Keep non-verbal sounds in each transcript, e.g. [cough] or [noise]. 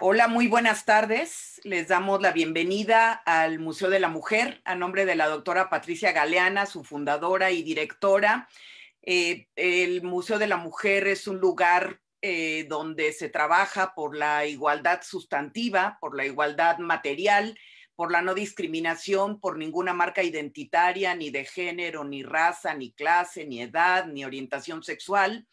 Hola, muy buenas tardes. Les damos la bienvenida al Museo de la Mujer a nombre de la doctora Patricia Galeana, su fundadora y directora. Eh, el Museo de la Mujer es un lugar eh, donde se trabaja por la igualdad sustantiva, por la igualdad material, por la no discriminación, por ninguna marca identitaria, ni de género, ni raza, ni clase, ni edad, ni orientación sexual.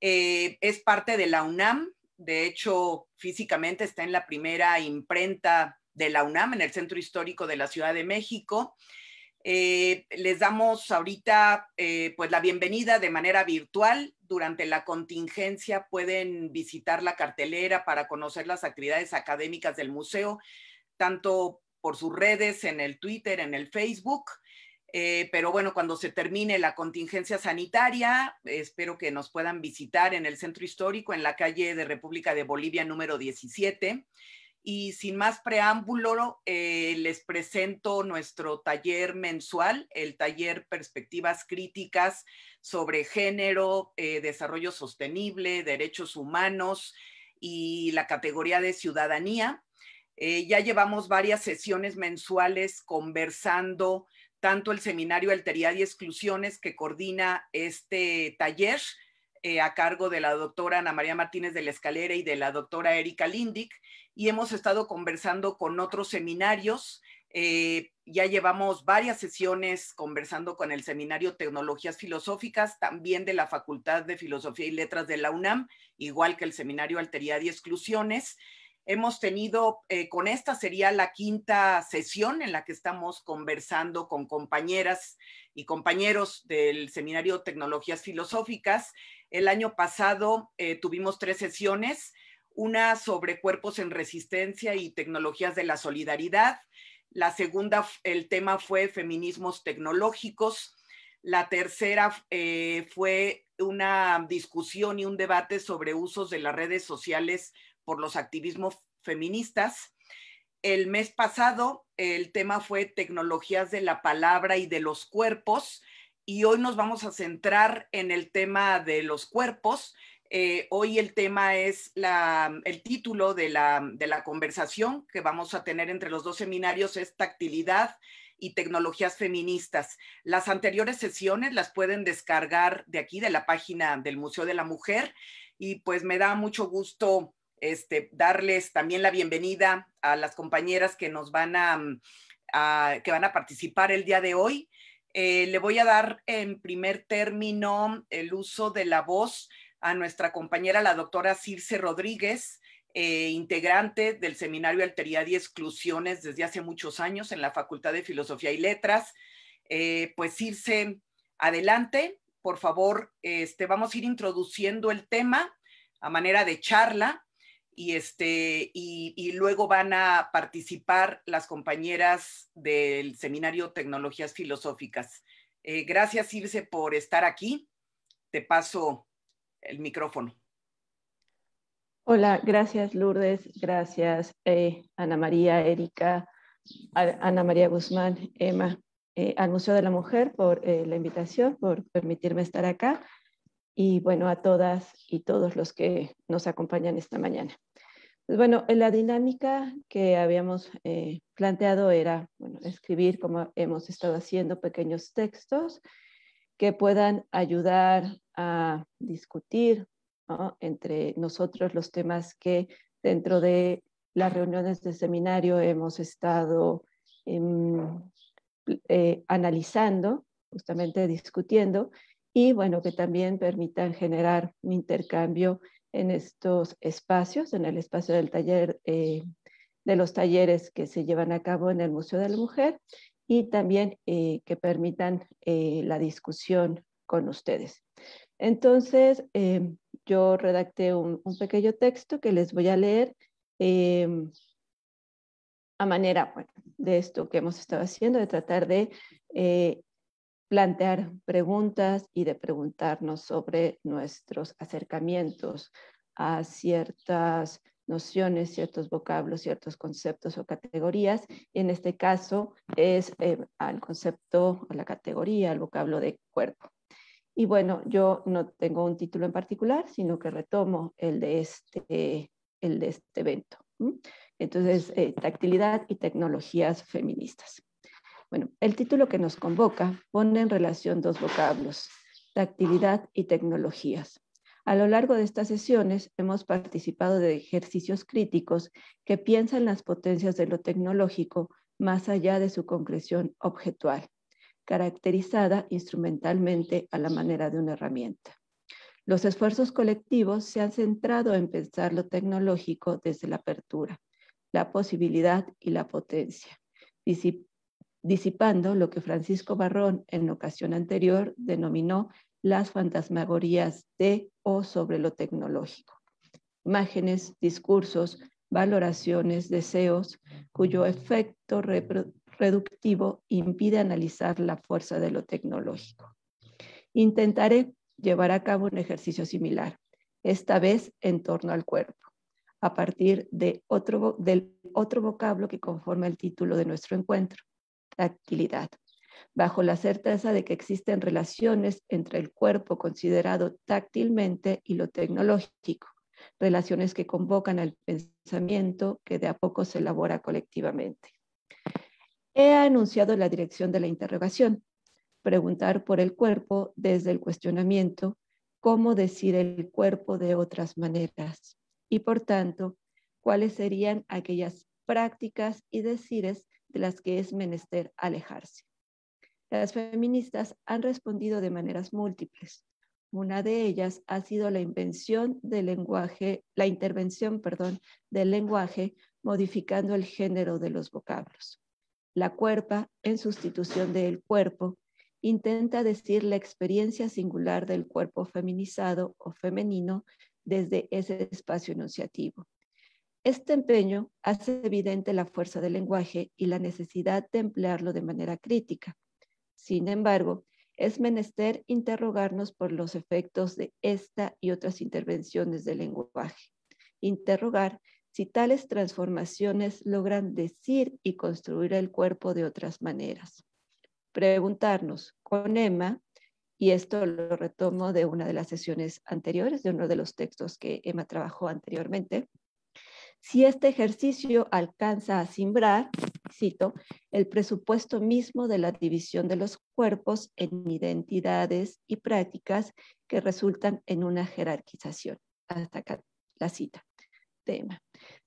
Eh, es parte de la UNAM, de hecho, físicamente está en la primera imprenta de la UNAM, en el Centro Histórico de la Ciudad de México. Eh, les damos ahorita eh, pues la bienvenida de manera virtual. Durante la contingencia pueden visitar la cartelera para conocer las actividades académicas del museo, tanto por sus redes, en el Twitter, en el Facebook. Eh, pero bueno, cuando se termine la contingencia sanitaria, espero que nos puedan visitar en el centro histórico, en la calle de República de Bolivia número 17. Y sin más preámbulo, eh, les presento nuestro taller mensual, el taller Perspectivas Críticas sobre Género, eh, Desarrollo Sostenible, Derechos Humanos y la categoría de Ciudadanía. ya llevamos varias sesiones mensuales conversando tanto el seminario Alteridad y Exclusiones que coordina este taller eh, a cargo de la doctora Ana María Martínez de la Escalera y de la doctora Erika Lindig, y hemos estado conversando con otros seminarios. Eh, ya llevamos varias sesiones conversando con el seminario Tecnologías Filosóficas, también de la Facultad de Filosofía y Letras de la UNAM, igual que el seminario Alteridad y Exclusiones. Hemos tenido, eh, con esta sería la quinta sesión en la que estamos conversando con compañeras y compañeros del Seminario Tecnologías Filosóficas. El año pasado eh, tuvimos tres sesiones, una sobre cuerpos en resistencia y tecnologías de la solidaridad. La segunda, el tema fue feminismos tecnológicos. La tercera eh, fue una discusión y un debate sobre usos de las redes sociales por los activismos feministas. El mes pasado el tema fue tecnologías de la palabra y de los cuerpos y hoy nos vamos a centrar en el tema de los cuerpos. Eh, hoy el tema es la, el título de la, de la conversación que vamos a tener entre los dos seminarios es tactilidad y tecnologías feministas. Las anteriores sesiones las pueden descargar de aquí, de la página del Museo de la Mujer. Y pues me da mucho gusto este, darles también la bienvenida a las compañeras que nos van a, mm, que van a participar el día de hoy. Eh, le voy a dar en primer término el uso de la voz a nuestra compañera, la doctora Circe Rodríguez, eh, integrante del Seminario Alteridad y Exclusiones desde hace muchos años en la Facultad de Filosofía y Letras. Eh, pues Circe, adelante, por favor, este, vamos a ir introduciendo el tema a manera de charla y, este, y, luego van a participar las compañeras del Seminario Tecnologías Filosóficas. Eh, gracias, Irse, por estar aquí. Te paso el micrófono. Hola, gracias Lourdes, gracias eh, Ana María, Erika, Ana María Guzmán, Emma, eh, al Museo de la Mujer por la invitación, por permitirme estar acá y bueno, a todas y todos los que nos acompañan esta mañana. Bueno, la dinámica que habíamos eh, planteado era bueno, escribir, como hemos estado haciendo, pequeños textos que puedan ayudar a discutir entre nosotros los temas que dentro de las reuniones de seminario hemos estado em, eh, analizando, justamente discutiendo, y bueno, que también permitan generar un intercambio en estos espacios, en el espacio del taller, eh, de los talleres que se llevan a cabo en el Museo de la Mujer y también eh, que permitan eh, la discusión con ustedes. Entonces, yo redacté un, pequeño texto que les voy a leer em, a manera bueno, de esto que hemos estado haciendo, de tratar de plantear preguntas y de preguntarnos sobre nuestros acercamientos a ciertas nociones, ciertos vocablos, ciertos conceptos o categorías. en este caso es eh, al concepto, a la categoría, al vocablo de cuerpo. Y bueno, yo no tengo un título en particular, sino que retomo el de este, el de este evento. Entonces, eh, tactilidad y tecnologías feministas. Bueno, el título que nos convoca pone en relación dos vocablos, actividad y tecnologías. A lo largo de estas sesiones hemos participado de ejercicios críticos que piensan las potencias de lo tecnológico más allá de su concreción objetual, caracterizada instrumentalmente a la manera de una herramienta. Los esfuerzos colectivos se han centrado en pensar lo tecnológico desde la apertura, la posibilidad y la potencia, disipando lo que Francisco Barrón en ocasión anterior denominó las fantasmagorías de o sobre lo tecnológico. Imágenes, discursos, valoraciones, deseos, cuyo efecto reductivo impide analizar la fuerza de lo tecnológico. Intentaré llevar a cabo un ejercicio similar, esta vez en torno al cuerpo, a partir de otro, del otro vocablo que conforma el título de nuestro encuentro, tactilidad, bajo la certeza de que existen relaciones entre el cuerpo considerado táctilmente y lo tecnológico, relaciones que convocan al pensamiento que de a poco se elabora colectivamente. He anunciado la dirección de la interrogación, preguntar por el cuerpo desde el cuestionamiento, cómo decir el cuerpo de otras maneras y, por tanto, cuáles serían aquellas prácticas y decires de las que es menester alejarse. Las feministas han respondido de maneras múltiples. Una de ellas ha sido la invención del lenguaje, la intervención, perdón, del lenguaje modificando el género de los vocablos. La cuerpa, en sustitución del cuerpo, intenta decir la experiencia singular del cuerpo feminizado o femenino desde ese espacio enunciativo. Este empeño hace evidente la fuerza del lenguaje y la necesidad de emplearlo de manera crítica. Sin embargo, es menester interrogarnos por los efectos de esta y otras intervenciones del lenguaje. Interrogar si tales transformaciones logran decir y construir el cuerpo de otras maneras. Preguntarnos con Emma, y esto lo retomo de una de las sesiones anteriores, de uno de los textos que Emma trabajó anteriormente, si este ejercicio alcanza a simbrar, cito, el presupuesto mismo de la división de los cuerpos en identidades y prácticas que resultan en una jerarquización. Hasta acá la cita. Tema.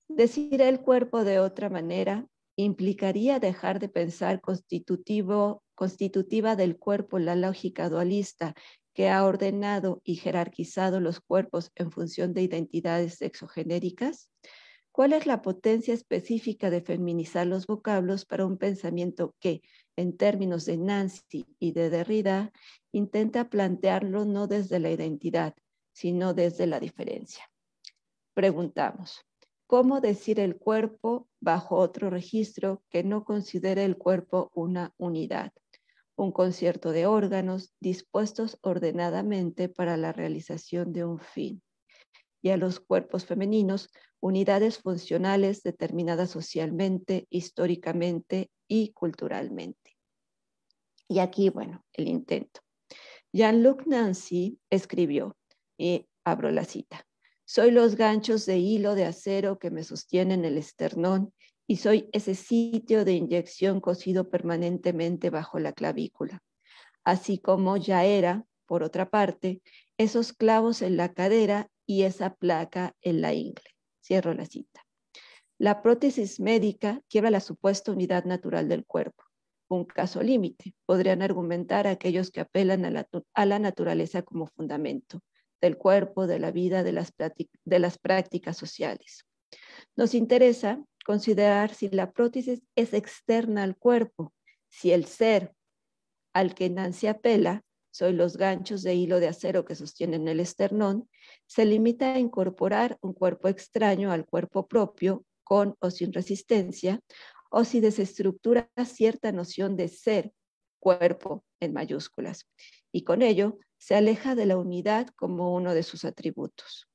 Decir el cuerpo de otra manera implicaría dejar de pensar constitutivo, constitutiva del cuerpo la lógica dualista que ha ordenado y jerarquizado los cuerpos en función de identidades exogenéricas? ¿Cuál es la potencia específica de feminizar los vocablos para un pensamiento que, en términos de Nancy y de Derrida, intenta plantearlo no desde la identidad, sino desde la diferencia? Preguntamos, ¿cómo decir el cuerpo bajo otro registro que no considere el cuerpo una unidad? un concierto de órganos dispuestos ordenadamente para la realización de un fin y a los cuerpos femeninos unidades funcionales determinadas socialmente, históricamente y culturalmente. Y aquí, bueno, el intento. Jean-Luc Nancy escribió, y abro la cita, soy los ganchos de hilo de acero que me sostienen el esternón y soy ese sitio de inyección cosido permanentemente bajo la clavícula. Así como ya era, por otra parte, esos clavos en la cadera y esa placa en la ingle. Cierro la cita. La prótesis médica quiebra la supuesta unidad natural del cuerpo. Un caso límite, podrían argumentar aquellos que apelan a la, naturaleza como fundamento del cuerpo, de la vida, de las, de las prácticas sociales. Nos interesa considerar si la prótesis es externa al cuerpo, si el ser al que Nancy apela soy los ganchos de hilo de acero que sostienen el esternón, se limita a incorporar un cuerpo extraño al cuerpo propio, con o sin resistencia, o si desestructura cierta noción de ser, cuerpo en mayúsculas, y con ello se aleja de la unidad como uno de sus atributos.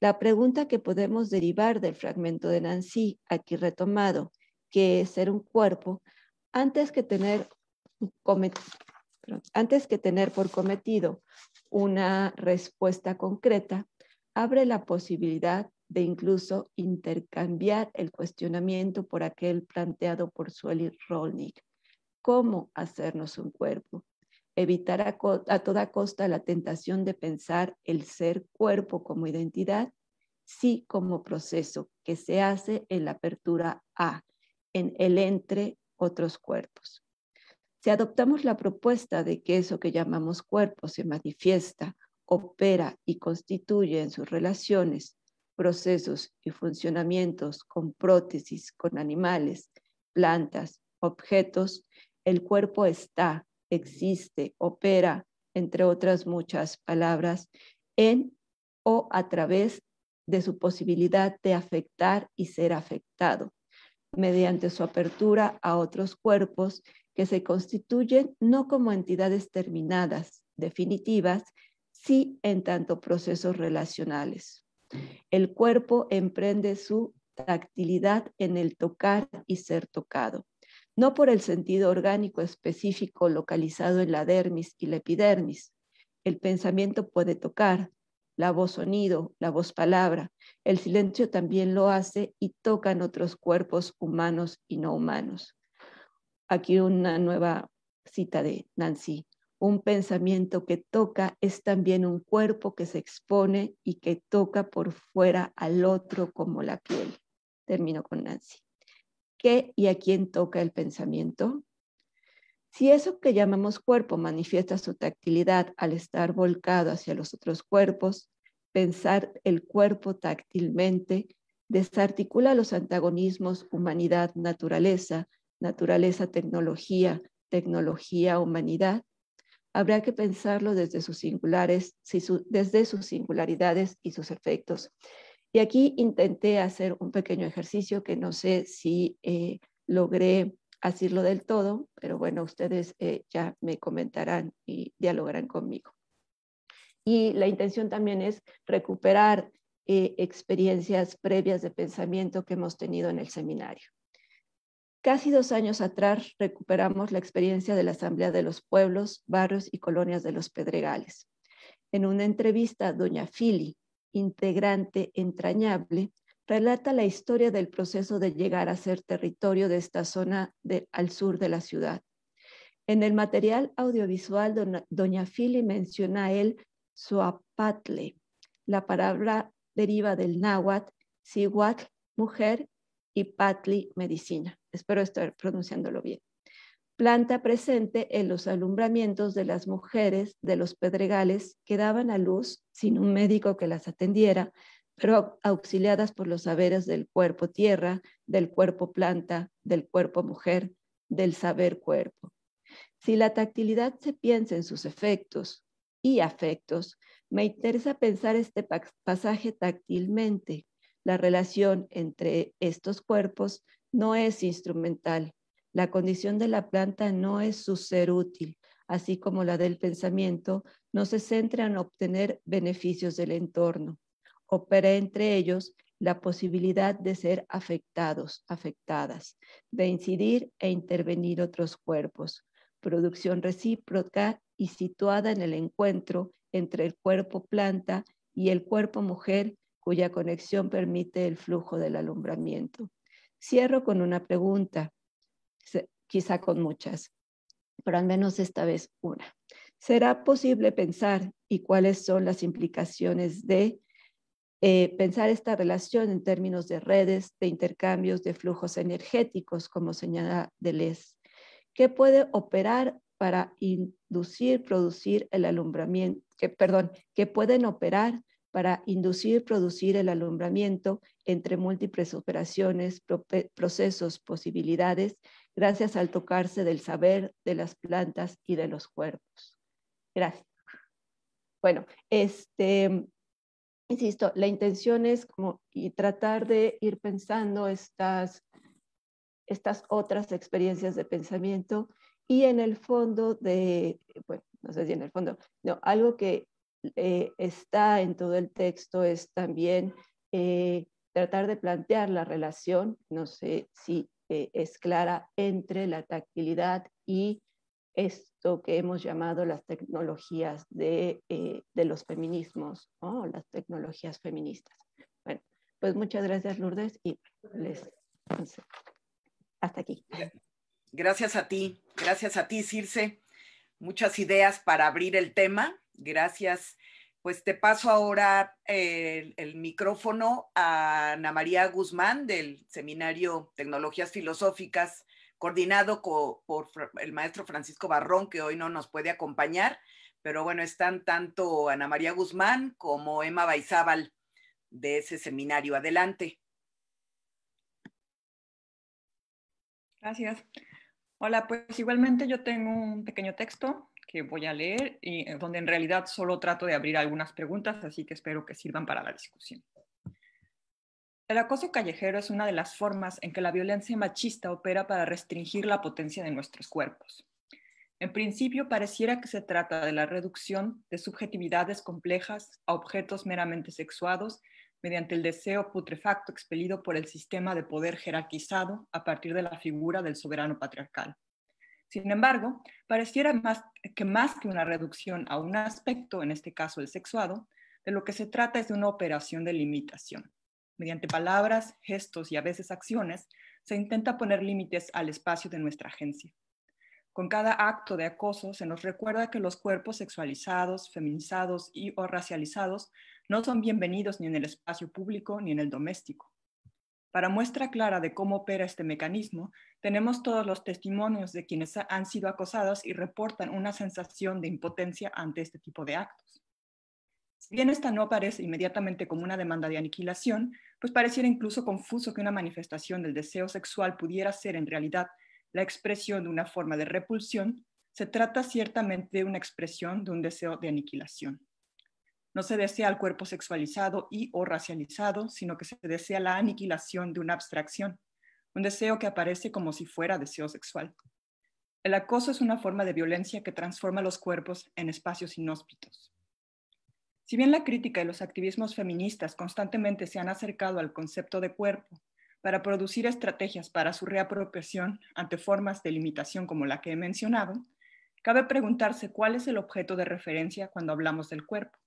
La pregunta que podemos derivar del fragmento de Nancy, aquí retomado, que es ser un cuerpo, antes que tener antes que tener por cometido una respuesta concreta, abre la posibilidad de incluso intercambiar el cuestionamiento por aquel planteado por Sueli Rolnik, ¿Cómo hacernos un cuerpo? Evitar a toda costa la tentación de pensar el ser cuerpo como identidad, sí como proceso que se hace en la apertura a, en el entre otros cuerpos. Si adoptamos la propuesta de que eso que llamamos cuerpo se manifiesta, opera y constituye en sus relaciones, procesos y funcionamientos con prótesis, con animales, plantas, objetos, el cuerpo está, existe, opera, entre otras muchas palabras, en o a través de su posibilidad de afectar y ser afectado, mediante su apertura a otros cuerpos que se constituyen no como entidades terminadas, definitivas, sí en tanto procesos relacionales. El cuerpo emprende su tactilidad en el tocar y ser tocado, no por el sentido orgánico específico localizado en la dermis y la epidermis. El pensamiento puede tocar, la voz sonido, la voz palabra, el silencio también lo hace y tocan otros cuerpos humanos y no humanos. Aquí una nueva cita de Nancy. Un pensamiento que toca es también un cuerpo que se expone y que toca por fuera al otro como la piel. Termino con Nancy. ¿Qué y a quién toca el pensamiento? Si eso que llamamos cuerpo manifiesta su tactilidad al estar volcado hacia los otros cuerpos, pensar el cuerpo táctilmente desarticula los antagonismos humanidad-naturaleza naturaleza, tecnología, tecnología, humanidad, habrá que pensarlo desde sus singulares, desde sus singularidades y sus efectos. Y aquí intenté hacer un pequeño ejercicio que no sé si eh, logré hacerlo del todo, pero bueno, ustedes eh, ya me comentarán y dialogarán conmigo. Y la intención también es recuperar eh, experiencias previas de pensamiento que hemos tenido en el seminario. Casi dos años atrás recuperamos la experiencia de la Asamblea de los Pueblos, Barrios y Colonias de los Pedregales. En una entrevista, doña Fili, integrante entrañable, relata la historia del proceso de llegar a ser territorio de esta zona al sur de la ciudad. En el material audiovisual, doña, Fili menciona el Suapatle. La palabra deriva del náhuatl, Sihuatl, mujer, y Patli Medicina. Espero estar pronunciándolo bien. Planta presente en los alumbramientos de las mujeres de los pedregales que daban a luz sin un médico que las atendiera, pero auxiliadas por los saberes del cuerpo tierra, del cuerpo planta, del cuerpo mujer, del saber cuerpo. Si la tactilidad se piensa en sus efectos y afectos, me interesa pensar este pasaje táctilmente, la relación entre estos cuerpos no es instrumental. La condición de la planta no es su ser útil, así como la del pensamiento, no se centra en obtener beneficios del entorno. Opera entre ellos la posibilidad de ser afectados, afectadas, de incidir e intervenir otros cuerpos. Producción recíproca y situada en el encuentro entre el cuerpo planta y el cuerpo mujer cuya conexión permite el flujo del alumbramiento. Cierro con una pregunta, quizá con muchas, pero al menos esta vez una. ¿Será posible pensar y cuáles son las implicaciones de eh, pensar esta relación en términos de redes, de intercambios, de flujos energéticos, como señala Deleuze? ¿Qué puede operar para inducir, producir el alumbramiento? perdón, ¿qué pueden operar para inducir producir el alumbramiento entre múltiples operaciones, procesos, posibilidades, gracias al tocarse del saber de las plantas y de los cuerpos. Gracias. Bueno, este, insisto, la intención es como y tratar de ir pensando estas, estas otras experiencias de pensamiento y en el fondo de, bueno, no sé si en el fondo, no, algo que eh, está en todo el texto es también eh, tratar de plantear la relación, no sé si eh, es clara, entre la tactilidad y esto que hemos llamado las tecnologías de, los feminismos, ¿no? las tecnologías feministas. Bueno, pues muchas gracias Lourdes y les... Hasta aquí. Gracias a ti, gracias a ti Circe. Muchas ideas para abrir el tema Gracias. Pues te paso ahora el, micrófono a Ana María Guzmán del Seminario Tecnologías Filosóficas, coordinado por el maestro Francisco Barrón, que hoy no nos puede acompañar, pero bueno, están tanto Ana María Guzmán como Emma Baizábal de ese seminario. Adelante. Gracias. Hola, pues igualmente yo tengo un pequeño texto que voy a leer y eh, donde en realidad solo trato de abrir algunas preguntas, así que espero que sirvan para la discusión. El acoso callejero es una de las formas en que la violencia machista opera para restringir la potencia de nuestros cuerpos. En principio, pareciera que se trata de la reducción de subjetividades complejas a objetos meramente sexuados mediante el deseo putrefacto expelido por el sistema de poder jerarquizado a partir de la figura del soberano patriarcal. Sin embargo, pareciera más que más que una reducción a un aspecto, en este caso el sexuado, de lo que se trata es de una operación de limitación. Mediante palabras, gestos y a veces acciones, se intenta poner límites al espacio de nuestra agencia. Con cada acto de acoso se nos recuerda que los cuerpos sexualizados, feminizados y o racializados no son bienvenidos ni en el espacio público ni en el doméstico. Para muestra clara de cómo opera este mecanismo, tenemos todos los testimonios de quienes han sido acosados y reportan una sensación de impotencia ante este tipo de actos. Si bien esta no parece inmediatamente como una demanda de aniquilación, pues pareciera incluso confuso que una manifestación del deseo sexual pudiera ser en realidad la expresión de una forma de repulsión, se trata ciertamente de una expresión de un deseo de aniquilación. No se desea el cuerpo sexualizado y o racializado, sino que se desea la aniquilación de una abstracción, un deseo que aparece como si fuera deseo sexual. El acoso es una forma de violencia que transforma los cuerpos en espacios inhóspitos. Si bien la crítica y los activismos feministas constantemente se han acercado al concepto de cuerpo para producir estrategias para su reapropiación ante formas de limitación como la que he mencionado, cabe preguntarse cuál es el objeto de referencia cuando hablamos del cuerpo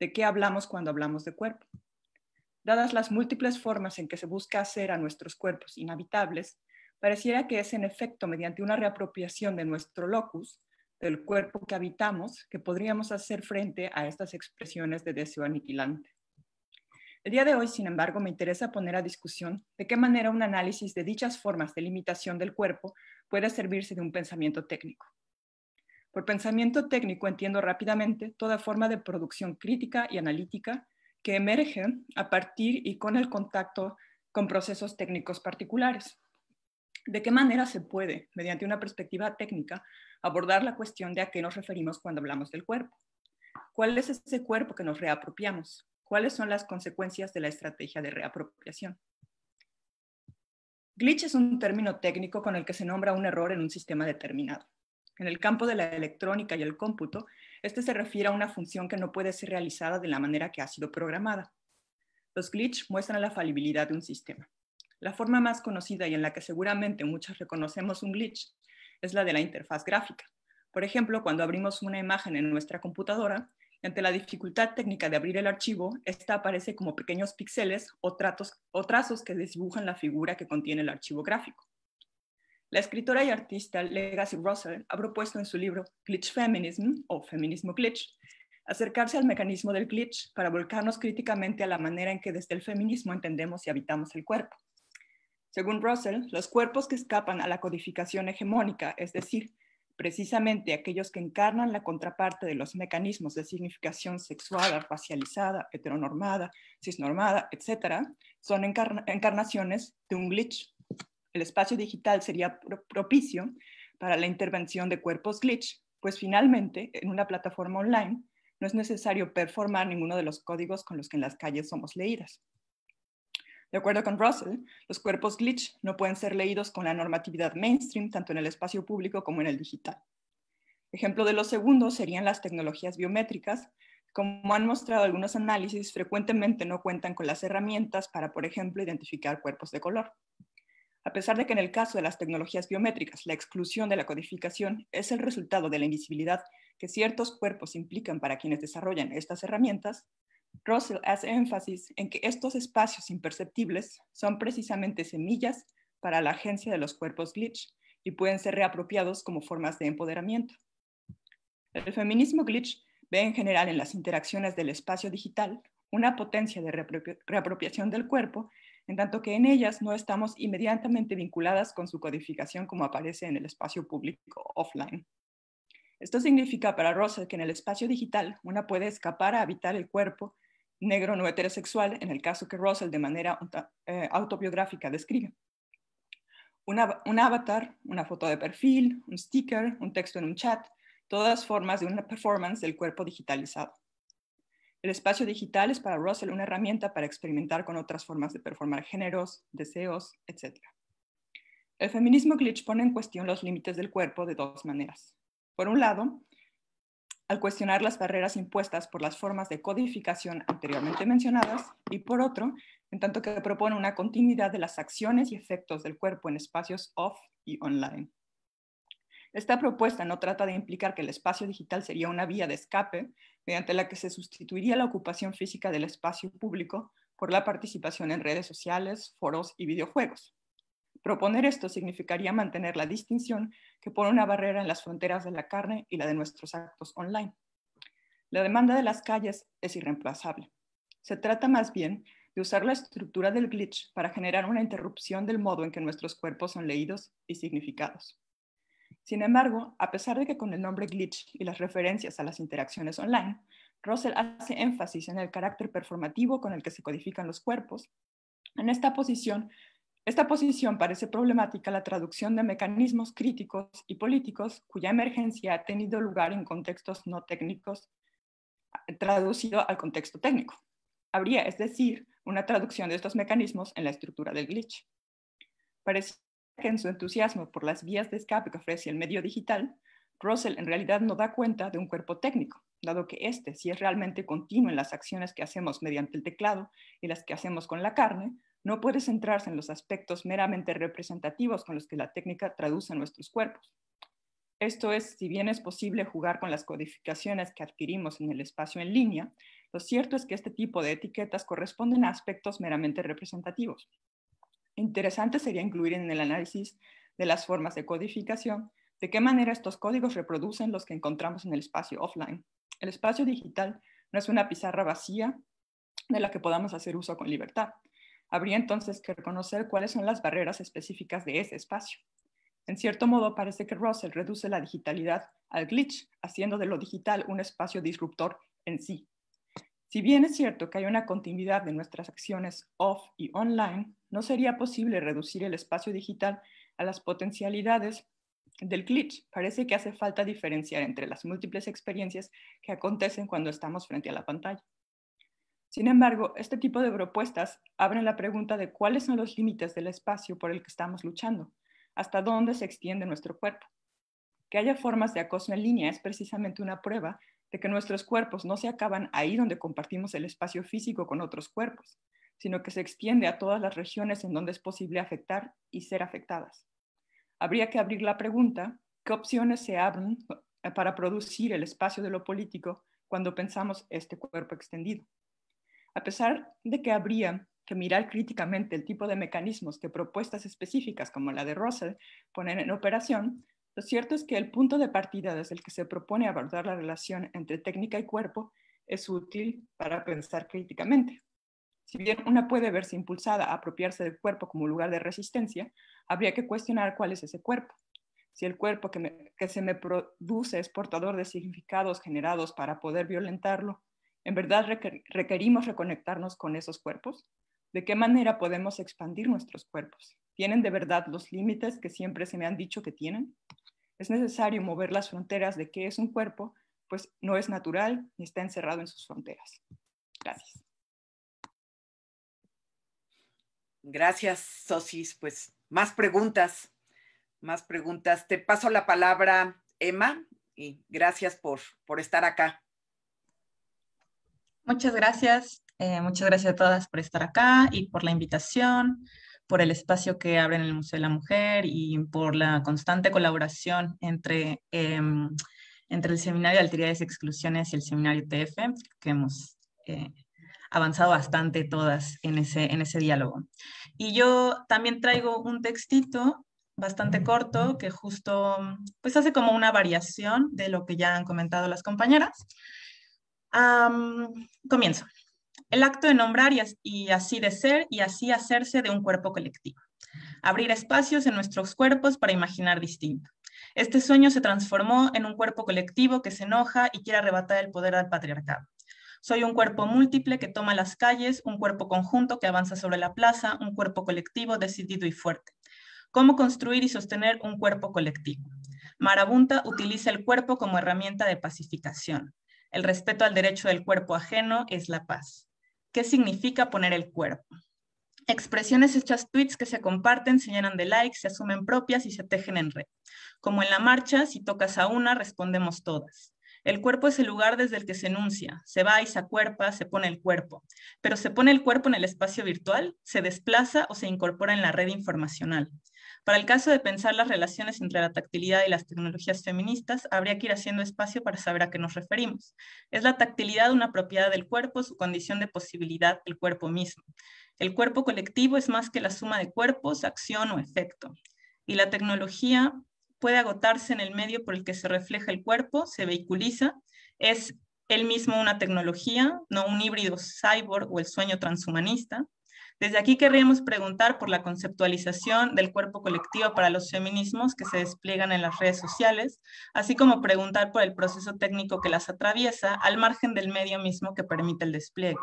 de qué hablamos cuando hablamos de cuerpo. Dadas las múltiples formas en que se busca hacer a nuestros cuerpos inhabitables, pareciera que es en efecto mediante una reapropiación de nuestro locus, del cuerpo que habitamos, que podríamos hacer frente a estas expresiones de deseo aniquilante. El día de hoy, sin embargo, me interesa poner a discusión de qué manera un análisis de dichas formas de limitación del cuerpo puede servirse de un pensamiento técnico. Por pensamiento técnico entiendo rápidamente toda forma de producción crítica y analítica que emerge a partir y con el contacto con procesos técnicos particulares. ¿De qué manera se puede, mediante una perspectiva técnica, abordar la cuestión de a qué nos referimos cuando hablamos del cuerpo? ¿Cuál es ese cuerpo que nos reapropiamos? ¿Cuáles son las consecuencias de la estrategia de reapropiación? Glitch es un término técnico con el que se nombra un error en un sistema determinado. En el campo de la electrónica y el cómputo, este se refiere a una función que no puede ser realizada de la manera que ha sido programada. Los glitches muestran la falibilidad de un sistema. La forma más conocida y en la que seguramente muchos reconocemos un glitch es la de la interfaz gráfica. Por ejemplo, cuando abrimos una imagen en nuestra computadora, ante la dificultad técnica de abrir el archivo, esta aparece como pequeños píxeles o, trazos que dibujan la figura que contiene el archivo gráfico. La escritora y artista Legacy Russell ha propuesto en su libro Glitch Feminism o Feminismo Glitch acercarse al mecanismo del glitch para volcarnos críticamente a la manera en que desde el feminismo entendemos y habitamos el cuerpo. Según Russell, los cuerpos que escapan a la codificación hegemónica, es decir, precisamente aquellos que encarnan la contraparte de los mecanismos de significación sexual, racializada, heteronormada, cisnormada, etc., son encarnaciones de un glitch el espacio digital sería propicio para la intervención de cuerpos glitch, pues finalmente, en una plataforma online, no es necesario performar ninguno de los códigos con los que en las calles somos leídas. De acuerdo con Russell, los cuerpos glitch no pueden ser leídos con la normatividad mainstream, tanto en el espacio público como en el digital. Ejemplo de los segundos serían las tecnologías biométricas. Como han mostrado algunos análisis, frecuentemente no cuentan con las herramientas para, por ejemplo, identificar cuerpos de color a pesar de que en el caso de las tecnologías biométricas la exclusión de la codificación es el resultado de la invisibilidad que ciertos cuerpos implican para quienes desarrollan estas herramientas, Russell hace énfasis en que estos espacios imperceptibles son precisamente semillas para la agencia de los cuerpos glitch y pueden ser reapropiados como formas de empoderamiento. El feminismo glitch ve en general en las interacciones del espacio digital una potencia de reapropiación del cuerpo en tanto que en ellas no estamos inmediatamente vinculadas con su codificación como aparece en el espacio público offline. Esto significa para Russell que en el espacio digital una puede escapar a habitar el cuerpo negro no heterosexual, en el caso que Russell de manera eh, autobiográfica describe. un avatar, una foto de perfil, un sticker, un texto en un chat, todas formas de una performance del cuerpo digitalizado. El espacio digital es para Russell una herramienta para experimentar con otras formas de performar géneros, deseos, etc. El feminismo glitch pone en cuestión los límites del cuerpo de dos maneras. Por un lado, al cuestionar las barreras impuestas por las formas de codificación anteriormente mencionadas, y por otro, en tanto que propone una continuidad de las acciones y efectos del cuerpo en espacios off y online. Esta propuesta no trata de implicar que el espacio digital sería una vía de escape mediante la que se sustituiría la ocupación física del espacio público por la participación en redes sociales, foros y videojuegos. Proponer esto significaría mantener la distinción que pone una barrera en las fronteras de la carne y la de nuestros actos online. La demanda de las calles es irreemplazable. Se trata más bien de usar la estructura del glitch para generar una interrupción del modo en que nuestros cuerpos son leídos y significados. Sin embargo, a pesar de que con el nombre glitch y las referencias a las interacciones online, Russell hace énfasis en el carácter performativo con el que se codifican los cuerpos, en esta posición, esta posición parece problemática la traducción de mecanismos críticos y políticos cuya emergencia ha tenido lugar en contextos no técnicos traducido al contexto técnico. Habría, es decir, una traducción de estos mecanismos en la estructura del glitch. Parece en su entusiasmo por las vías de escape que ofrece el medio digital, Russell en realidad no da cuenta de un cuerpo técnico, dado que este, si es realmente continuo en las acciones que hacemos mediante el teclado y las que hacemos con la carne, no puede centrarse en los aspectos meramente representativos con los que la técnica traduce nuestros cuerpos. Esto es, si bien es posible jugar con las codificaciones que adquirimos en el espacio en línea, lo cierto es que este tipo de etiquetas corresponden a aspectos meramente representativos, Interesante sería incluir en el análisis de las formas de codificación de qué manera estos códigos reproducen los que encontramos en el espacio offline. El espacio digital no es una pizarra vacía de la que podamos hacer uso con libertad. Habría entonces que reconocer cuáles son las barreras específicas de ese espacio. En cierto modo, parece que Russell reduce la digitalidad al glitch, haciendo de lo digital un espacio disruptor en sí. Si bien es cierto que hay una continuidad de nuestras acciones off y online, no sería posible reducir el espacio digital a las potencialidades del glitch. Parece que hace falta diferenciar entre las múltiples experiencias que acontecen cuando estamos frente a la pantalla. Sin embargo, este tipo de propuestas abren la pregunta de cuáles son los límites del espacio por el que estamos luchando, hasta dónde se extiende nuestro cuerpo. Que haya formas de acoso en línea es precisamente una prueba de que nuestros cuerpos no se acaban ahí donde compartimos el espacio físico con otros cuerpos, sino que se extiende a todas las regiones en donde es posible afectar y ser afectadas. Habría que abrir la pregunta, ¿qué opciones se abren para producir el espacio de lo político cuando pensamos este cuerpo extendido? A pesar de que habría que mirar críticamente el tipo de mecanismos que propuestas específicas como la de Russell ponen en operación, lo cierto es que el punto de partida desde el que se propone abordar la relación entre técnica y cuerpo es útil para pensar críticamente. Si bien una puede verse impulsada a apropiarse del cuerpo como lugar de resistencia, habría que cuestionar cuál es ese cuerpo. Si el cuerpo que, se me produce es portador de significados generados para poder violentarlo, ¿en verdad requerimos reconectarnos con esos cuerpos? ¿De qué manera podemos expandir nuestros cuerpos? ¿Tienen de verdad los límites que siempre se me han dicho que tienen? Es necesario mover las fronteras de qué es un cuerpo, pues no es natural ni está encerrado en sus fronteras. Gracias. Gracias, Sosis. Pues más preguntas, más preguntas. Te paso la palabra, Emma, y gracias por, estar acá. Muchas gracias. Eh, muchas gracias a todas por estar acá y por la invitación por el espacio que abre en el Museo de la Mujer y por la constante colaboración entre, em, entre el Seminario de Alteridades y Exclusiones y el Seminario TF, que hemos eh, avanzado bastante todas en ese, en ese diálogo. Y yo también traigo un textito bastante corto que justo pues hace como una variación de lo que ya han comentado las compañeras. comienzo el acto de nombrar y, así de ser y así hacerse de un cuerpo colectivo. Abrir espacios en nuestros cuerpos para imaginar distinto. Este sueño se transformó en un cuerpo colectivo que se enoja y quiere arrebatar el poder al patriarcado. Soy un cuerpo múltiple que toma las calles, un cuerpo conjunto que avanza sobre la plaza, un cuerpo colectivo decidido y fuerte. ¿Cómo construir y sostener un cuerpo colectivo? Marabunta utiliza el cuerpo como herramienta de pacificación. El respeto al derecho del cuerpo ajeno es la paz. ¿Qué significa poner el cuerpo? Expresiones hechas tweets que se comparten, se llenan de likes, se asumen propias y se tejen en red. Como en la marcha, si tocas a una, respondemos todas. El cuerpo es el lugar desde el que se enuncia, se va y se acuerpa, se pone el cuerpo. Pero se pone el cuerpo en el espacio virtual, se desplaza o se incorpora en la red informacional. Para el caso de pensar las relaciones entre la tactilidad y las tecnologías feministas, habría que ir haciendo espacio para saber a qué nos referimos. ¿Es la tactilidad una propiedad del cuerpo, su condición de posibilidad, el cuerpo mismo? El cuerpo colectivo es más que la suma de cuerpos, acción o efecto. Y la tecnología puede agotarse en el medio por el que se refleja el cuerpo, se vehiculiza, es él mismo una tecnología, no un híbrido cyborg o el sueño transhumanista. Desde aquí querríamos preguntar por la conceptualización del cuerpo colectivo para los feminismos que se despliegan en las redes sociales, así como preguntar por el proceso técnico que las atraviesa al margen del medio mismo que permite el despliegue.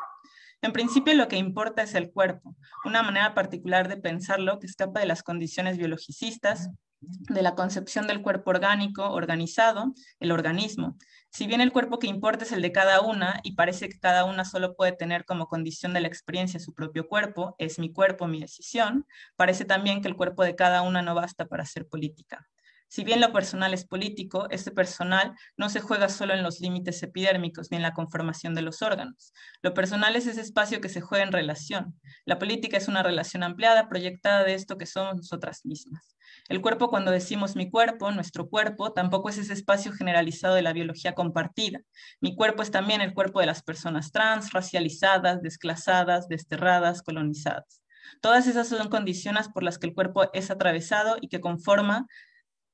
En principio lo que importa es el cuerpo, una manera particular de pensarlo que escapa de las condiciones biologicistas, de la concepción del cuerpo orgánico organizado, el organismo, si bien el cuerpo que importa es el de cada una y parece que cada una solo puede tener como condición de la experiencia su propio cuerpo, es mi cuerpo, mi decisión, parece también que el cuerpo de cada una no basta para ser política. Si bien lo personal es político, este personal no se juega solo en los límites epidérmicos ni en la conformación de los órganos. Lo personal es ese espacio que se juega en relación. La política es una relación ampliada, proyectada de esto que somos nosotras mismas. El cuerpo, cuando decimos mi cuerpo, nuestro cuerpo, tampoco es ese espacio generalizado de la biología compartida. Mi cuerpo es también el cuerpo de las personas trans, racializadas, desclasadas, desterradas, colonizadas. Todas esas son condiciones por las que el cuerpo es atravesado y que conforma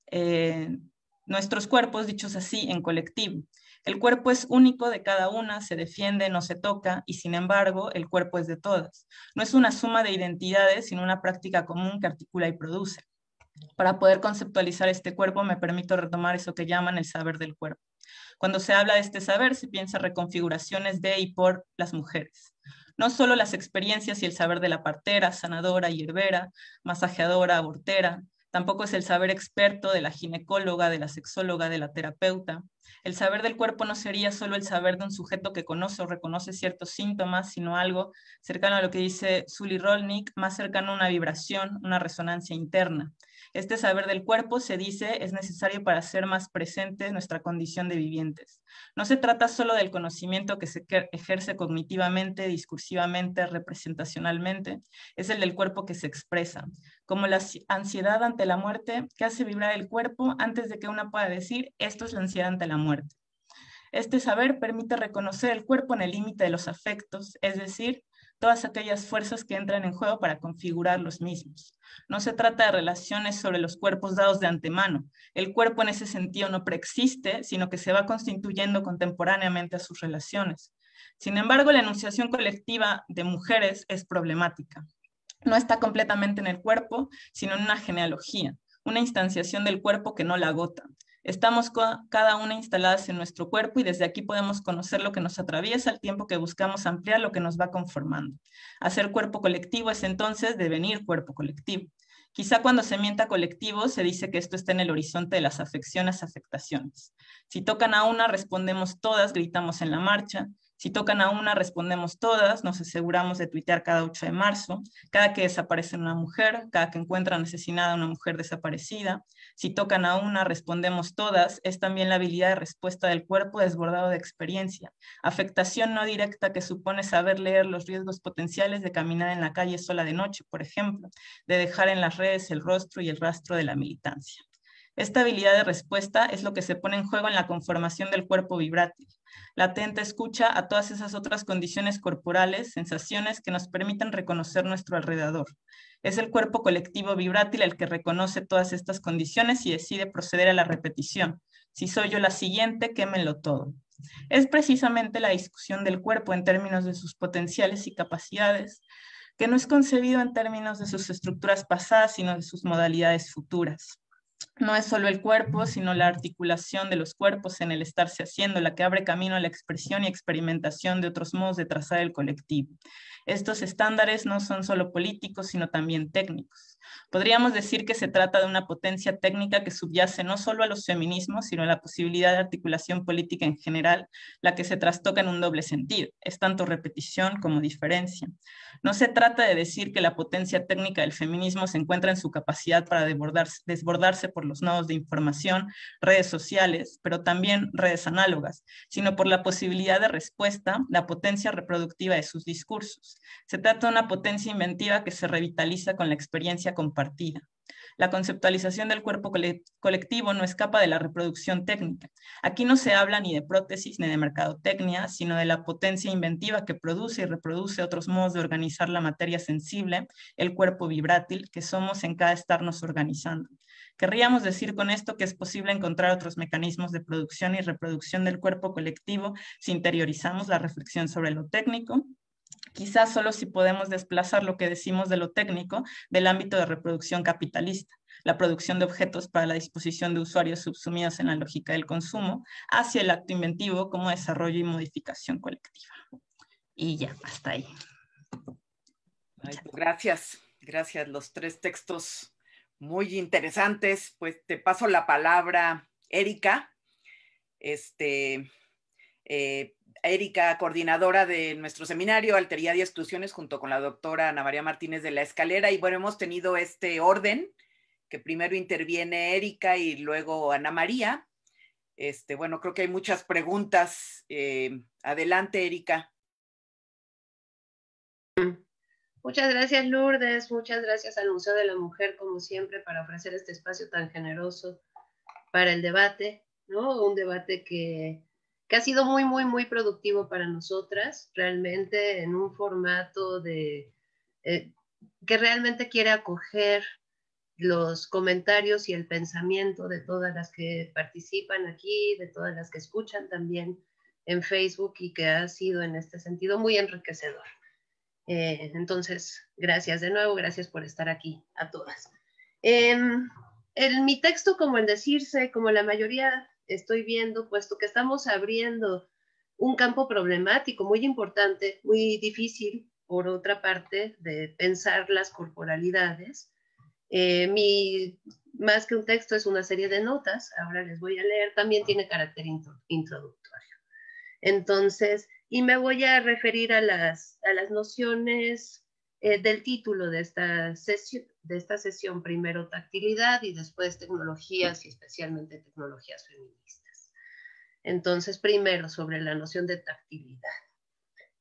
eh, nuestros cuerpos, dichos así, en colectivo. El cuerpo es único de cada una, se defiende, no se toca, y sin embargo, el cuerpo es de todas. No es una suma de identidades, sino una práctica común que articula y produce. Para poder conceptualizar este cuerpo me permito retomar eso que llaman el saber del cuerpo. Cuando se habla de este saber, se piensa reconfiguraciones de y por las mujeres. No solo las experiencias y el saber de la partera, sanadora, hierbera, masajeadora, abortera, tampoco es el saber experto de la ginecóloga, de la sexóloga, de la terapeuta. El saber del cuerpo no sería solo el saber de un sujeto que conoce o reconoce ciertos síntomas, sino algo cercano a lo que dice Sully Rolnick, más cercano a una vibración, una resonancia interna. Este saber del cuerpo, se dice, es necesario para ser más presente nuestra condición de vivientes. No se trata solo del conocimiento que se ejerce cognitivamente, discursivamente, representacionalmente, es el del cuerpo que se expresa, como la ansiedad ante la muerte que hace vibrar el cuerpo antes de que una pueda decir, esto es la ansiedad ante la muerte. Este saber permite reconocer el cuerpo en el límite de los afectos, es decir, todas aquellas fuerzas que entran en juego para configurar los mismos. No se trata de relaciones sobre los cuerpos dados de antemano. El cuerpo en ese sentido no preexiste, sino que se va constituyendo contemporáneamente a sus relaciones. Sin embargo, la enunciación colectiva de mujeres es problemática. No está completamente en el cuerpo, sino en una genealogía, una instanciación del cuerpo que no la agota. Estamos cada una instaladas en nuestro cuerpo y desde aquí podemos conocer lo que nos atraviesa al tiempo que buscamos ampliar lo que nos va conformando. Hacer cuerpo colectivo es entonces devenir cuerpo colectivo. Quizá cuando se mienta colectivo se dice que esto está en el horizonte de las afecciones, afectaciones. Si tocan a una, respondemos todas, gritamos en la marcha. Si tocan a una, respondemos todas, nos aseguramos de tuitear cada 8 de marzo, cada que desaparece una mujer, cada que encuentran asesinada una mujer desaparecida. Si tocan a una, respondemos todas, es también la habilidad de respuesta del cuerpo desbordado de experiencia, afectación no directa que supone saber leer los riesgos potenciales de caminar en la calle sola de noche, por ejemplo, de dejar en las redes el rostro y el rastro de la militancia. Esta habilidad de respuesta es lo que se pone en juego en la conformación del cuerpo vibrátil. La atenta escucha a todas esas otras condiciones corporales, sensaciones que nos permiten reconocer nuestro alrededor. Es el cuerpo colectivo vibrátil el que reconoce todas estas condiciones y decide proceder a la repetición. Si soy yo la siguiente, quémelo todo. Es precisamente la discusión del cuerpo en términos de sus potenciales y capacidades, que no es concebido en términos de sus estructuras pasadas, sino de sus modalidades futuras no es solo el cuerpo, sino la articulación de los cuerpos en el estarse haciendo, la que abre camino a la expresión y experimentación de otros modos de trazar el colectivo. Estos estándares no son solo políticos, sino también técnicos. Podríamos decir que se trata de una potencia técnica que subyace no solo a los feminismos, sino a la posibilidad de articulación política en general, la que se trastoca en un doble sentido. Es tanto repetición como diferencia. No se trata de decir que la potencia técnica del feminismo se encuentra en su capacidad para desbordarse, por los nodos de información, redes sociales, pero también redes análogas, sino por la posibilidad de respuesta, la potencia reproductiva de sus discursos. Se trata de una potencia inventiva que se revitaliza con la experiencia compartida. La conceptualización del cuerpo colectivo no escapa de la reproducción técnica. Aquí no se habla ni de prótesis ni de mercadotecnia, sino de la potencia inventiva que produce y reproduce otros modos de organizar la materia sensible, el cuerpo vibrátil, que somos en cada estarnos organizando. Querríamos decir con esto que es posible encontrar otros mecanismos de producción y reproducción del cuerpo colectivo si interiorizamos la reflexión sobre lo técnico, quizás solo si podemos desplazar lo que decimos de lo técnico del ámbito de reproducción capitalista, la producción de objetos para la disposición de usuarios subsumidos en la lógica del consumo, hacia el acto inventivo como desarrollo y modificación colectiva. Y ya, hasta ahí. Pues gracias, gracias. Los tres textos muy interesantes. Pues te paso la palabra, Erika. Este, eh, Erika, coordinadora de nuestro seminario altería y Exclusiones, junto con la doctora Ana María Martínez de la Escalera. Y bueno, hemos tenido este orden, que primero interviene Erika y luego Ana María. Este, bueno, creo que hay muchas preguntas. Eh, adelante, Erika. Muchas gracias, Lourdes. Muchas gracias al Museo de la Mujer, como siempre, para ofrecer este espacio tan generoso para el debate, ¿no? Un debate que que ha sido muy, muy, muy productivo para nosotras, realmente en un formato de, eh, que realmente quiere acoger los comentarios y el pensamiento de todas las que participan aquí, de todas las que escuchan también en Facebook y que ha sido en este sentido muy enriquecedor. Eh, entonces, gracias de nuevo, gracias por estar aquí a todas. Eh, mi texto, como el decirse, como la mayoría estoy viendo, puesto que estamos abriendo un campo problemático muy importante, muy difícil, por otra parte, de pensar las corporalidades. Eh, mi, más que un texto es una serie de notas, ahora les voy a leer, también tiene carácter introductorio. Entonces, y me voy a referir a las, a las nociones eh, del título de esta, sesión, de esta sesión, primero tactilidad y después tecnologías y especialmente tecnologías feministas. Entonces, primero sobre la noción de tactilidad.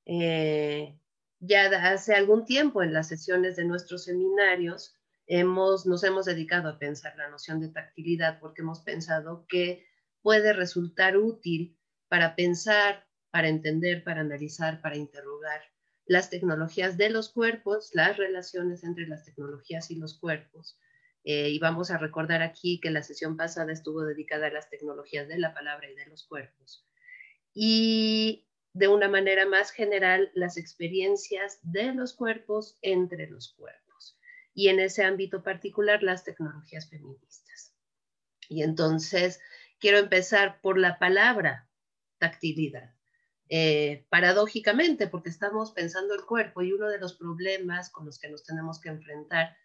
Eh, ya hace algún tiempo en las sesiones de nuestros seminarios hemos, nos hemos dedicado a pensar la noción de tactilidad porque hemos pensado que puede resultar útil para pensar, para entender, para analizar, para interrogar las tecnologías de los cuerpos, las relaciones entre las tecnologías y los cuerpos. Eh, y vamos a recordar aquí que la sesión pasada estuvo dedicada a las tecnologías de la palabra y de los cuerpos. Y de una manera más general, las experiencias de los cuerpos entre los cuerpos. Y en ese ámbito particular, las tecnologías feministas. Y entonces, quiero empezar por la palabra tactilidad. Eh, paradójicamente, porque estamos pensando el cuerpo y uno de los problemas con los que nos tenemos que enfrentar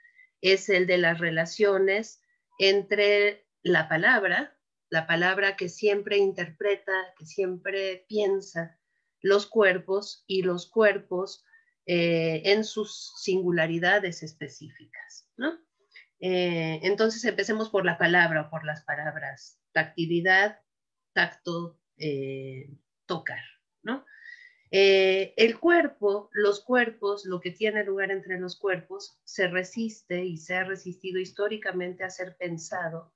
es el de las relaciones entre la palabra, la palabra que siempre interpreta, que siempre piensa los cuerpos y los cuerpos eh, en sus singularidades específicas. Eh, entonces empecemos por la palabra o por las palabras, tactilidad, tacto, tocar. Eh, el cuerpo, los cuerpos, lo que tiene lugar entre los cuerpos, se resiste y se ha resistido históricamente a ser pensado,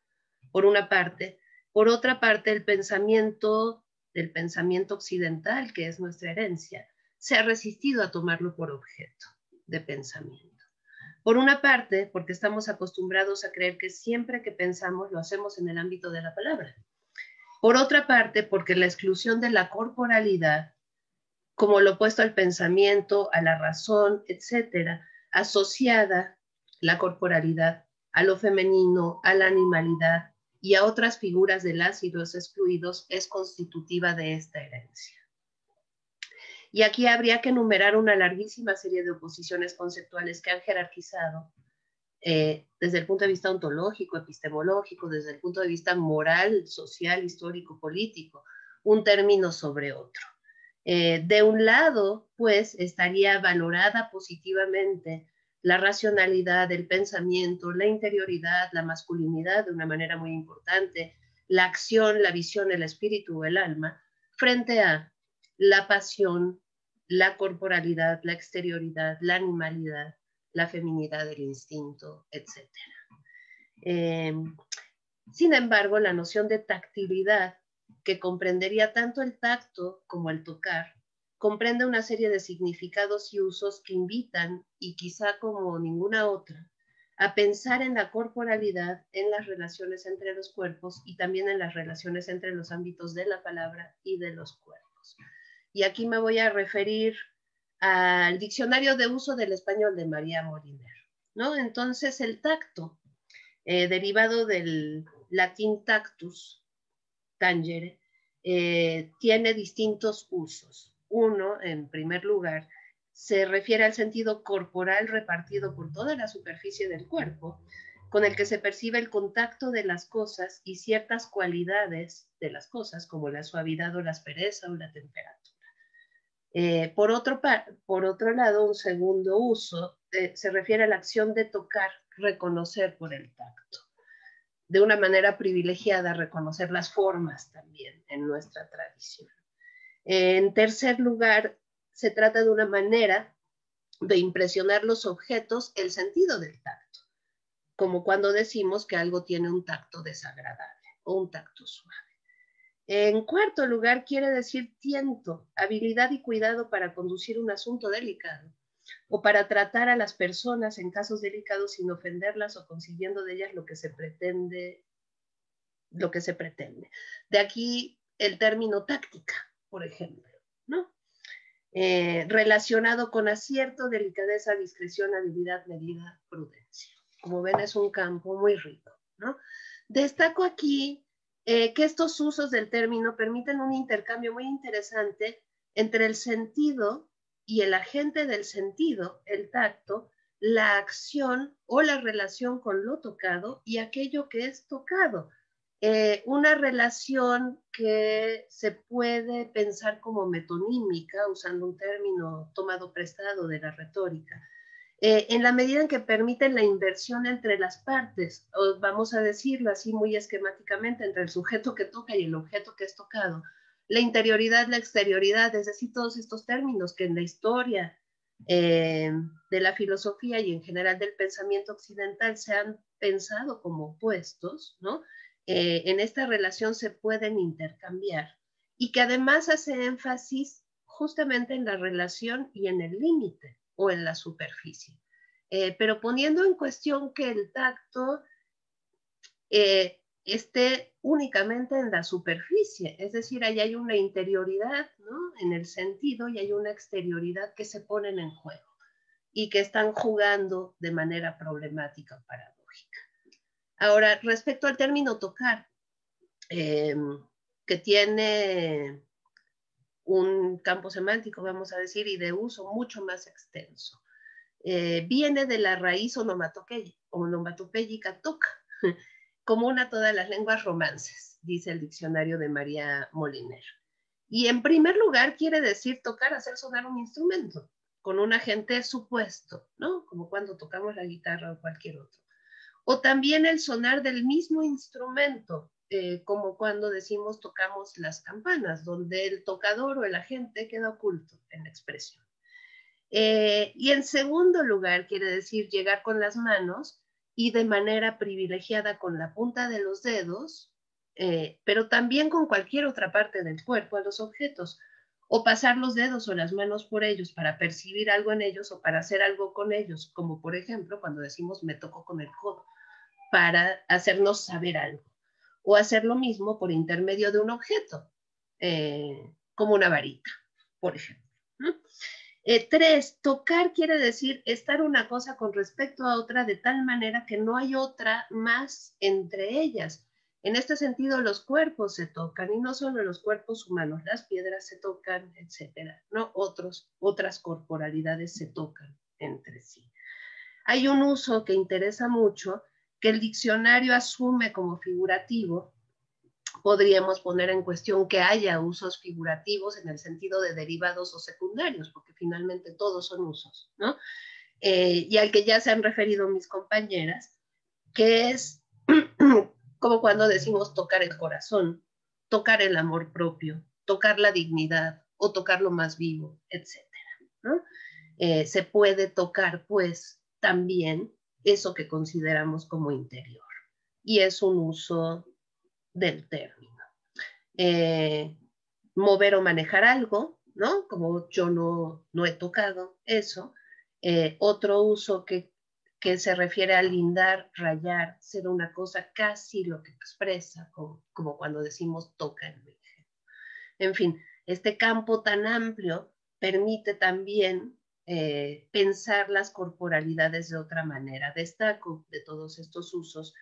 por una parte. Por otra parte, el pensamiento, el pensamiento occidental, que es nuestra herencia, se ha resistido a tomarlo por objeto de pensamiento. Por una parte, porque estamos acostumbrados a creer que siempre que pensamos lo hacemos en el ámbito de la palabra. Por otra parte, porque la exclusión de la corporalidad, como lo opuesto al pensamiento, a la razón, etcétera, asociada la corporalidad a lo femenino, a la animalidad y a otras figuras de las excluidos, es constitutiva de esta herencia. Y aquí habría que enumerar una larguísima serie de oposiciones conceptuales que han jerarquizado eh, desde el punto de vista ontológico, epistemológico, desde el punto de vista moral, social, histórico, político, un término sobre otro. Eh, de un lado, pues, estaría valorada positivamente la racionalidad, el pensamiento, la interioridad, la masculinidad de una manera muy importante, la acción, la visión, el espíritu, o el alma, frente a la pasión, la corporalidad, la exterioridad, la animalidad, la feminidad del instinto, etcétera. Eh, sin embargo, la noción de tactilidad, que comprendería tanto el tacto como el tocar, comprende una serie de significados y usos que invitan, y quizá como ninguna otra, a pensar en la corporalidad, en las relaciones entre los cuerpos y también en las relaciones entre los ámbitos de la palabra y de los cuerpos. Y aquí me voy a referir al diccionario de uso del español de María Moliner. ¿no? Entonces el tacto, eh, derivado del latín tactus, tangere, eh, tiene distintos usos. Uno, en primer lugar, se refiere al sentido corporal repartido por toda la superficie del cuerpo, con el que se percibe el contacto de las cosas y ciertas cualidades de las cosas, como la suavidad o la aspereza o la temperatura. Eh, por, otro lado, un segundo uso eh, se refiere a la acción de tocar, reconocer por el tacto. De una manera privilegiada, reconocer las formas también en nuestra tradición. en tercer lugar, se trata de una manera de impresionar los objetos el sentido del tacto, como cuando decimos que algo tiene un tacto desagradable o un tacto suave. En cuarto lugar, quiere decir tiento, habilidad y cuidado para conducir un asunto delicado o para tratar a las personas en casos delicados sin ofenderlas o consiguiendo de ellas lo que se pretende, lo que se pretende. De aquí el término táctica, por ejemplo, ¿no? Eh, relacionado con acierto, delicadeza, discreción, habilidad, medida, prudencia. Como ven, es un campo muy rico, ¿no? Destaco aquí eh, que estos usos del término permiten un intercambio muy interesante entre el sentido y el agente del sentido, el tacto, la acción o la relación con lo tocado y aquello que es tocado. Eh, una relación que se puede pensar como metonímica, usando un término tomado prestado de la retórica, eh, en la medida en que permiten la inversión entre las partes, o vamos a decirlo así muy esquemáticamente, entre el sujeto que toca y el objeto que es tocado, la interioridad, la exterioridad, es decir, todos estos términos que en la historia eh, de la filosofía y en general del pensamiento occidental se han pensado como opuestos, ¿no? Eh, en esta relación se pueden intercambiar y que además hace énfasis justamente en la relación y en el límite, o en la superficie. Eh, pero poniendo en cuestión que el tacto eh, esté únicamente en la superficie, es decir, ahí hay una interioridad en el sentido y hay una exterioridad que se ponen en juego y que están jugando de manera problemática o paradójica. Ahora, respecto al término tocar, eh, que tiene un campo semántico, vamos a decir, y de uso mucho más extenso. Eh, viene de la raíz onomatopéyica toca, [laughs] común a todas las lenguas romances, dice el diccionario de María Moliner. Y en primer lugar quiere decir tocar, hacer sonar un instrumento con un agente supuesto, ¿no? Como cuando tocamos la guitarra o cualquier otro. O también el sonar del mismo instrumento, eh, como cuando decimos tocamos las campanas, donde el tocador o el agente queda oculto en la expresión. Eh, y en segundo lugar, quiere decir llegar con las manos y de manera privilegiada con la punta de los dedos, eh, pero también con cualquier otra parte del cuerpo a los objetos, o pasar los dedos o las manos por ellos para percibir algo en ellos o para hacer algo con ellos, como por ejemplo cuando decimos me toco con el codo, para hacernos saber algo o hacer lo mismo por intermedio de un objeto, eh, como una varita, por ejemplo. Eh, tres, tocar quiere decir estar una cosa con respecto a otra de tal manera que no hay otra más entre ellas. En este sentido, los cuerpos se tocan y no solo los cuerpos humanos, las piedras se tocan, etcétera, no otros, otras corporalidades se tocan entre sí. Hay un uso que interesa mucho que el diccionario asume como figurativo, podríamos poner en cuestión que haya usos figurativos en el sentido de derivados o secundarios, porque finalmente todos son usos, ¿no? Eh, y al que ya se han referido mis compañeras, que es [clears throat] como cuando decimos tocar el corazón, tocar el amor propio, tocar la dignidad o tocar lo más vivo, etc. ¿no? Eh, se puede tocar, pues, también eso que consideramos como interior. Y es un uso del término. Eh, mover o manejar algo, ¿no? Como yo no, he tocado eso. Eh, otro uso que, que, se refiere a lindar, rayar, ser una cosa casi lo que expresa, como, cuando decimos toca en En fin, este campo tan amplio permite también eh, pensar las corporalidades de otra manera. Destaco de todos estos usos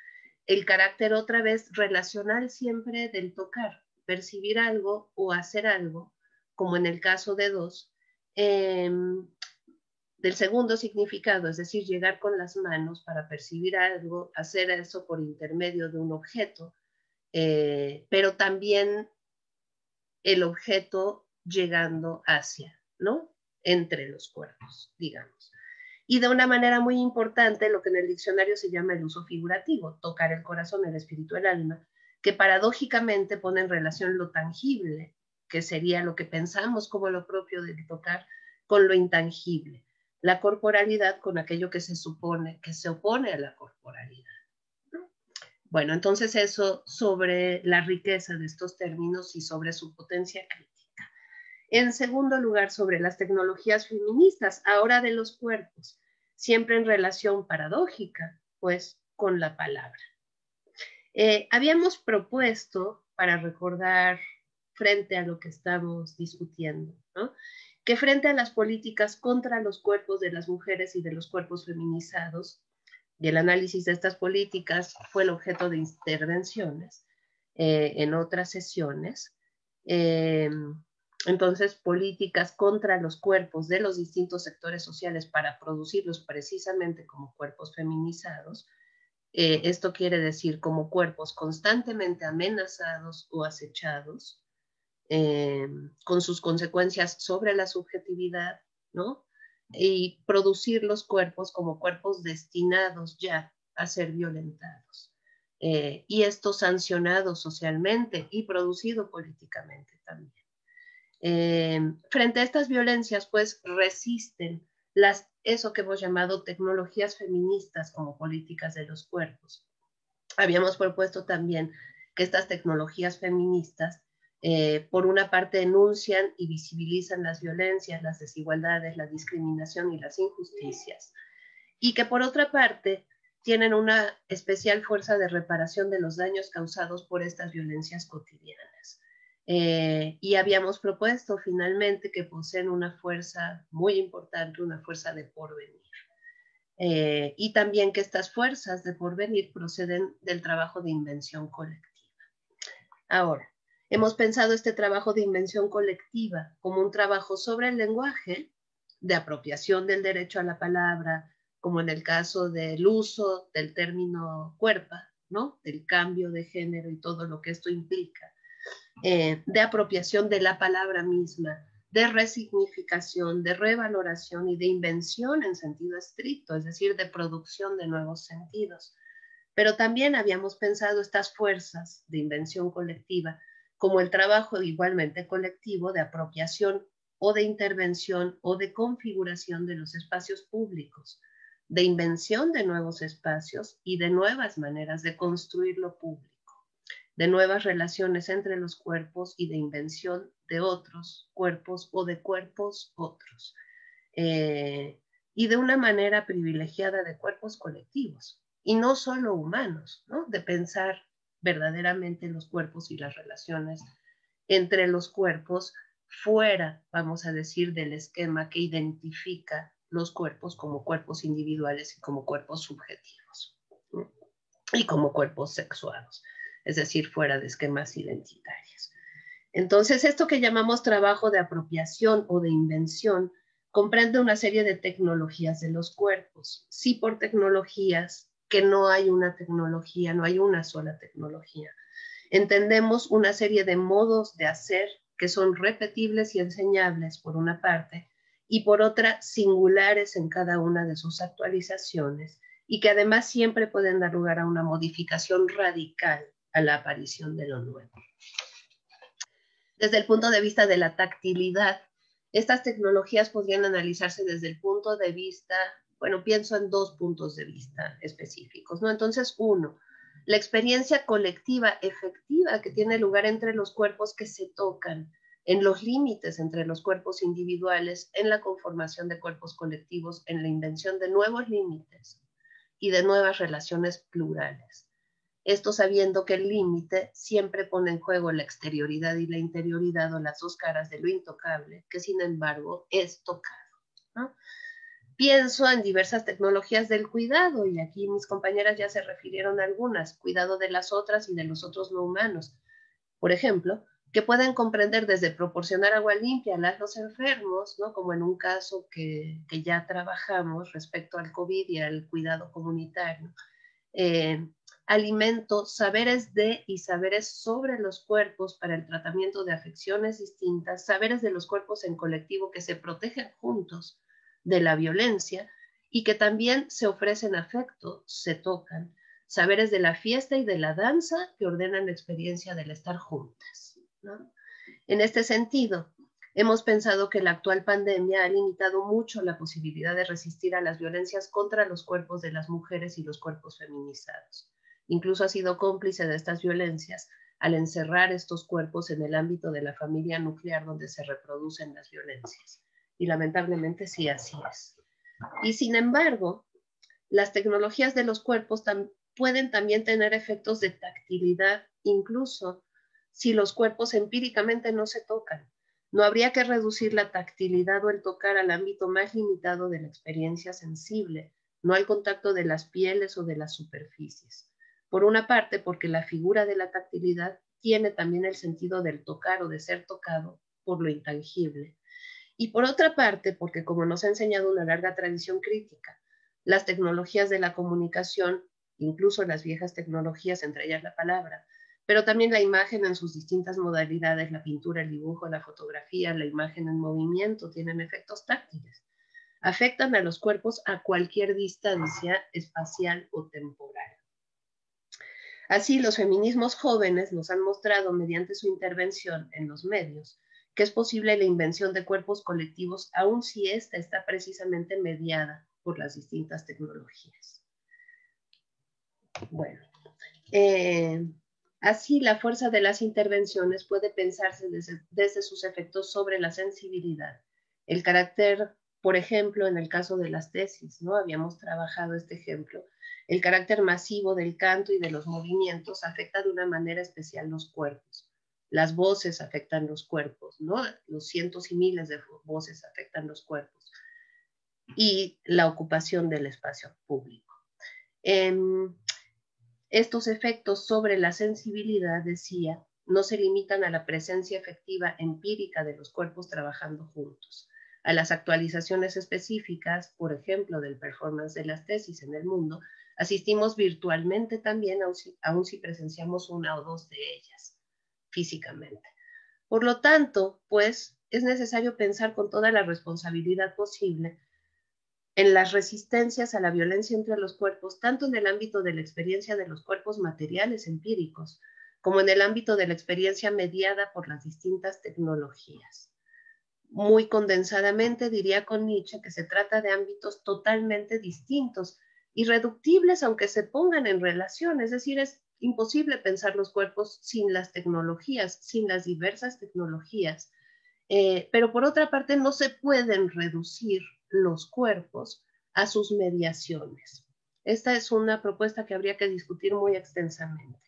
el carácter otra vez relacional siempre del tocar, percibir algo o hacer algo, como en el caso de dos, em, del segundo significado, es decir, llegar con las manos para percibir algo, hacer eso por intermedio de un objeto, eh, pero también el objeto llegando hacia, ¿no? entre los cuerpos, digamos. Y de una manera muy importante, lo que en el diccionario se llama el uso figurativo, tocar el corazón, el espíritu, el alma, que paradójicamente pone en relación lo tangible, que sería lo que pensamos como lo propio de tocar, con lo intangible, la corporalidad con aquello que se supone, que se opone a la corporalidad. Bueno, entonces eso sobre la riqueza de estos términos y sobre su potencia crítica. En segundo lugar, sobre las tecnologías feministas, ahora de los cuerpos, siempre en relación paradójica, pues, con la palabra. Eh, habíamos propuesto, para recordar frente a lo que estamos discutiendo, que frente a las políticas contra los cuerpos de las mujeres y de los cuerpos feminizados, y el análisis de estas políticas fue el objeto de intervenciones eh, en otras sesiones, eh, entonces, políticas contra los cuerpos de los distintos sectores sociales para producirlos precisamente como cuerpos feminizados. Eh, esto quiere decir como cuerpos constantemente amenazados o acechados, eh, con sus consecuencias sobre la subjetividad, ¿no? Y producir los cuerpos como cuerpos destinados ya a ser violentados. Eh, y esto sancionado socialmente y producido políticamente también. Em, frente a estas violencias, pues resisten las, eso que hemos llamado tecnologías feministas como políticas de los cuerpos. Habíamos propuesto también que estas tecnologías feministas, eh, por una parte, denuncian y visibilizan las violencias, las desigualdades, la discriminación y las injusticias, y que por otra parte, tienen una especial fuerza de reparación de los daños causados por estas violencias cotidianas. Eh, y habíamos propuesto finalmente que poseen una fuerza muy importante, una fuerza de porvenir. Eh, y también que estas fuerzas de porvenir proceden del trabajo de invención colectiva. Ahora, hemos pensado este trabajo de invención colectiva como un trabajo sobre el lenguaje, de apropiación del derecho a la palabra, como en el caso del uso del término cuerpa, ¿no? Del cambio de género y todo lo que esto implica. Eh, de apropiación de la palabra misma, de resignificación, de revaloración y de invención en sentido estricto, es decir, de producción de nuevos sentidos. Pero también habíamos pensado estas fuerzas de invención colectiva como el trabajo igualmente colectivo de apropiación o de intervención o de configuración de los espacios públicos, de invención de nuevos espacios y de nuevas maneras de construir lo público de nuevas relaciones entre los cuerpos y de invención de otros cuerpos o de cuerpos otros, eh, y de una manera privilegiada de cuerpos colectivos, y no solo humanos, de pensar verdaderamente los cuerpos y las relaciones entre los cuerpos fuera, vamos a decir, del esquema que identifica los cuerpos como cuerpos individuales y como cuerpos subjetivos y como cuerpos sexuados es decir, fuera de esquemas identitarios. Entonces, esto que llamamos trabajo de apropiación o de invención comprende una serie de tecnologías de los cuerpos. Sí, por tecnologías, que no hay una tecnología, no hay una sola tecnología. Entendemos una serie de modos de hacer que son repetibles y enseñables por una parte, y por otra singulares en cada una de sus actualizaciones y que además siempre pueden dar lugar a una modificación radical la aparición de lo nuevo. Desde el punto de vista de la tactilidad, estas tecnologías podrían analizarse desde el punto de vista, bueno, pienso en dos puntos de vista específicos, ¿no? Entonces, uno, la experiencia colectiva efectiva que tiene lugar entre los cuerpos que se tocan, en los límites entre los cuerpos individuales, en la conformación de cuerpos colectivos, en la invención de nuevos límites y de nuevas relaciones plurales esto sabiendo que el límite siempre pone en juego la exterioridad y la interioridad o las dos caras de lo intocable, que sin embargo es tocado. Pienso en diversas tecnologías del cuidado y aquí mis compañeras ya se refirieron a algunas, cuidado de las otras y de los otros no humanos. Por ejemplo, que pueden comprender desde proporcionar agua limpia a los enfermos, ¿no? como en un caso que, ya trabajamos respecto al COVID y al cuidado comunitario, eh, alimento, saberes de y saberes sobre los cuerpos para el tratamiento de afecciones distintas, saberes de los cuerpos en colectivo que se protegen juntos de la violencia y que también se ofrecen afecto, se tocan, saberes de la fiesta y de la danza que ordenan la experiencia del estar juntas. En este sentido, hemos pensado que la actual pandemia ha limitado mucho la posibilidad de resistir a las violencias contra los cuerpos de las mujeres y los cuerpos feminizados. Incluso ha sido cómplice de estas violencias al encerrar estos cuerpos en el ámbito de la familia nuclear donde se reproducen las violencias. Y lamentablemente sí, así es. Y sin embargo, las tecnologías de los cuerpos pueden también tener efectos de tactilidad, incluso si los cuerpos empíricamente no se tocan. No habría que reducir la tactilidad o el tocar al ámbito más limitado de la experiencia sensible, no al contacto de las pieles o de las superficies. Por una parte, porque la figura de la tactilidad tiene también el sentido del tocar o de ser tocado por lo intangible. Y por otra parte, porque como nos ha enseñado una larga tradición crítica, las tecnologías de la comunicación, incluso las viejas tecnologías, entre ellas la palabra, pero también la imagen en sus distintas modalidades, la pintura, el dibujo, la fotografía, la imagen en movimiento, tienen efectos táctiles. Afectan a los cuerpos a cualquier distancia espacial o temporal. Así, los feminismos jóvenes nos han mostrado, mediante su intervención en los medios, que es posible la invención de cuerpos colectivos, aun si ésta está precisamente mediada por las distintas tecnologías. Bueno, eh, así la fuerza de las intervenciones puede pensarse desde sus efectos sobre la sensibilidad, el carácter por ejemplo, en el caso de las tesis, ¿no? Habíamos trabajado este ejemplo. El carácter masivo del canto y de los movimientos afecta de una manera especial los cuerpos. Las voces afectan los cuerpos, ¿no? Los cientos y miles de voces afectan los cuerpos. Y la ocupación del espacio público. Em, estos efectos sobre la sensibilidad, decía, no se limitan a la presencia efectiva empírica de los cuerpos trabajando juntos a las actualizaciones específicas, por ejemplo, del performance de las tesis en el mundo, asistimos virtualmente también, aun si, presenciamos una o dos de ellas físicamente. Por lo tanto, pues, es necesario pensar con toda la responsabilidad posible en las resistencias a la violencia entre los cuerpos, tanto en el ámbito de la experiencia de los cuerpos materiales empíricos, como en el ámbito de la experiencia mediada por las distintas tecnologías muy condensadamente diría con Nietzsche que se trata de ámbitos totalmente distintos, irreductibles aunque se pongan en relación, es decir, es imposible pensar los cuerpos sin las tecnologías, sin las diversas tecnologías. Eh, pero por otra parte, no se pueden reducir los cuerpos a sus mediaciones. Esta es una propuesta que habría que discutir muy extensamente.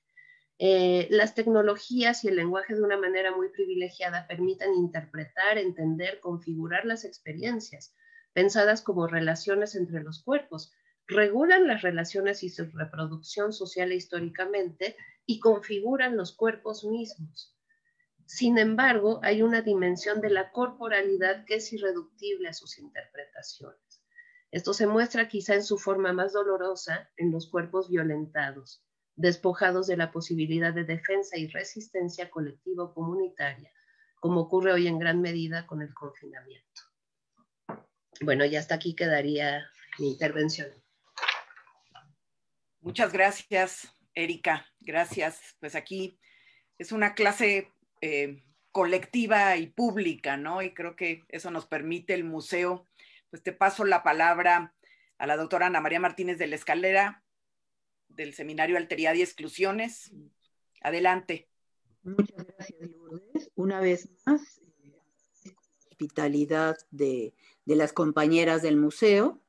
Eh, las tecnologías y el lenguaje de una manera muy privilegiada permitan interpretar, entender, configurar las experiencias, pensadas como relaciones entre los cuerpos, regulan las relaciones y su reproducción social e históricamente y configuran los cuerpos mismos. Sin embargo, hay una dimensión de la corporalidad que es irreductible a sus interpretaciones. Esto se muestra quizá en su forma más dolorosa en los cuerpos violentados despojados de la posibilidad de defensa y resistencia colectiva o comunitaria, como ocurre hoy en gran medida con el confinamiento. Bueno, ya hasta aquí quedaría mi intervención. Muchas gracias, Erika. Gracias. Pues aquí es una clase eh, colectiva y pública, ¿no? Y creo que eso nos permite el museo. Pues te paso la palabra a la doctora Ana María Martínez de la Escalera del Seminario Alteridad y Exclusiones. Adelante. Muchas gracias, Lourdes. Una vez más, eh, hospitalidad de, de las compañeras del museo,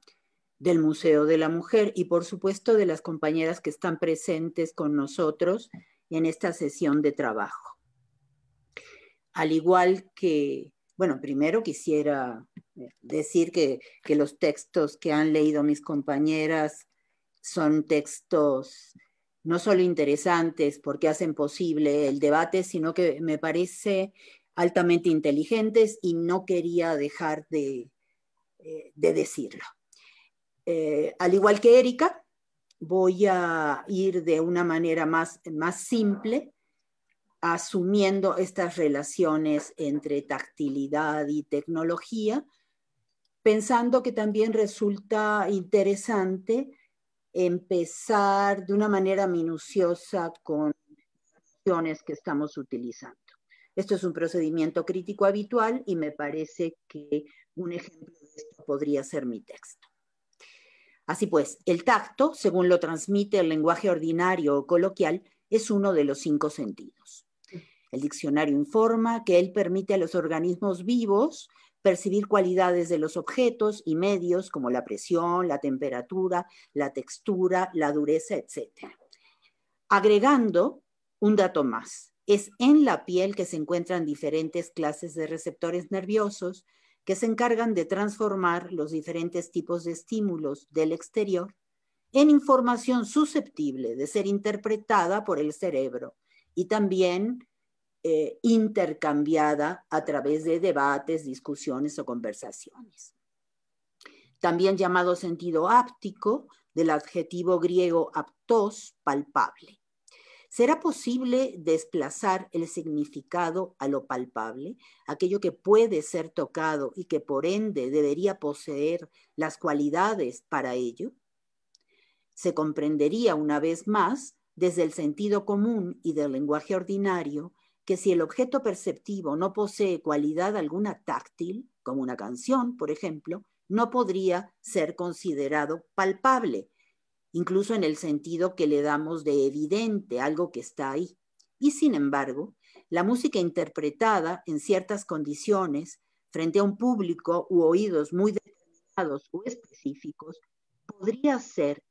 del Museo de la Mujer y por supuesto de las compañeras que están presentes con nosotros en esta sesión de trabajo. Al igual que, bueno, primero quisiera eh, decir que, que los textos que han leído mis compañeras son textos no solo interesantes porque hacen posible el debate, sino que me parece altamente inteligentes y no quería dejar de, eh, decirlo. Eh, al igual que Erika, voy a ir de una manera más simple, asumiendo estas relaciones entre tactilidad y tecnología, pensando que también resulta interesante empezar de una manera minuciosa con acciones que estamos utilizando. Esto es un procedimiento crítico habitual y me parece que un ejemplo de esto podría ser mi texto. Así pues, el tacto, según lo transmite el lenguaje ordinario o coloquial, es uno de los cinco sentidos. El diccionario informa que él permite a los organismos vivos percibir cualidades de los objetos y medios como la presión, la temperatura, la textura, la dureza, etc. Agregando un dato más, es en la piel que se encuentran diferentes clases de receptores nerviosos que se encargan de transformar los diferentes tipos de estímulos del exterior en información susceptible de ser interpretada por el cerebro y también eh, intercambiada a través de debates, discusiones o conversaciones. También llamado sentido áptico, del adjetivo griego aptos, palpable. ¿Será posible desplazar el significado a lo palpable, aquello que puede ser tocado y que por ende debería poseer las cualidades para ello? Se comprendería una vez más, desde el sentido común y del lenguaje ordinario, si el objeto perceptivo no posee cualidad alguna táctil, como una canción, por ejemplo, no podría ser considerado palpable, incluso en el sentido que le damos de evidente, algo que está ahí. Y sin embargo, la música interpretada en ciertas condiciones, frente a un público u oídos muy determinados o específicos, podría ser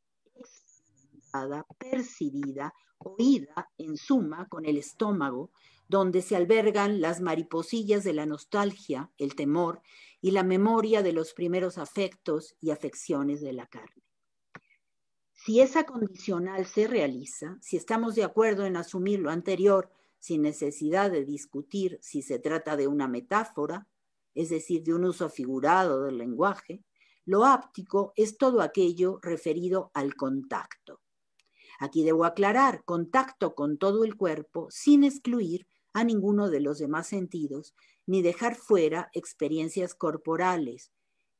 percibida, oída, en suma, con el estómago, donde se albergan las mariposillas de la nostalgia, el temor y la memoria de los primeros afectos y afecciones de la carne. Si esa condicional se realiza, si estamos de acuerdo en asumir lo anterior sin necesidad de discutir si se trata de una metáfora, es decir, de un uso figurado del lenguaje, lo áptico es todo aquello referido al contacto. Aquí debo aclarar, contacto con todo el cuerpo sin excluir ninguno de los demás sentidos, ni dejar fuera experiencias corporales,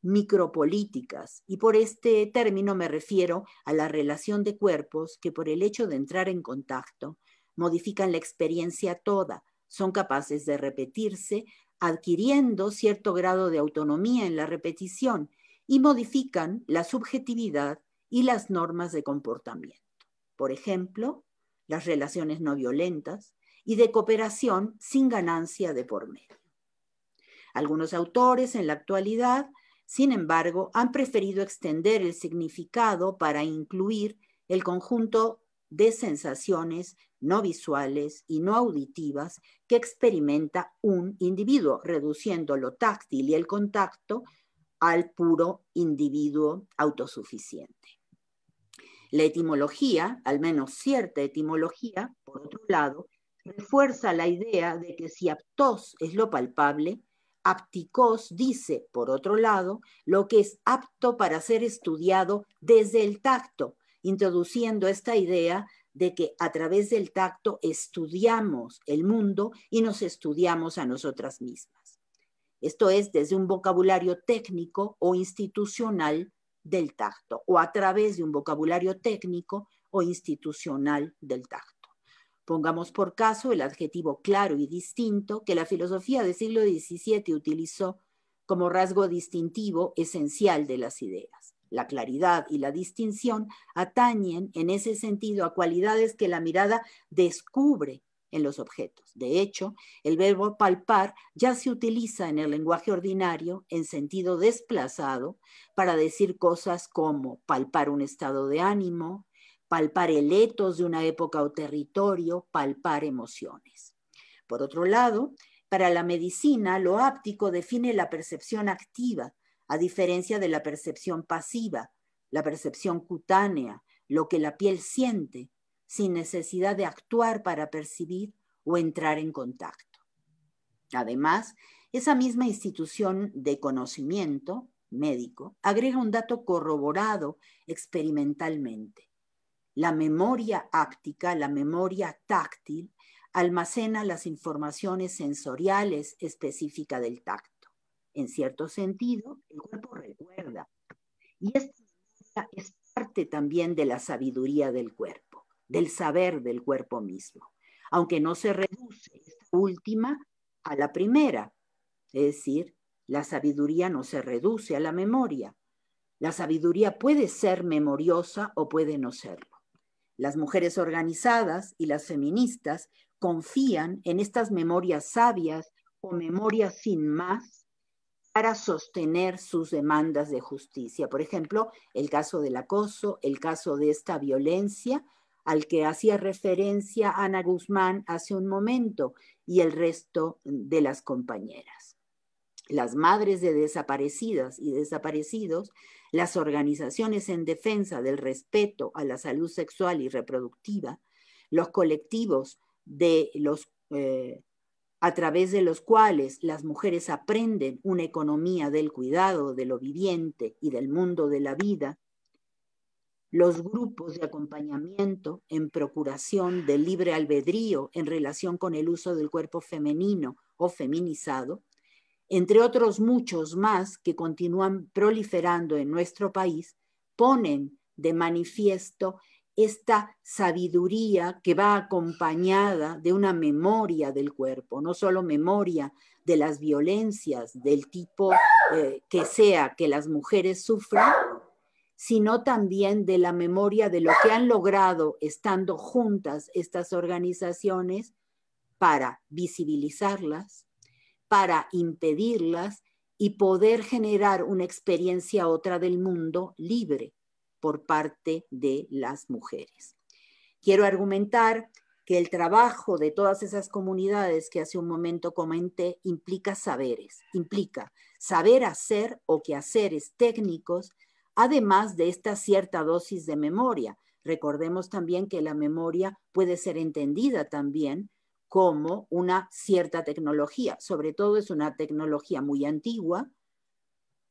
micropolíticas, y por este término me refiero a la relación de cuerpos que por el hecho de entrar en contacto modifican la experiencia toda, son capaces de repetirse, adquiriendo cierto grado de autonomía en la repetición y modifican la subjetividad y las normas de comportamiento. Por ejemplo, las relaciones no violentas, y de cooperación sin ganancia de por medio. Algunos autores en la actualidad, sin embargo, han preferido extender el significado para incluir el conjunto de sensaciones no visuales y no auditivas que experimenta un individuo, reduciendo lo táctil y el contacto al puro individuo autosuficiente. La etimología, al menos cierta etimología, por otro lado, refuerza la idea de que si aptos es lo palpable, apticos dice, por otro lado, lo que es apto para ser estudiado desde el tacto, introduciendo esta idea de que a través del tacto estudiamos el mundo y nos estudiamos a nosotras mismas. Esto es desde un vocabulario técnico o institucional del tacto, o a través de un vocabulario técnico o institucional del tacto. Pongamos por caso el adjetivo claro y distinto que la filosofía del siglo XVII utilizó como rasgo distintivo esencial de las ideas. La claridad y la distinción atañen en ese sentido a cualidades que la mirada descubre en los objetos. De hecho, el verbo palpar ya se utiliza en el lenguaje ordinario en sentido desplazado para decir cosas como palpar un estado de ánimo, palpar el etos de una época o territorio, palpar emociones. Por otro lado, para la medicina, lo áptico define la percepción activa, a diferencia de la percepción pasiva, la percepción cutánea, lo que la piel siente, sin necesidad de actuar para percibir o entrar en contacto. Además, esa misma institución de conocimiento médico agrega un dato corroborado experimentalmente la memoria áptica, la memoria táctil, almacena las informaciones sensoriales específicas del tacto. En cierto sentido, el cuerpo recuerda. Y esta es parte también de la sabiduría del cuerpo, del saber del cuerpo mismo, aunque no se reduce esta última a la primera. Es decir, la sabiduría no se reduce a la memoria. La sabiduría puede ser memoriosa o puede no serlo. Las mujeres organizadas y las feministas confían en estas memorias sabias o memorias sin más para sostener sus demandas de justicia. Por ejemplo, el caso del acoso, el caso de esta violencia al que hacía referencia Ana Guzmán hace un momento y el resto de las compañeras las madres de desaparecidas y desaparecidos, las organizaciones en defensa del respeto a la salud sexual y reproductiva, los colectivos de eh, a través de los cuales las mujeres aprenden una economía del cuidado de lo viviente y del mundo de la vida, los grupos de acompañamiento en procuración del libre albedrío en relación con el uso del cuerpo femenino o feminizado, entre otros muchos más que continúan proliferando en nuestro país, ponen de manifiesto esta sabiduría que va acompañada de una memoria del cuerpo, no solo memoria de las violencias del tipo eh, que sea que las mujeres sufran, sino también de la memoria de lo que han logrado estando juntas estas organizaciones para visibilizarlas, para impedirlas y poder generar una experiencia otra del mundo libre por parte de las mujeres. Quiero argumentar que el trabajo de todas esas comunidades que hace un momento comenté implica saberes, implica saber hacer o quehaceres técnicos, además de esta cierta dosis de memoria. Recordemos también que la memoria puede ser entendida también como una cierta tecnología. Sobre todo es una tecnología muy antigua,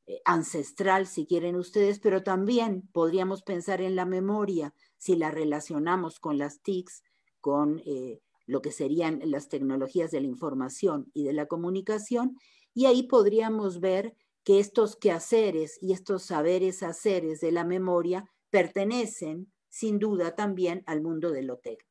eh, ancestral, si quieren ustedes, pero también podríamos pensar en la memoria si la relacionamos con las TICs, con eh, lo que serían las tecnologías de la información y de la comunicación, y ahí podríamos ver que estos quehaceres y estos saberes haceres de la memoria pertenecen sin duda también al mundo de lo técnico.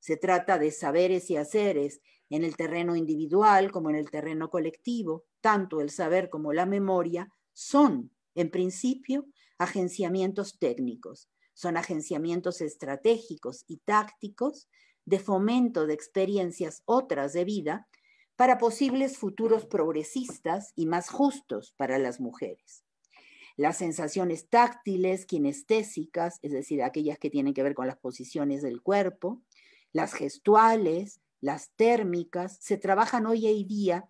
Se trata de saberes y haceres en el terreno individual como en el terreno colectivo. Tanto el saber como la memoria son, en principio, agenciamientos técnicos. Son agenciamientos estratégicos y tácticos de fomento de experiencias otras de vida para posibles futuros progresistas y más justos para las mujeres. Las sensaciones táctiles, kinestésicas, es decir, aquellas que tienen que ver con las posiciones del cuerpo, las gestuales, las térmicas, se trabajan hoy en día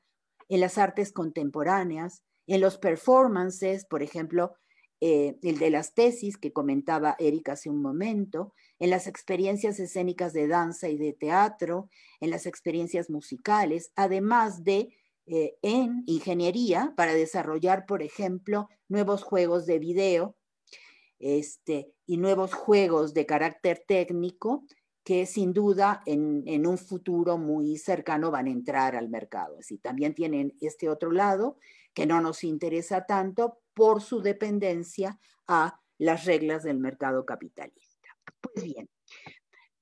en las artes contemporáneas, en los performances, por ejemplo, eh, el de las tesis que comentaba Erika hace un momento, en las experiencias escénicas de danza y de teatro, en las experiencias musicales, además de eh, en ingeniería para desarrollar, por ejemplo, nuevos juegos de video este, y nuevos juegos de carácter técnico que sin duda en, un futuro muy cercano van a entrar al mercado. Así también tienen este otro lado que no nos interesa tanto por su dependencia a las reglas del mercado capitalista. Pues bien,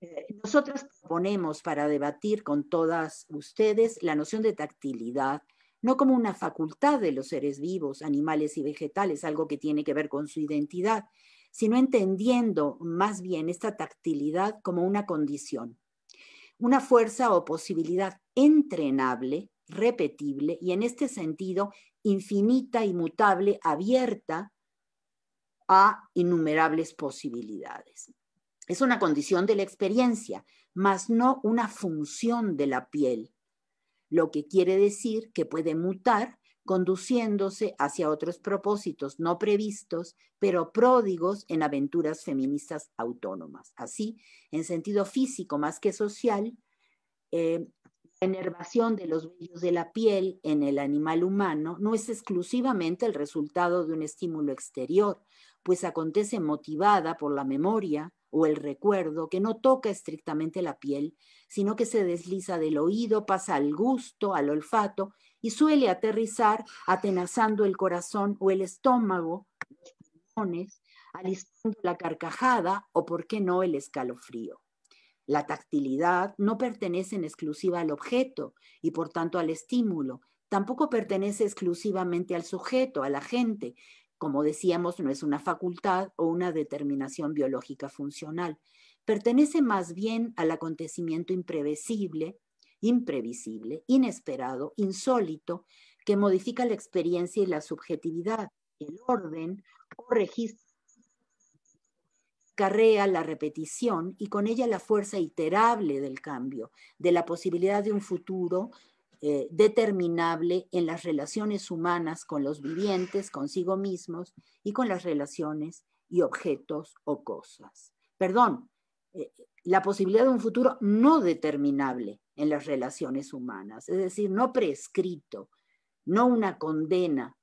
eh, nosotros proponemos para debatir con todas ustedes la noción de tactilidad, no como una facultad de los seres vivos, animales y vegetales, algo que tiene que ver con su identidad, sino entendiendo más bien esta tactilidad como una condición, una fuerza o posibilidad entrenable, repetible y en este sentido infinita, inmutable, abierta a innumerables posibilidades. Es una condición de la experiencia, más no una función de la piel, lo que quiere decir que puede mutar conduciéndose hacia otros propósitos no previstos, pero pródigos en aventuras feministas autónomas. Así, en sentido físico más que social, eh, la enervación de los vellos de la piel en el animal humano no es exclusivamente el resultado de un estímulo exterior, pues acontece motivada por la memoria o el recuerdo que no toca estrictamente la piel, sino que se desliza del oído, pasa al gusto, al olfato y suele aterrizar atenazando el corazón o el estómago, los pulmones, alistando la carcajada o, por qué no, el escalofrío. La tactilidad no pertenece en exclusiva al objeto y, por tanto, al estímulo. Tampoco pertenece exclusivamente al sujeto, a la gente. Como decíamos, no es una facultad o una determinación biológica funcional. Pertenece más bien al acontecimiento imprevisible, imprevisible, inesperado, insólito, que modifica la experiencia y la subjetividad, el orden o registro carrea la repetición y con ella la fuerza iterable del cambio, de la posibilidad de un futuro eh, determinable en las relaciones humanas con los vivientes, consigo mismos y con las relaciones y objetos o cosas. Perdón, eh, la posibilidad de un futuro no determinable en las relaciones humanas, es decir, no prescrito, no una condena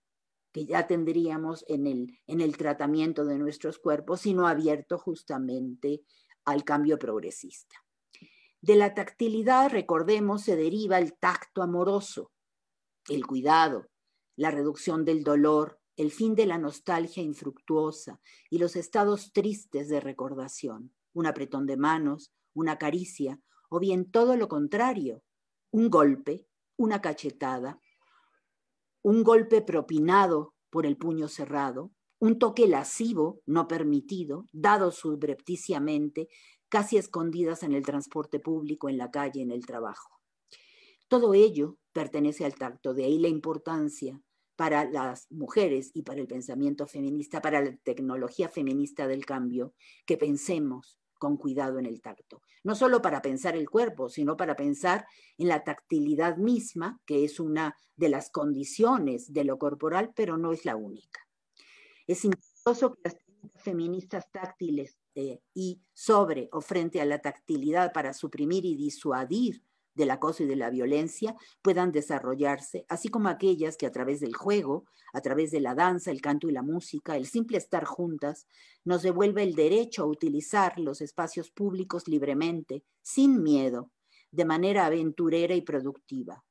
que ya tendríamos en el, en el tratamiento de nuestros cuerpos, sino abierto justamente al cambio progresista. De la tactilidad, recordemos, se deriva el tacto amoroso, el cuidado, la reducción del dolor, el fin de la nostalgia infructuosa y los estados tristes de recordación un apretón de manos, una caricia, o bien todo lo contrario, un golpe, una cachetada, un golpe propinado por el puño cerrado, un toque lascivo, no permitido, dado subrepticiamente, casi escondidas en el transporte público, en la calle, en el trabajo. Todo ello pertenece al tacto, de ahí la importancia para las mujeres y para el pensamiento feminista, para la tecnología feminista del cambio, que pensemos con cuidado en el tacto. No solo para pensar el cuerpo, sino para pensar en la tactilidad misma, que es una de las condiciones de lo corporal, pero no es la única. Es interesante que las feministas táctiles eh, y sobre o frente a la tactilidad para suprimir y disuadir del acoso y de la violencia puedan desarrollarse, así como aquellas que a través del juego, a través de la danza, el canto y la música, el simple estar juntas, nos devuelve el derecho a utilizar los espacios públicos libremente, sin miedo, de manera aventurera y productiva.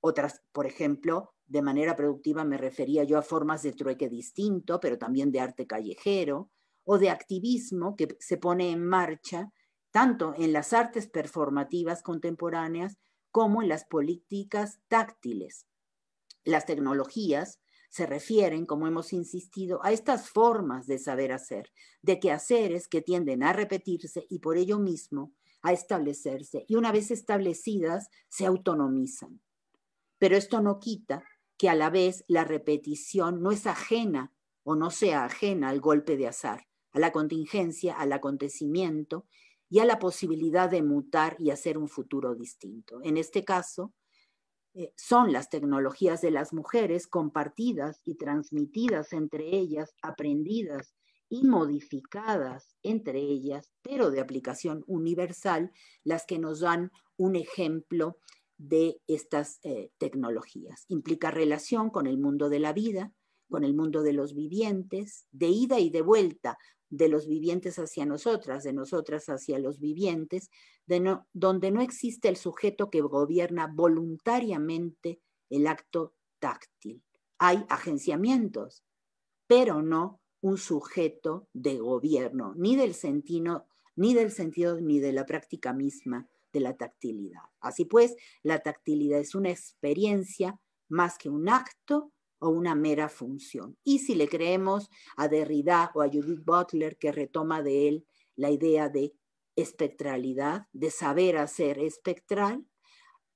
Otras, por ejemplo, de manera productiva me refería yo a formas de trueque distinto, pero también de arte callejero o de activismo que se pone en marcha tanto en las artes performativas contemporáneas como en las políticas táctiles. Las tecnologías se refieren, como hemos insistido, a estas formas de saber hacer, de que quehaceres que tienden a repetirse y por ello mismo a establecerse y una vez establecidas se autonomizan. Pero esto no quita que a la vez la repetición no es ajena o no sea ajena al golpe de azar, a la contingencia, al acontecimiento y a la posibilidad de mutar y hacer un futuro distinto. En este caso, eh, son las tecnologías de las mujeres compartidas y transmitidas entre ellas, aprendidas y modificadas entre ellas, pero de aplicación universal, las que nos dan un ejemplo de estas eh, tecnologías. Implica relación con el mundo de la vida, con el mundo de los vivientes, de ida y de vuelta, de los vivientes hacia nosotras, de nosotras hacia los vivientes, de donde no existe el sujeto que gobierna voluntariamente el acto táctil. Hay agenciamientos, pero no un sujeto de gobierno, ni del sentido, ni del sentido, ni de la práctica misma de la tactilidad. Así pues, la tactilidad es una experiencia más que un acto o una mera función. Y si le creemos a Derrida o a Judith Butler, que retoma de él la idea de espectralidad, de saber hacer espectral,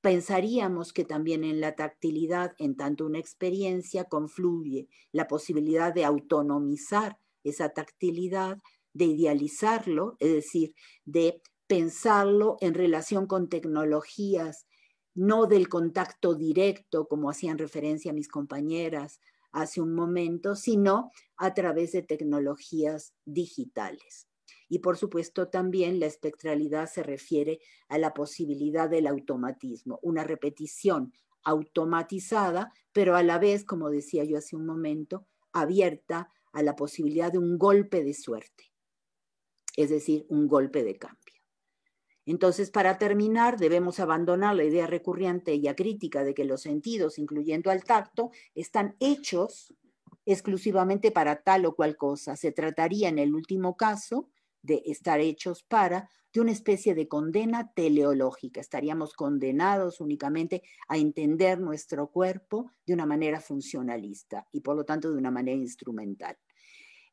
pensaríamos que también en la tactilidad, en tanto una experiencia, confluye la posibilidad de autonomizar esa tactilidad, de idealizarlo, es decir, de pensarlo en relación con tecnologías no del contacto directo, como hacían referencia mis compañeras hace un momento, sino a través de tecnologías digitales. Y por supuesto también la espectralidad se refiere a la posibilidad del automatismo, una repetición automatizada, pero a la vez, como decía yo hace un momento, abierta a la posibilidad de un golpe de suerte, es decir, un golpe de cambio. Entonces, para terminar, debemos abandonar la idea recurrente y acrítica de que los sentidos, incluyendo al tacto, están hechos exclusivamente para tal o cual cosa. Se trataría, en el último caso, de estar hechos para, de una especie de condena teleológica. Estaríamos condenados únicamente a entender nuestro cuerpo de una manera funcionalista y por lo tanto de una manera instrumental.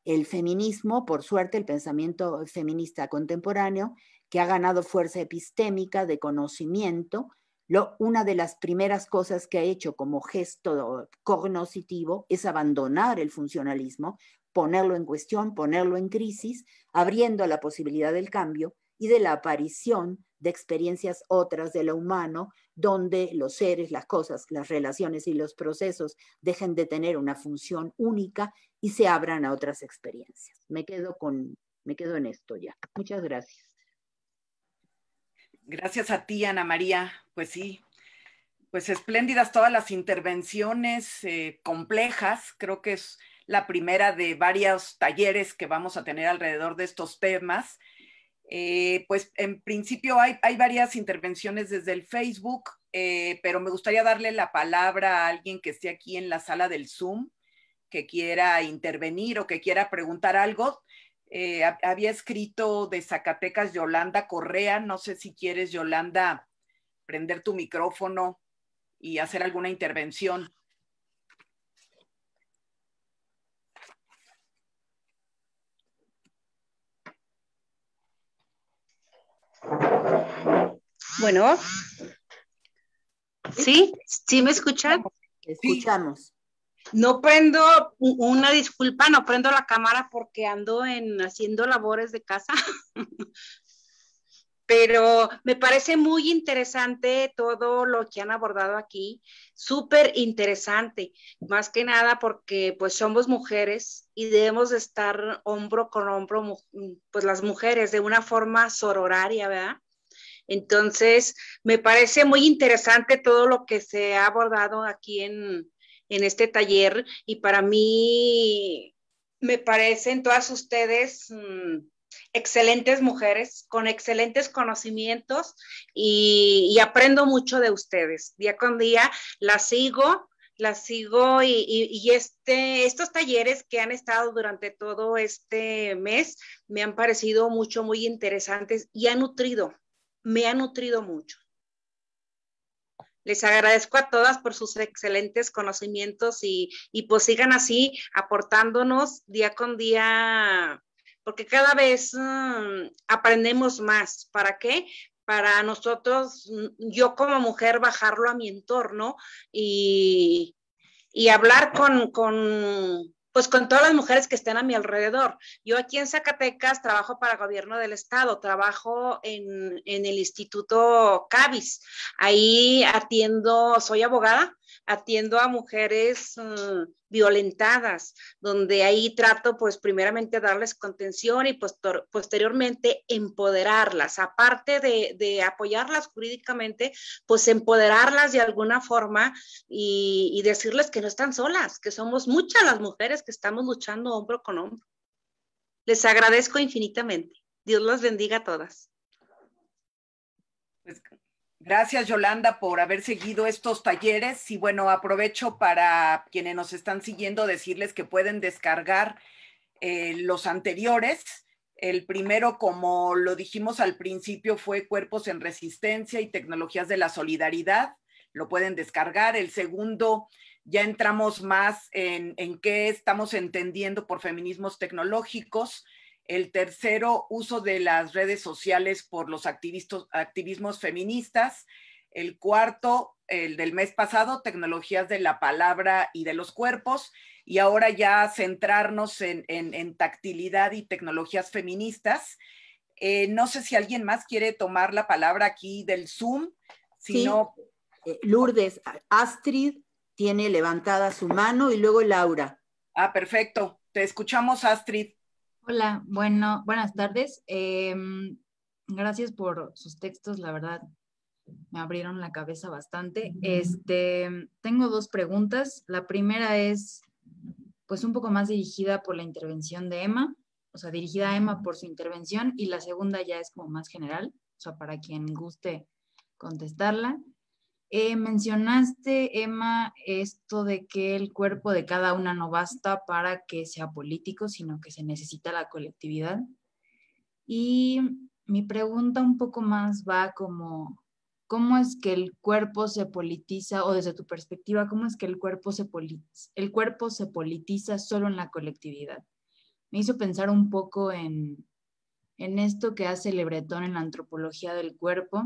El feminismo, por suerte, el pensamiento feminista contemporáneo que ha ganado fuerza epistémica de conocimiento, una de las primeras cosas que ha hecho como gesto cognoscitivo es abandonar el funcionalismo, ponerlo en cuestión, ponerlo en crisis, abriendo la posibilidad del cambio y de la aparición de experiencias otras de lo humano, donde los seres, las cosas, las relaciones y los procesos dejen de tener una función única y se abran a otras experiencias. Me quedo con me quedo en esto ya. Muchas gracias. Gracias a ti, Ana María. Pues sí, pues espléndidas todas las intervenciones eh, complejas. Creo que es la primera de varios talleres que vamos a tener alrededor de estos temas. Eh, pues en principio hay, varias intervenciones desde el Facebook, eh, pero me gustaría darle la palabra a alguien que esté aquí en la sala del Zoom, que quiera intervenir o que quiera preguntar algo. Eh, había escrito de Zacatecas Yolanda Correa. No sé si quieres, Yolanda, prender tu micrófono y hacer alguna intervención. Bueno, ¿sí? ¿Sí me escuchan? Escuchamos. No prendo una disculpa, no prendo la cámara porque ando en haciendo labores de casa. [laughs] Pero me parece muy interesante todo lo que han abordado aquí, súper interesante, más que nada porque pues somos mujeres y debemos estar hombro con hombro, pues las mujeres de una forma sororaria, ¿verdad? Entonces, me parece muy interesante todo lo que se ha abordado aquí en, en este taller y para mí me parecen todas ustedes mm, excelentes mujeres con excelentes conocimientos y, aprendo mucho de ustedes. Día con día las sigo, las sigo y, este, estos talleres que han estado durante todo este mes me han parecido mucho, muy interesantes y han nutrido, me han nutrido mucho. Les agradezco a todas por sus excelentes conocimientos y, pues sigan así aportándonos día con día, porque cada vez mm, aprendemos más. ¿Para qué? Para nosotros, mm, yo como mujer, bajarlo a mi entorno y, hablar con pues con todas las mujeres que estén a mi alrededor. Yo aquí en Zacatecas trabajo para gobierno del estado, trabajo en, en el Instituto Cavis. Ahí atiendo, soy abogada, atiendo a mujeres mm, violentadas, donde ahí trato pues primeramente darles contención y pues, posteriormente empoderarlas. Aparte de, apoyarlas jurídicamente, pues empoderarlas de alguna forma y, y decirles que no están solas, que somos muchas las mujeres que estamos luchando hombro con hombro. Les agradezco infinitamente. Dios los bendiga a todas. Pues, Gracias, Yolanda, por haber seguido estos talleres. Y bueno, aprovecho para quienes nos están siguiendo decirles que pueden descargar eh, los anteriores. El primero, como lo dijimos al principio, fue Cuerpos en Resistencia y Tecnologías de la Solidaridad. Lo pueden descargar. El segundo, ya entramos más en qué estamos entendiendo por feminismos tecnológicos. El tercero, uso de las redes sociales por los activismos feministas. El cuarto, el del mes pasado, tecnologías de la palabra y de los cuerpos. Y ahora ya centrarnos en, tactilidad y tecnologías feministas. Eh, no sé si alguien más quiere tomar la palabra aquí del Zoom. Eh, Lourdes, Astrid tiene levantada su mano y luego Laura. Ah, perfecto. Te escuchamos, Astrid. Hola, bueno, buenas tardes. Em, gracias por sus textos, la verdad me abrieron la cabeza bastante. Este, tengo dos preguntas. La primera es, pues, un poco más dirigida por la intervención de Emma, o sea, dirigida a Emma por su intervención, y la segunda ya es como más general, o sea, para quien guste contestarla. Eh, mencionaste, Emma, esto de que el cuerpo de cada una no basta para que sea político, sino que se necesita la colectividad. Y mi pregunta un poco más va como, ¿cómo es que el cuerpo se politiza, o desde tu perspectiva, cómo es que el cuerpo se, politiza, el cuerpo se politiza solo en la colectividad? Me hizo pensar un poco en, en esto que hace Lebretón en la antropología del cuerpo,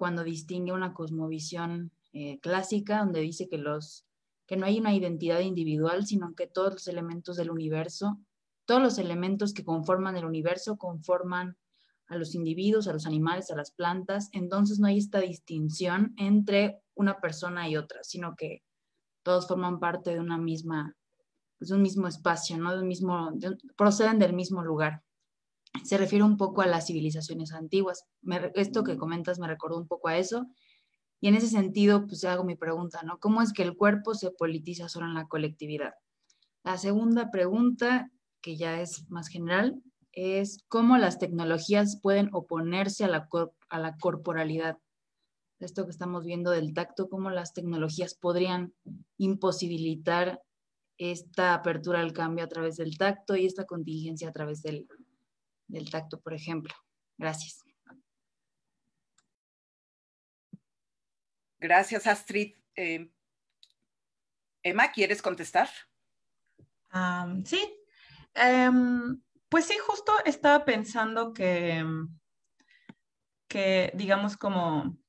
cuando distingue una cosmovisión eh, clásica, donde dice que, no hay una identidad individual, sino que todos los elementos del universo, todos los elementos que conforman el universo conforman a los individuos, a los animales, a las plantas, entonces no hay esta distinción entre una persona y otra, sino que todos forman parte de una misma, pues, un mismo espacio, ¿no? mismo, proceden del mismo lugar se refiere un poco a las civilizaciones antiguas. esto que comentas me recordó un poco a eso. Y en ese sentido, pues hago mi pregunta, ¿no? ¿Cómo es que el cuerpo se politiza solo en la colectividad? La segunda pregunta, que ya es más general, es cómo las tecnologías pueden oponerse a la, a la corporalidad. Esto que estamos viendo del tacto, cómo las tecnologías podrían imposibilitar esta apertura al cambio a través del tacto y esta contingencia a través del, del tacto, por ejemplo. Gracias. Gracias, Astrid. Em, Emma, ¿quieres contestar? sí. Em, pues sí, justo estaba pensando que, em, que digamos como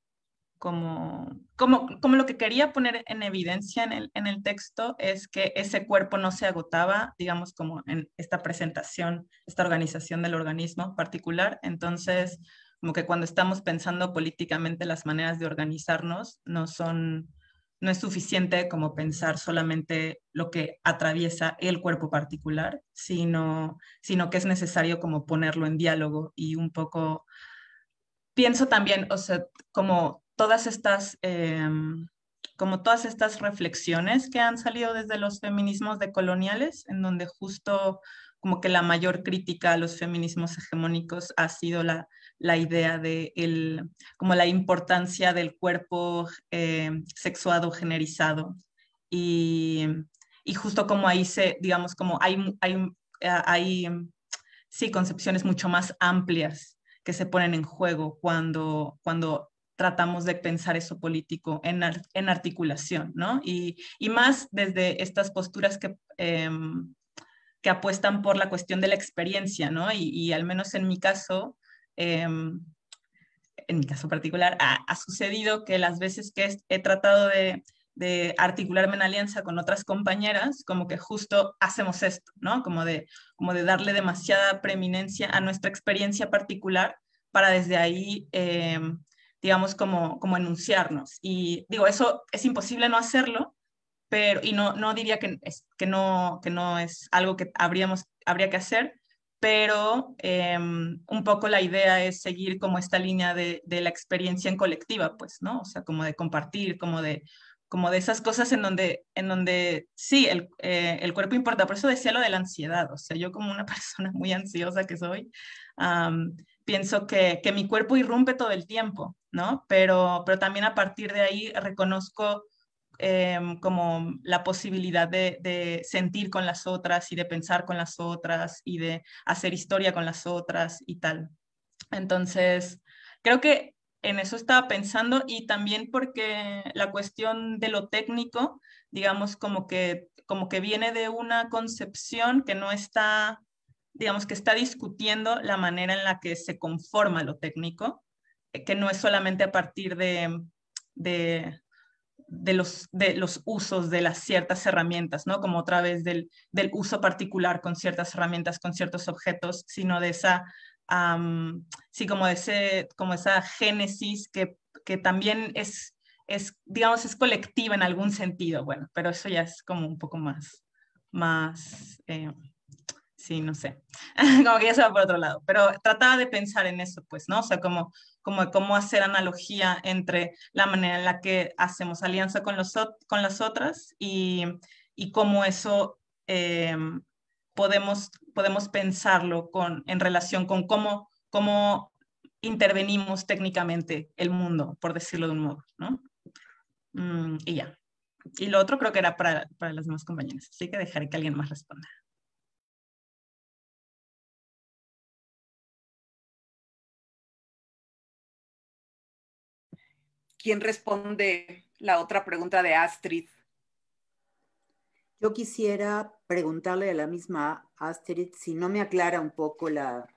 como, como, como lo que quería poner en evidencia en el, en el texto es que ese cuerpo no se agotaba, digamos, como en esta presentación, esta organización del organismo particular. Entonces, como que cuando estamos pensando políticamente las maneras de organizarnos, no son no es suficiente como pensar solamente lo que atraviesa el cuerpo particular, sino, sino que es necesario como ponerlo en diálogo y un poco pienso también, o sea, como todas estas, em, como todas estas reflexiones que han salido desde los feminismos decoloniales, en donde justo como que la mayor crítica a los feminismos hegemónicos ha sido la, la idea de el, como la importancia del cuerpo em, sexuado generizado y, y, justo como ahí se, digamos, como hay, hay, ah, hay, sí, concepciones mucho más amplias que se ponen en juego cuando, cuando tratamos de pensar eso político en, en articulación, ¿no? Y, y, más desde estas posturas que, em, que apuestan por la cuestión de la experiencia, ¿no? Y, y al menos en mi caso, em, en mi caso particular, ha, sucedido que las veces que he tratado de, de, articularme en alianza con otras compañeras, como que justo hacemos esto, ¿no? Como de, como de darle demasiada preeminencia a nuestra experiencia particular para desde ahí eh, digamos, como, como enunciarnos. Y digo, eso es imposible no hacerlo, pero, y no, no diría que, es, que, no, que no es algo que habríamos, habría que hacer, pero em, un poco la idea es seguir como esta línea de, la experiencia en colectiva, pues, ¿no? O sea, como de compartir, como de, como de esas cosas en donde, en donde sí, el, eh, el cuerpo importa. Por eso decía lo de la ansiedad, o sea, yo como una [laughs] persona muy ansiosa que soy, pienso que, que mi cuerpo irrumpe todo el tiempo, pero, pero también a partir de ahí reconozco em, como la posibilidad de, sentir con las otras y de pensar con las otras y de hacer historia con las otras y tal. Entonces, creo que en eso estaba pensando y también porque la cuestión de lo técnico, digamos, como que, como que viene de una concepción que no está digamos que está discutiendo la manera en la que se conforma lo técnico, eh, que no es solamente a partir de, de, los, de los usos de las ciertas herramientas, ¿no? Como otra vez del, uso particular con ciertas herramientas, con ciertos objetos, sino de esa, sí, como, de ese, como esa génesis que, también es, es, digamos, es colectiva en algún sentido, bueno, pero eso ya es como un poco más, más... Eh, sí, no sé, [laughs] como que ya se va por otro lado, pero trataba de pensar en eso, pues, ¿no? O sea, como como cómo hacer analogía entre la manera en la que hacemos alianza con, los, con las otras y, y cómo eso eh, podemos, podemos pensarlo con, en relación con cómo, cómo intervenimos técnicamente el mundo, por decirlo de un modo, ¿no? Mm, y ya. Y lo otro creo que era para, para las demás compañeras, así que dejaré que alguien más responda. ¿quién responde la otra pregunta de Astrid? Yo quisiera preguntarle a la misma Astrid si no me aclara un poco la,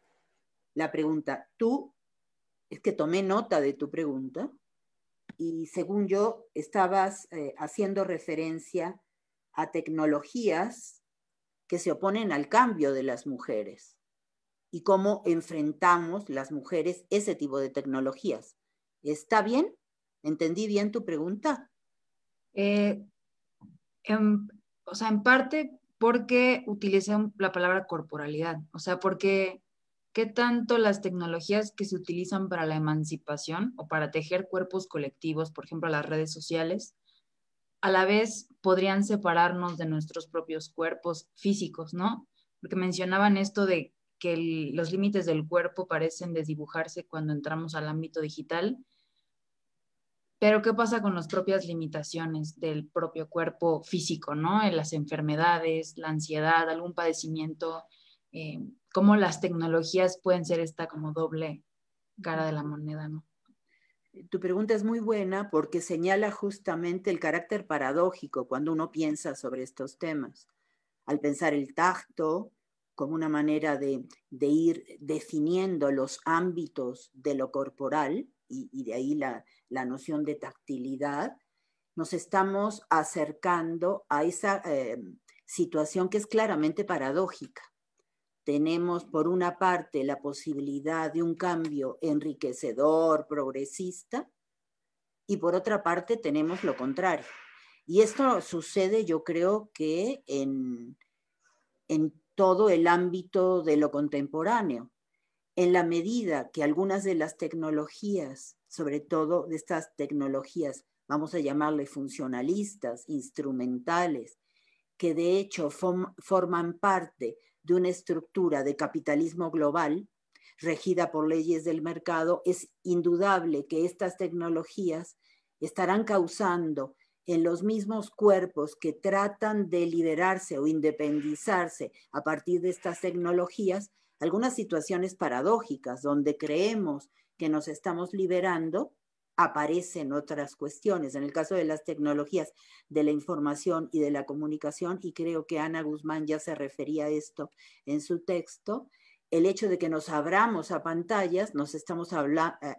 pregunta. Tú, es que tomé nota de tu pregunta y según yo estabas eh, haciendo referencia a tecnologías que se oponen al cambio de las mujeres y cómo enfrentamos las mujeres ese tipo de tecnologías. ¿Está bien? ¿Entendí bien tu pregunta? Eh, o sea, en parte porque utilicé la palabra corporalidad, o sea, porque qué tanto las tecnologías que se utilizan para la emancipación o para tejer cuerpos colectivos, por ejemplo, las redes sociales, a la vez podrían separarnos de nuestros propios cuerpos físicos, ¿no? Porque mencionaban esto de que los límites del cuerpo parecen desdibujarse cuando entramos al ámbito digital pero ¿qué pasa con las propias limitaciones del propio cuerpo físico, ¿no? En eh, las enfermedades, la ansiedad, algún padecimiento, eh, cómo las tecnologías pueden ser esta como doble cara de la moneda, ¿no? Tu pregunta es muy buena porque señala justamente el carácter paradójico cuando uno piensa sobre estos temas. Al pensar el tacto como una manera de ir definiendo los ámbitos de lo corporal, y, de ahí la, noción de tactilidad, nos estamos acercando a esa eh, situación que es claramente paradójica. Tenemos, por una parte, la posibilidad de un cambio enriquecedor, progresista, y por otra parte tenemos lo contrario. Y esto sucede, yo creo que en todo el ámbito de lo contemporáneo en la medida que algunas de las tecnologías, sobre todo de estas tecnologías, vamos a llamarle funcionalistas, instrumentales, que de hecho forman parte de una estructura de capitalismo global regida por leyes del mercado, es indudable que estas tecnologías estarán causando en los mismos cuerpos que tratan de liberarse o independizarse a partir de estas tecnologías, algunas situaciones paradójicas donde creemos que nos estamos liberando, aparecen otras cuestiones. En el caso de las tecnologías de la información y de la comunicación, y creo que Ana Guzmán ya se refería a esto en su texto, el hecho de que nos abramos a pantallas, nos estamos eh,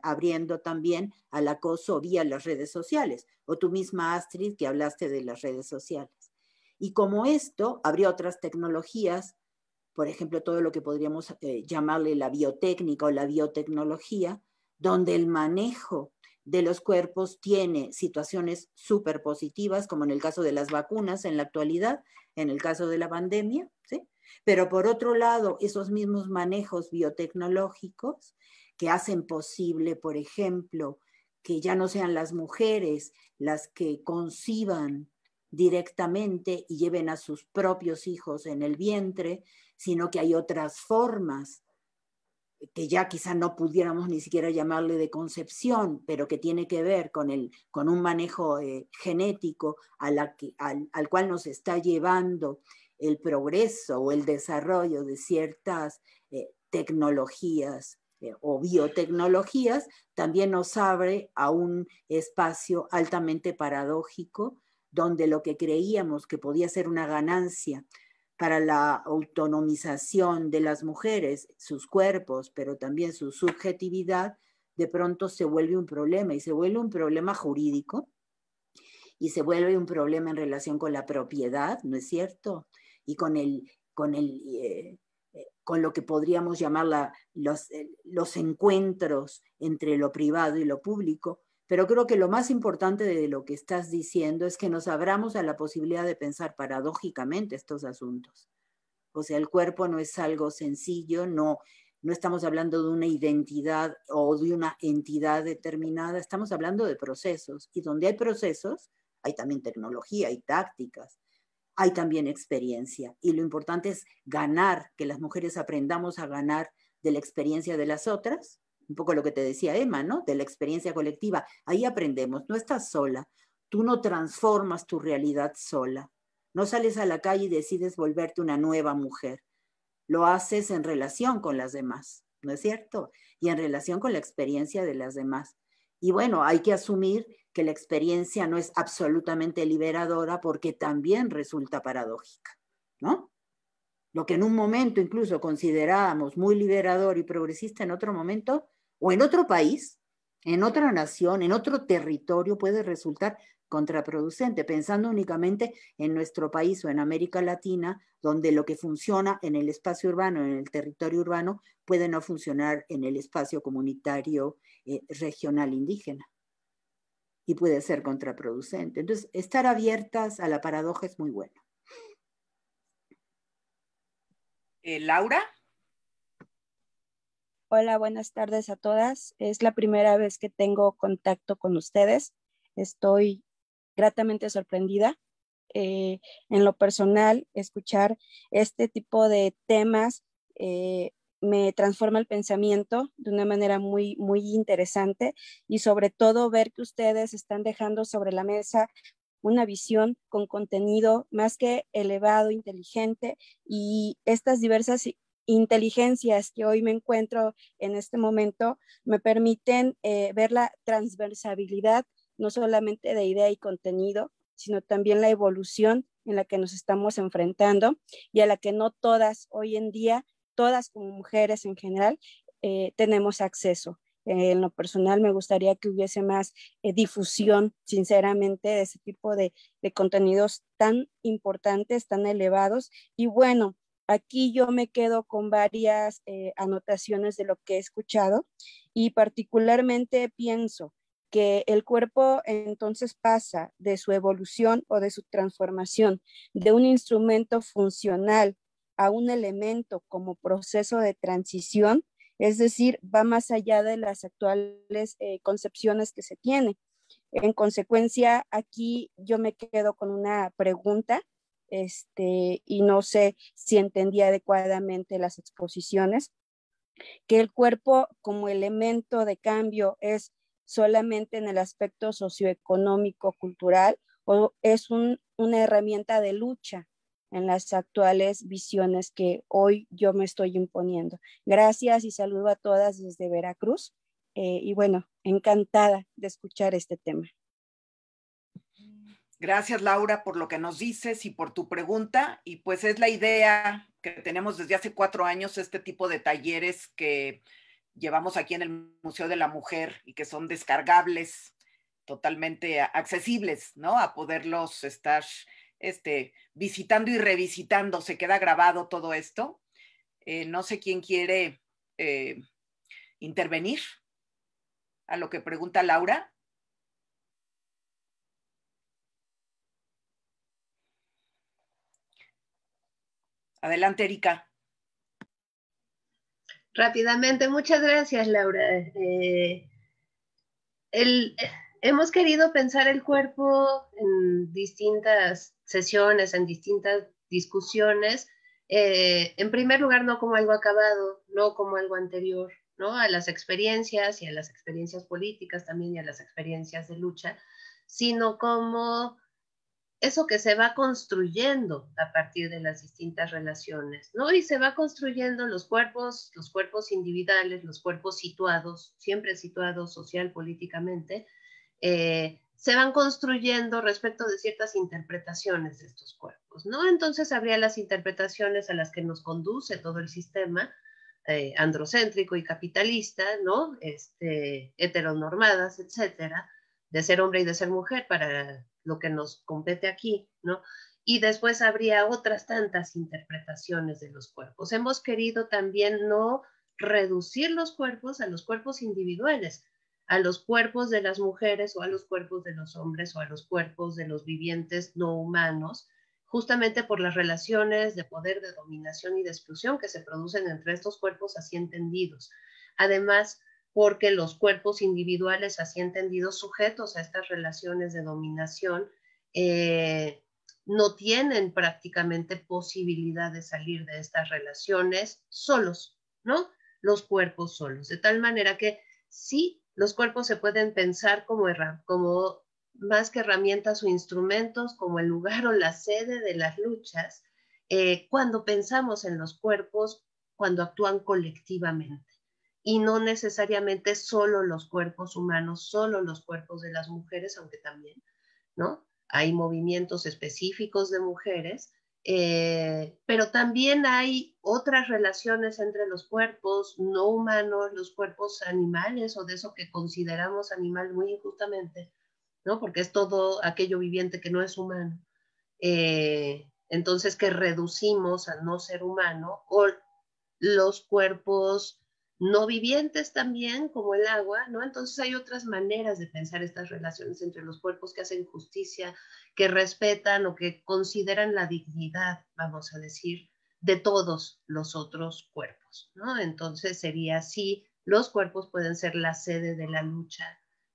abriendo también al acoso vía las redes sociales, o tú misma Astrid que hablaste de las redes sociales. Y como esto, habría otras tecnologías por ejemplo, todo lo que podríamos eh, llamarle la biotécnica o la biotecnología, donde el manejo de los cuerpos tiene situaciones súper positivas, como en el caso de las vacunas en la actualidad, en el caso de la pandemia, ¿sí? Pero por otro lado, esos mismos manejos biotecnológicos que hacen posible, por ejemplo, que ya no sean las mujeres las que conciban directamente y lleven a sus propios hijos en el vientre, sino que hay otras formas que ya quizá no pudiéramos ni siquiera llamarle de concepción, pero que tiene que ver con, el, con un manejo eh, genético al, cual nos está llevando el progreso o el desarrollo de ciertas eh, tecnologías eh, o biotecnologías, también nos abre a un espacio altamente paradójico donde lo que creíamos que podía ser una ganancia para la autonomización de las mujeres, sus cuerpos, pero también su subjetividad, de pronto se vuelve un problema y se vuelve un problema jurídico y se vuelve un problema en relación con la propiedad, ¿no es cierto? Y con, el, con, eh, eh, con lo que podríamos llamar los, eh, los encuentros entre lo privado y lo público, pero creo que lo más importante de lo que estás diciendo es que nos abramos a la posibilidad de pensar paradójicamente estos asuntos. O sea, el cuerpo no es algo sencillo, no, no estamos hablando de una identidad o de una entidad determinada, estamos hablando de procesos. Y donde hay procesos, hay también tecnología, hay tácticas, hay también experiencia. Y lo importante es ganar, que las mujeres aprendamos a ganar de la experiencia de las otras un poco lo que te decía Emma, ¿no? De la experiencia colectiva. Ahí aprendemos, no estás sola, tú no transformas tu realidad sola, no sales a la calle y decides volverte una nueva mujer, lo haces en relación con las demás, ¿no es cierto? Y en relación con la experiencia de las demás. Y bueno, hay que asumir que la experiencia no es absolutamente liberadora porque también resulta paradójica, ¿no? Lo que en un momento incluso considerábamos muy liberador y progresista, en otro momento o en otro país, en otra nación, en otro territorio puede resultar contraproducente, pensando únicamente en nuestro país o en América Latina, donde lo que funciona en el espacio urbano, en el territorio urbano, puede no funcionar en el espacio comunitario eh, regional indígena y puede ser contraproducente. Entonces, estar abiertas a la paradoja es muy bueno. Eh, Laura. Hola, buenas tardes a todas. Es la primera vez que tengo contacto con ustedes. Estoy gratamente sorprendida. Eh, en lo personal, escuchar este tipo de temas eh, me transforma el pensamiento de una manera muy, muy interesante y sobre todo ver que ustedes están dejando sobre la mesa una visión con contenido más que elevado, inteligente y estas diversas inteligencias que hoy me encuentro en este momento me permiten eh, ver la transversabilidad no solamente de idea y contenido, sino también la evolución en la que nos estamos enfrentando y a la que no todas hoy en día, todas como mujeres en general, eh, tenemos acceso. en lo personal me gustaría que hubiese más eh, difusión, sinceramente, de ese tipo de, de, contenidos tan importantes, tan elevados. Y bueno, Aquí yo me quedo con varias eh, anotaciones de lo que he escuchado y particularmente pienso que el cuerpo entonces pasa de su evolución o de su transformación de un instrumento funcional a un elemento como proceso de transición, es decir, va más allá de las actuales eh, concepciones que se tiene. En consecuencia, aquí yo me quedo con una pregunta este, y no sé si entendía adecuadamente las exposiciones, que el cuerpo como elemento de cambio es solamente en el aspecto socioeconómico, cultural, o es una herramienta de lucha en las actuales visiones que hoy yo me estoy imponiendo. Gracias y saludo a todas desde Veracruz eh, y bueno, encantada de escuchar este tema. Gracias, Laura, por lo que nos dices y por tu pregunta. Y pues es la idea que tenemos desde hace cuatro años, este tipo de talleres que llevamos aquí en el Museo de la Mujer y que son descargables, totalmente accesibles, ¿no? A poderlos estar este, visitando y revisitando. Se queda grabado todo esto. Eh, no sé quién quiere eh, intervenir a lo que pregunta Laura. Adelante, Erika. Rápidamente, muchas gracias, Laura. Eh, hemos querido pensar el cuerpo en distintas sesiones, en distintas discusiones. Eh, en primer lugar, no como algo acabado, no como algo anterior, ¿no? A las experiencias y a las experiencias políticas también y a las experiencias de lucha, sino como eso que se va construyendo a partir de las distintas relaciones, ¿no? Y se va construyendo los cuerpos, los cuerpos individuales, los cuerpos situados, siempre situados social, políticamente, eh, se van construyendo respecto de ciertas interpretaciones de estos cuerpos, ¿no? Entonces habría las interpretaciones a las que nos conduce todo el sistema eh, androcéntrico y capitalista, ¿no? Este, heteronormadas, etcétera, de ser hombre y de ser mujer para lo que nos compete aquí, ¿no? Y después habría otras tantas interpretaciones de los cuerpos. Hemos querido también no reducir los cuerpos a los cuerpos individuales, a los cuerpos de las mujeres o a los cuerpos de los hombres o a los cuerpos de los vivientes no humanos, justamente por las relaciones de poder, de dominación y de exclusión que se producen entre estos cuerpos así entendidos. Además, porque los cuerpos individuales así entendidos sujetos a estas relaciones de dominación eh, no tienen prácticamente posibilidad de salir de estas relaciones solos, ¿no? Los cuerpos solos. De tal manera que sí, los cuerpos se pueden pensar como, más que herramientas o instrumentos, como el lugar o la sede de las luchas, eh, cuando pensamos en los cuerpos, cuando actúan colectivamente y no necesariamente solo los cuerpos humanos, solo los cuerpos de las mujeres, aunque también, ¿no? Hay movimientos específicos de mujeres, eh, pero también hay otras relaciones entre los cuerpos no humanos, los cuerpos animales o de eso que consideramos animal muy injustamente, ¿no? Porque es todo aquello viviente que no es humano. Eh, entonces, que reducimos a no ser humano o los cuerpos no vivientes también, como el agua, ¿no? Entonces hay otras maneras de pensar estas relaciones entre los cuerpos que hacen justicia, que respetan o que consideran la dignidad, vamos a decir, de todos los otros cuerpos, ¿no? Entonces sería así, los cuerpos pueden ser la sede de la lucha,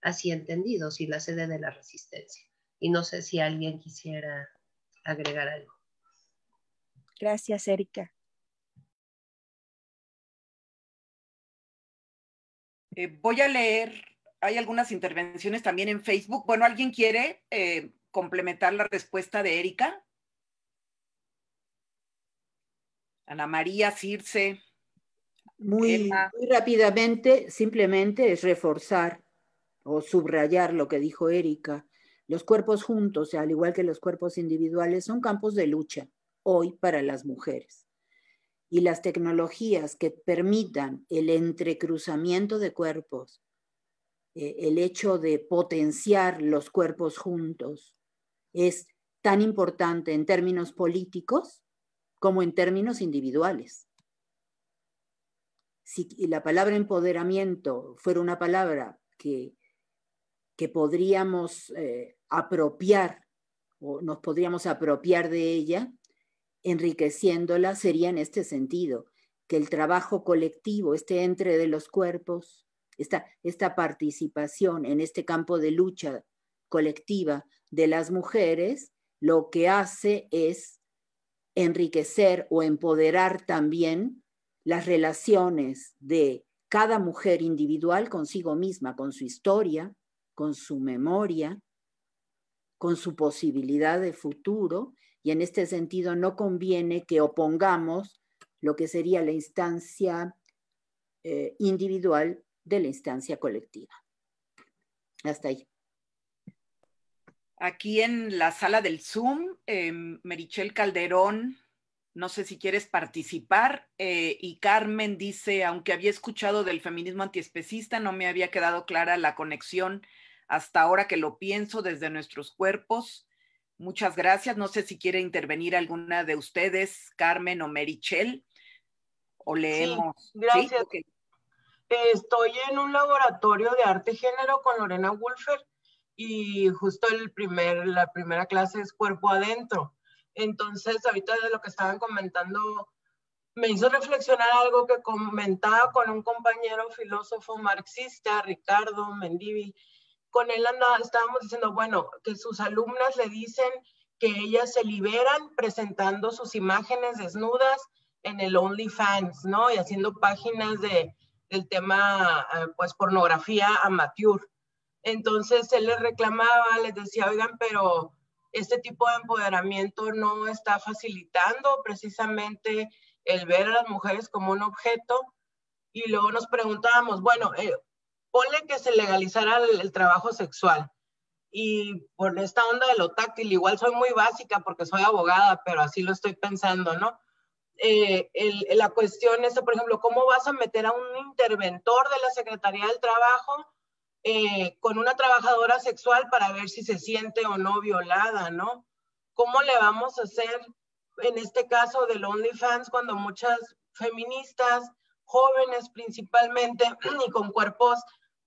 así entendidos, y la sede de la resistencia. Y no sé si alguien quisiera agregar algo. Gracias, Erika. Eh, voy a leer, hay algunas intervenciones también en Facebook. Bueno, ¿alguien quiere eh, complementar la respuesta de Erika? Ana María, Circe. Muy, muy, rápidamente, simplemente es reforzar o subrayar lo que dijo Erika. Los cuerpos juntos, al igual que los cuerpos individuales, son campos de lucha hoy para las mujeres y las tecnologías que permitan el entrecruzamiento de cuerpos, eh, el hecho de potenciar los cuerpos juntos, es tan importante en términos políticos como en términos individuales. Si la palabra empoderamiento fuera una palabra que, podríamos eh, apropiar o nos podríamos apropiar de ella, enriqueciéndola sería en este sentido, que el trabajo colectivo, este entre de los cuerpos, esta, esta participación en este campo de lucha colectiva de las mujeres, lo que hace es enriquecer o empoderar también las relaciones de cada mujer individual consigo misma, con su historia, con su memoria, con su posibilidad de futuro y en este sentido no conviene que opongamos lo que sería la instancia eh, individual de la instancia colectiva. Hasta ahí. Aquí en la sala del Zoom, em, Merichel Calderón, no sé si quieres participar, eh, y Carmen dice, aunque había escuchado del feminismo antiespecista, no me había quedado clara la conexión hasta ahora que lo pienso desde nuestros cuerpos Muchas gracias. No sé si quiere intervenir alguna de ustedes, Carmen o Merichel, o leemos. gracias. Estoy en un laboratorio de arte género con Lorena Wolfer y justo el primer, la primera clase es cuerpo adentro. Entonces, ahorita de lo que estaban comentando, me hizo reflexionar algo que comentaba con un compañero filósofo marxista, Ricardo Mendivi, con él andaba, estábamos diciendo, bueno, que sus alumnas le dicen que ellas se liberan presentando sus imágenes desnudas en el OnlyFans, ¿no? Y haciendo páginas de, del tema, ah, pues, pornografía amateur. Entonces él les reclamaba, les decía, oigan, pero este tipo de empoderamiento no está facilitando precisamente el ver a las mujeres como un objeto. Y luego nos preguntábamos, bueno, eh, ponle que se legalizara el, trabajo sexual. Y por esta onda de lo táctil, igual soy muy básica porque soy abogada, pero así lo estoy pensando, ¿no? Eh, la cuestión es, por ejemplo, ¿cómo vas a meter a un interventor de la Secretaría del Trabajo eh, con una trabajadora sexual para ver si se siente o no violada, ¿no? ¿Cómo le vamos a hacer en este caso de del OnlyFans cuando muchas feministas, jóvenes principalmente [clears throat] y con cuerpos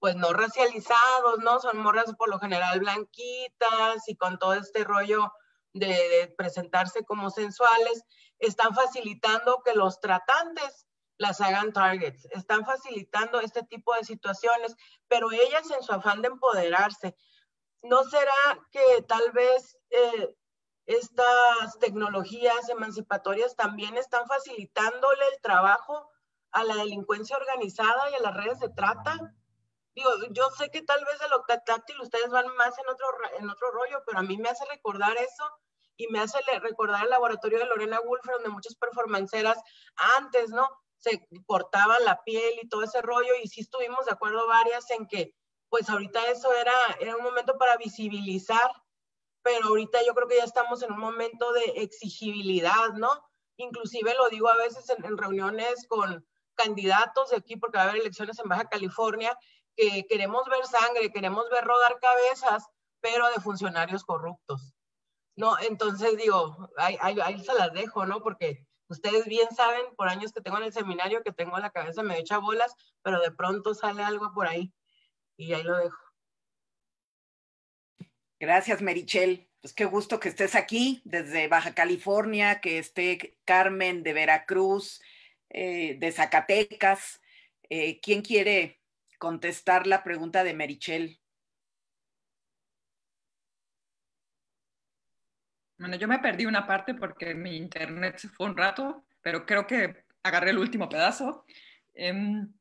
pues no racializados, ¿no? Son morras por lo general blanquitas y con todo este rollo de, presentarse como sensuales, están facilitando que los tratantes las hagan targets, están facilitando este tipo de situaciones, pero ellas en su afán de empoderarse, ¿no será que tal vez eh, estas tecnologías emancipatorias también están facilitándole el trabajo a la delincuencia organizada y a las redes de trata? digo, yo sé que tal vez el octatáctil ustedes van más en otro, en otro rollo, pero a mí me hace recordar eso y me hace recordar el laboratorio de Lorena Wolf, donde muchas performanceras antes, ¿no? Se cortaban la piel y todo ese rollo y sí estuvimos de acuerdo varias en que pues ahorita eso era, era un momento para visibilizar, pero ahorita yo creo que ya estamos en un momento de exigibilidad, ¿no? Inclusive lo digo a veces en, en reuniones con candidatos de aquí, porque va a haber elecciones en Baja California, que queremos ver sangre, queremos ver rodar cabezas, pero de funcionarios corruptos. No, entonces digo, ahí, se las dejo, ¿no? Porque ustedes bien saben, por años que tengo en el seminario, que tengo la cabeza me echa bolas, pero de pronto sale algo por ahí. Y ahí lo dejo. Gracias, Merichel. Pues qué gusto que estés aquí desde Baja California, que esté Carmen de Veracruz, eh, de Zacatecas. Eh, ¿Quién quiere contestar la pregunta de Merichel. Bueno, yo me perdí una parte porque mi internet se fue un rato, pero creo que agarré el último pedazo. Em,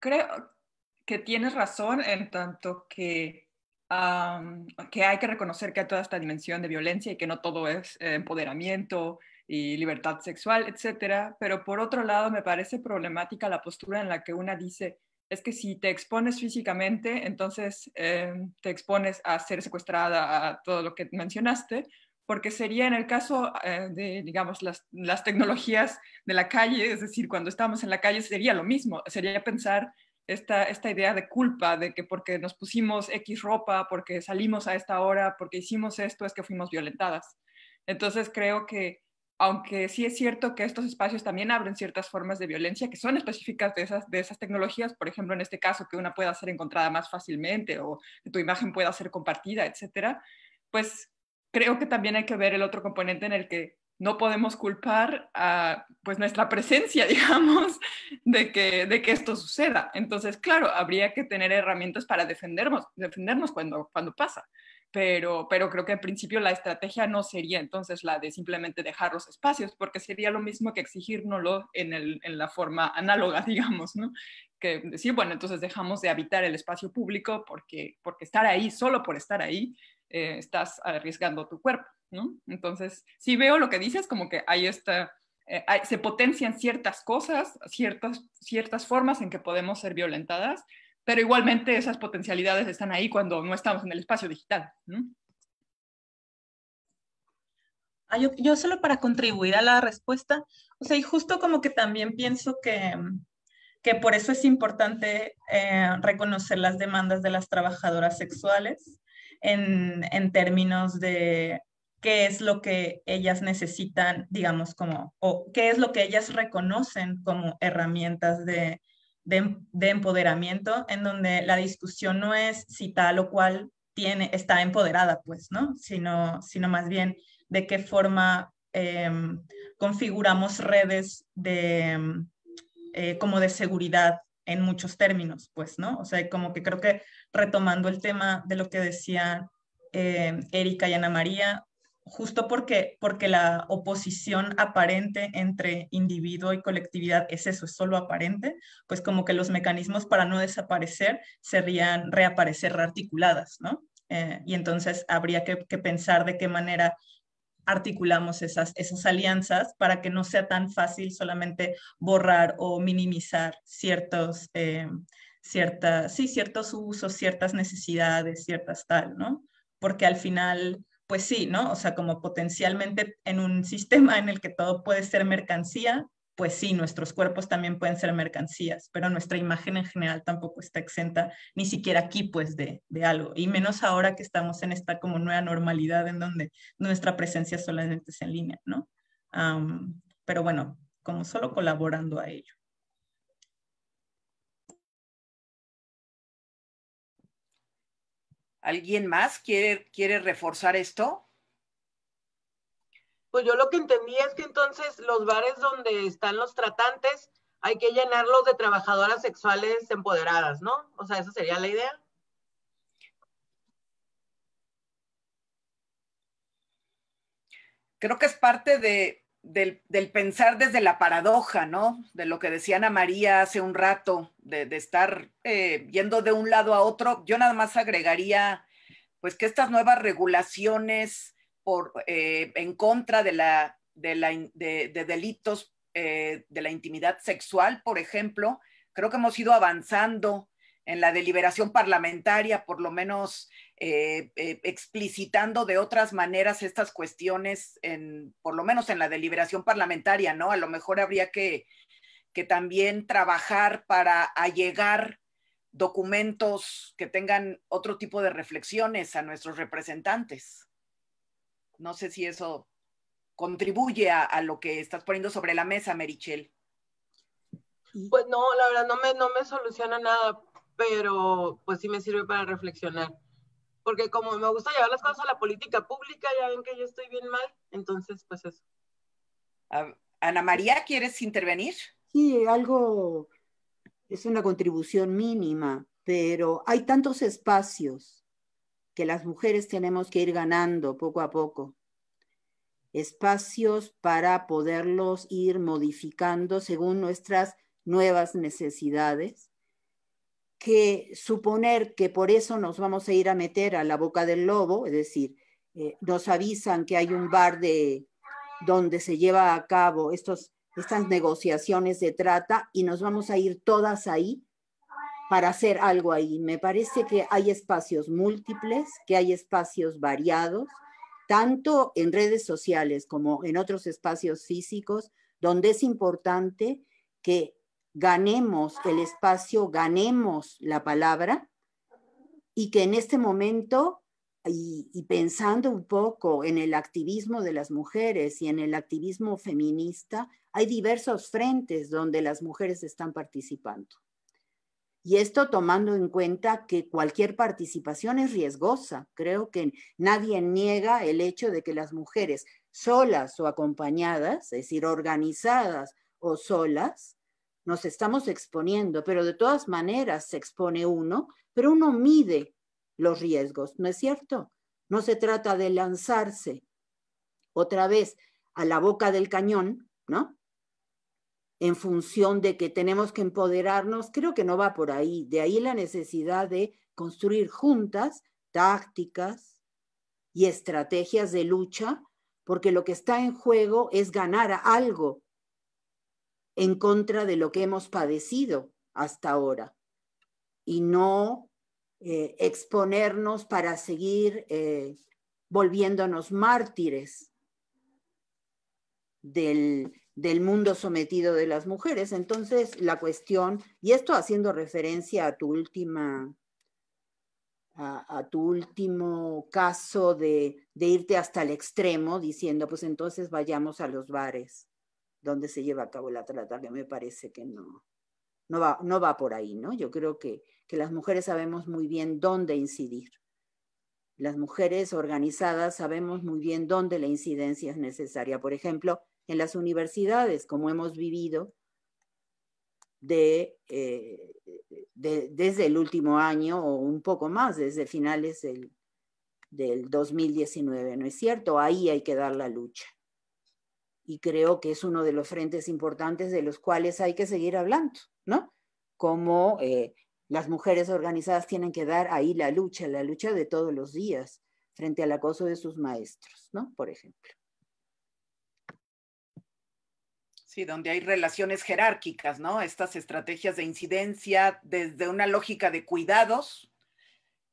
creo que tienes razón en tanto que, que hay que reconocer que hay toda esta dimensión de violencia y que no todo es eh, empoderamiento y libertad sexual, etcétera. Pero por otro lado, me parece problemática la postura en la que una dice, es que si te expones físicamente, entonces eh, te expones a ser secuestrada, a todo lo que mencionaste, porque sería en el caso eh, de, digamos, las, las, tecnologías de la calle, es decir, cuando estamos en la calle sería lo mismo, sería pensar esta, esta idea de culpa, de que porque nos pusimos X ropa, porque salimos a esta hora, porque hicimos esto, es que fuimos violentadas. Entonces creo que aunque sí es cierto que estos espacios también abren ciertas formas de violencia que son específicas de esas, tecnologías, por ejemplo, en este caso, que una pueda ser encontrada más fácilmente o que tu imagen pueda ser compartida, etcétera, pues creo que también hay que ver el otro componente en el que no podemos culpar pues nuestra presencia, [laughs] digamos, de que, esto suceda. Entonces, claro, habría que tener herramientas para defendernos, defendernos cuando pasa pero, creo que en principio la estrategia no sería entonces la de simplemente dejar los espacios, porque sería lo mismo que exigirnoslo en, la forma análoga, [laughs] digamos, ¿no? Que decir, bueno, entonces dejamos de habitar el espacio público porque, porque estar ahí, solo por estar ahí, eh, estás arriesgando tu cuerpo, ¿no? Entonces, sí veo lo que dices, como que ahí esta... Eh, se potencian ciertas cosas, ciertas, ciertas formas en que podemos ser violentadas, pero igualmente esas potencialidades están ahí cuando no estamos en el espacio digital. Ah, yo, solo para contribuir a la respuesta, o sea, y justo como que también pienso que, por eso es importante eh, reconocer las demandas de las trabajadoras sexuales en, en términos de qué es lo que ellas necesitan, digamos, como, o qué es lo que ellas reconocen como herramientas de, de, empoderamiento, en donde la discusión no es si tal o cual tiene, está empoderada, pues, ¿no? Sino, sino más bien de qué forma em, configuramos redes de, em, eh, como de seguridad en muchos términos, pues, ¿no? O sea, como que creo que retomando el tema de lo que decían em, Erika y Ana María, justo porque, porque la oposición aparente entre individuo y colectividad es eso, es solo aparente, pues como que los mecanismos para no desaparecer serían reaparecer rearticuladas, ¿no? Eh, y entonces habría que, pensar de qué manera articulamos esas, esas alianzas para que no sea tan fácil solamente borrar o minimizar ciertos, eh, sí, ciertos usos, ciertas necesidades, ciertas tal, ¿no? Porque al final pues sí, ¿no? O sea, como potencialmente en un sistema en el que todo puede ser mercancía, pues sí, nuestros cuerpos también pueden ser mercancías, pero nuestra imagen en general tampoco está exenta, ni siquiera aquí, pues, de, algo, y menos ahora que estamos en esta como nueva normalidad en donde nuestra presencia solamente es en línea, ¿no? pero bueno, como solo colaborando a ello. ¿Alguien más quiere, quiere reforzar esto? Pues yo lo que entendí es que entonces los bares donde están los tratantes hay que llenarlos de trabajadoras sexuales empoderadas, ¿no? O sea, esa sería la idea. Creo que es parte de, del, pensar desde la paradoja, ¿no? De lo que decía Ana María hace un rato, de, estar eh, yendo de un lado a otro, yo nada más agregaría, pues que estas nuevas regulaciones eh, en contra de, la, de, delitos eh, de la intimidad sexual, por ejemplo, creo que hemos ido avanzando en la deliberación parlamentaria, por lo menos eh, eh, explicitando de otras maneras estas cuestiones, en, por lo menos en la deliberación parlamentaria, ¿no? A lo mejor habría que, también trabajar para allegar documentos que tengan otro tipo de reflexiones a nuestros representantes. No sé si eso contribuye a, lo que estás poniendo sobre la mesa, Merichel. Pues no, la verdad no me, no me soluciona nada, pero pues sí me sirve para reflexionar porque como me gusta llevar las cosas a la política pública, ya ven que yo estoy bien mal, entonces pues eso. Ana María, ¿quieres intervenir? Sí, algo es una contribución mínima, pero hay tantos espacios que las mujeres tenemos que ir ganando poco a poco. Espacios para poderlos ir modificando según nuestras nuevas necesidades que suponer que por eso nos vamos a ir a meter a la boca del lobo, es decir, eh, nos avisan que hay un bar de, donde se lleva a cabo estos, estas negociaciones de trata y nos vamos a ir todas ahí para hacer algo ahí. Me parece que hay espacios múltiples, que hay espacios variados, tanto en redes sociales como en otros espacios físicos, donde es importante que ganemos el espacio, ganemos la palabra y que en este momento, y, pensando un poco en el activismo de las mujeres y en el activismo feminista, hay diversos frentes donde las mujeres están participando. Y esto tomando en cuenta que cualquier participación es riesgosa. Creo que nadie niega el hecho de que las mujeres solas o acompañadas, es decir, organizadas o solas, nos estamos exponiendo, pero de todas maneras se expone uno, pero uno mide los riesgos, ¿no es cierto? No se trata de lanzarse otra vez a la boca del cañón, ¿no? En función de que tenemos que empoderarnos, creo que no va por ahí. De ahí la necesidad de construir juntas tácticas y estrategias de lucha, porque lo que está en juego es ganar algo en contra de lo que hemos padecido hasta ahora y no eh, exponernos para seguir eh, volviéndonos mártires del, mundo sometido de las mujeres. Entonces, la cuestión, y esto haciendo referencia a tu última, a, tu último caso de, de, irte hasta el extremo diciendo, pues entonces vayamos a los bares donde se lleva a cabo la trata, que me parece que no, no, va, no va por ahí, ¿no? Yo creo que, las mujeres sabemos muy bien dónde incidir. Las mujeres organizadas sabemos muy bien dónde la incidencia es necesaria. Por ejemplo, en las universidades, como hemos vivido de, eh, desde el último año o un poco más, desde finales del 2019. ¿No es cierto? Ahí hay que dar la lucha y creo que es uno de los frentes importantes de los cuales hay que seguir hablando, ¿no? Como eh, las mujeres organizadas tienen que dar ahí la lucha, la lucha de todos los días frente al acoso de sus maestros, ¿no? Por ejemplo. Sí, donde hay relaciones jerárquicas, ¿no? Estas estrategias de incidencia desde una lógica de cuidados,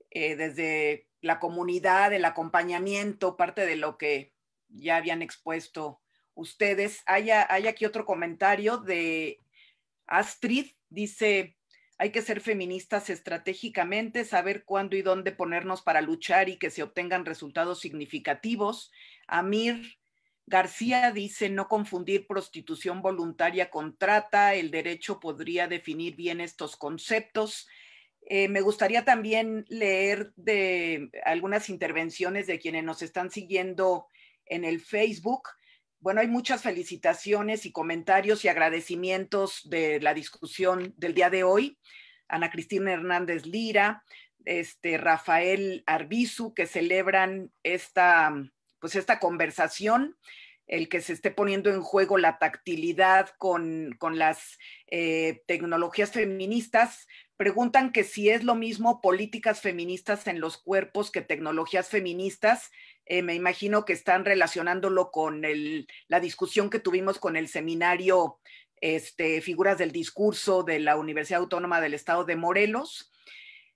eh, desde la comunidad, el acompañamiento, parte de lo que ya habían expuesto ustedes. Hay, aquí otro comentario de Astrid, dice, hay que ser feministas estratégicamente, saber cuándo y dónde ponernos para luchar y que se obtengan resultados significativos. Amir García dice no confundir prostitución voluntaria con trata. El derecho podría definir bien estos conceptos. Eh, me gustaría también leer de algunas intervenciones de quienes nos están siguiendo en el Facebook. Bueno, hay muchas felicitaciones y comentarios y agradecimientos de la discusión del día de hoy. Ana Cristina Hernández Lira, este, Rafael Arbizu, que celebran esta, pues esta conversación, el que se esté poniendo en juego la tactilidad con, las eh, tecnologías feministas. Preguntan que si es lo mismo políticas feministas en los cuerpos que tecnologías feministas eh, me imagino que están relacionándolo con la discusión que tuvimos con el seminario este, Figuras del Discurso de la Universidad Autónoma del Estado de Morelos.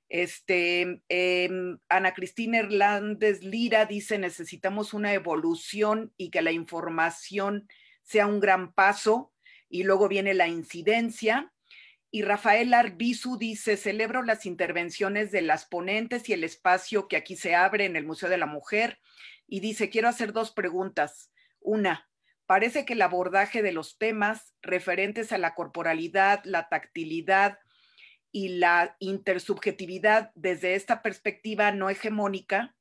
Este, em, Ana Cristina Hernández Lira dice, necesitamos una evolución y que la información sea un gran paso. Y luego viene la incidencia y Rafael Arbizu dice, celebro las intervenciones de las ponentes y el espacio que aquí se abre en el Museo de la Mujer. Y dice, quiero hacer dos preguntas. Una, parece que el abordaje de los temas referentes a la corporalidad, la tactilidad y la intersubjetividad desde esta perspectiva no hegemónica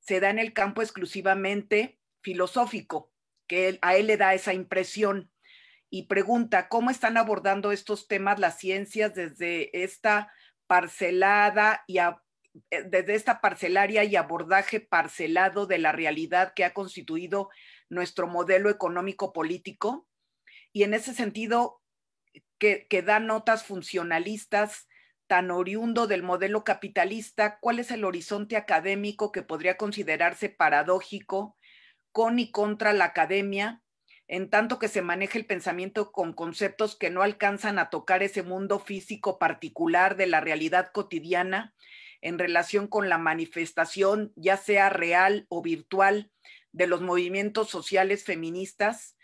se da en el campo exclusivamente filosófico, que a él le da esa impresión y pregunta cómo están abordando estos temas las ciencias desde esta parcelada y eh, desde esta parcelaria y abordaje parcelado de la realidad que ha constituido nuestro modelo económico político. Y en ese sentido, que, que da notas funcionalistas tan oriundo del modelo capitalista, ¿cuál es el horizonte académico que podría considerarse paradójico con y contra la academia en tanto que se maneja el pensamiento con conceptos que no alcanzan a tocar ese mundo físico particular de la realidad cotidiana en relación con la manifestación, ya sea real o virtual, de los movimientos sociales feministas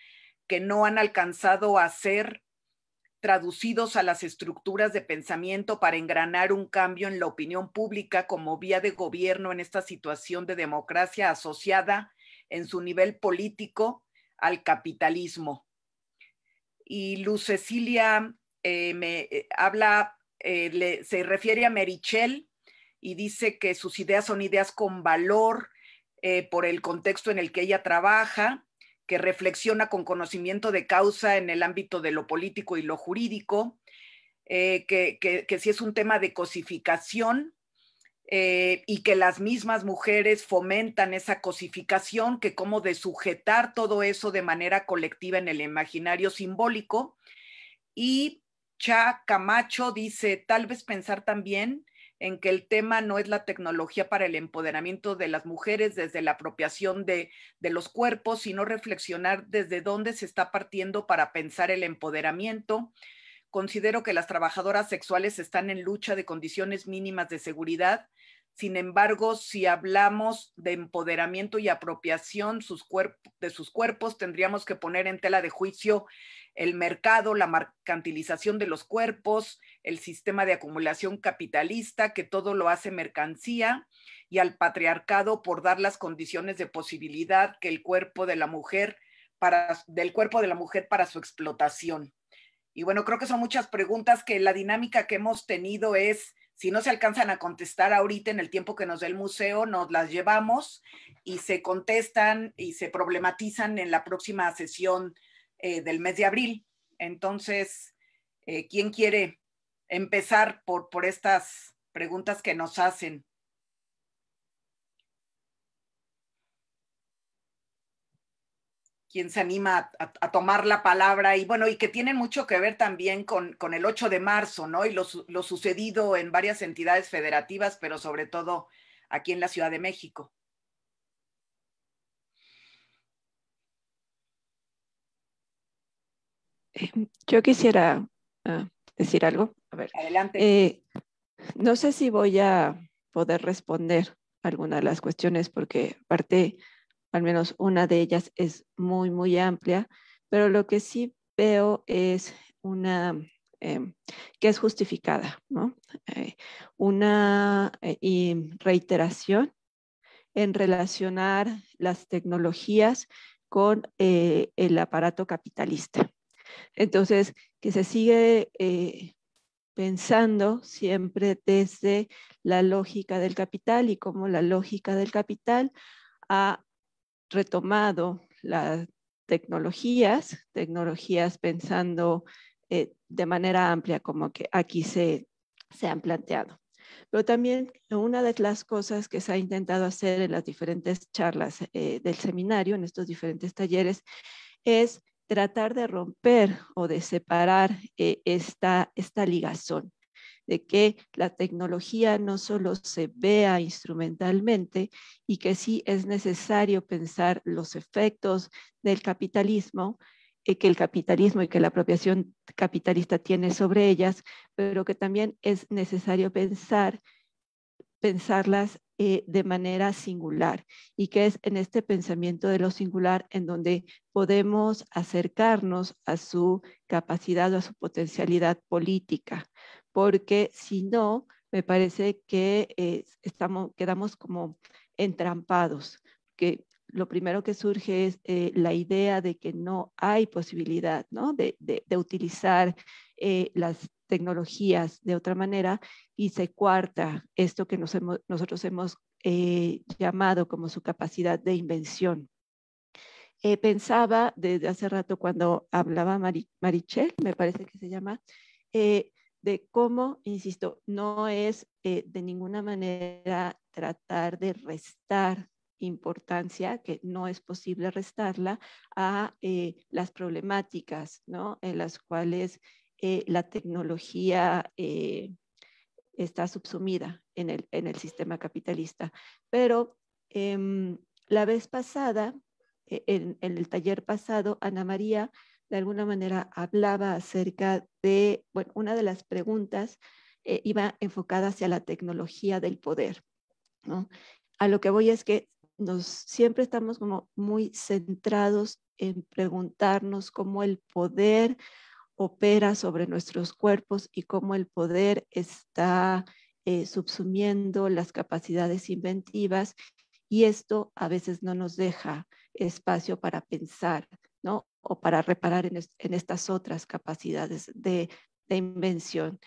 que no han alcanzado a ser traducidos a las estructuras de pensamiento para engranar un cambio en la opinión pública como vía de gobierno en esta situación de democracia asociada en su nivel político al capitalismo. Y Luz Cecilia eh, me eh, habla, eh, se refiere a Merichel y dice que sus ideas son ideas con valor por el contexto en el que ella trabaja, que reflexiona con conocimiento de causa en el ámbito de lo político y lo jurídico, que, si es un tema de cosificación eh, y que las mismas mujeres fomentan esa cosificación, que como de sujetar todo eso de manera colectiva en el imaginario simbólico. Y Cha Camacho dice, tal vez pensar también en que el tema no es la tecnología para el empoderamiento de las mujeres desde la apropiación de los cuerpos, sino reflexionar desde dónde se está partiendo para pensar el empoderamiento considero que las trabajadoras sexuales están en lucha de condiciones mínimas de seguridad. Sin embargo, si hablamos de empoderamiento y apropiación de sus cuerpos, tendríamos que poner en tela de juicio el mercado, la mercantilización de los cuerpos, el sistema de acumulación capitalista que todo lo hace mercancía y al patriarcado por dar las condiciones de posibilidad que el cuerpo de la mujer para del cuerpo de la mujer para su explotación. Y bueno, creo que son muchas preguntas que la dinámica que hemos tenido es, si no se alcanzan a contestar ahorita en el tiempo que nos dé el museo, nos las llevamos y se contestan y se problematizan en la próxima sesión eh, del mes de abril. Entonces, eh, ¿quién quiere empezar por estas preguntas que nos hacen? quien se anima a, tomar la palabra y bueno, y que tienen mucho que ver también con, el 8 de marzo, ¿no? Y lo, sucedido en varias entidades federativas, pero sobre todo aquí en la Ciudad de México. Eh, yo quisiera ah, decir algo. A Adelante. Eh, no sé si voy a poder responder alguna de las cuestiones porque aparte al menos una de ellas es muy, muy amplia, pero lo que sí veo es una em, que es justificada, ¿no? Eh, una eh, reiteración en relacionar las tecnologías con eh, el aparato capitalista. Entonces, que se sigue pensando siempre desde la lógica del capital y cómo la lógica del capital ha retomado las tecnologías, tecnologías pensando eh, de manera amplia como que aquí se, han planteado. Pero también una de las cosas que se ha intentado hacer en las diferentes charlas eh, del seminario, en estos diferentes talleres, es tratar de romper o de separar eh, esta, esta ligazón de que la tecnología no solo se vea instrumentalmente y que sí es necesario pensar los efectos del capitalismo, eh, que el capitalismo y que la apropiación capitalista tiene sobre ellas, pero que también es necesario pensar, pensarlas eh, de manera singular y que es en este pensamiento de lo singular en donde podemos acercarnos a su capacidad o a su potencialidad política, porque si no, me parece que estamos, quedamos como entrampados, que lo primero que surge es eh, la idea de que no hay posibilidad ¿no? De, de, utilizar eh, las tecnologías de otra manera y se cuarta esto que nosotros hemos eh, llamado como su capacidad de invención. pensaba desde hace rato cuando hablaba Marichel, me parece que se llama, de cómo, insisto, no es eh, de ninguna manera tratar de restar importancia, que no es posible restarla, a eh, las problemáticas en las cuales eh, la tecnología está subsumida en el, sistema capitalista. Pero em, la vez pasada, e, en el taller pasado, Ana María de alguna manera hablaba acerca de, bueno, una de las preguntas eh, iba enfocada hacia la tecnología del poder. ¿no? A lo que voy es que nos siempre estamos como muy centrados en preguntarnos cómo el poder opera sobre nuestros cuerpos y cómo el poder está eh, subsumiendo las capacidades inventivas y esto a veces no nos deja espacio para pensar, ¿no? o para reparar en, estas otras capacidades de, de invención.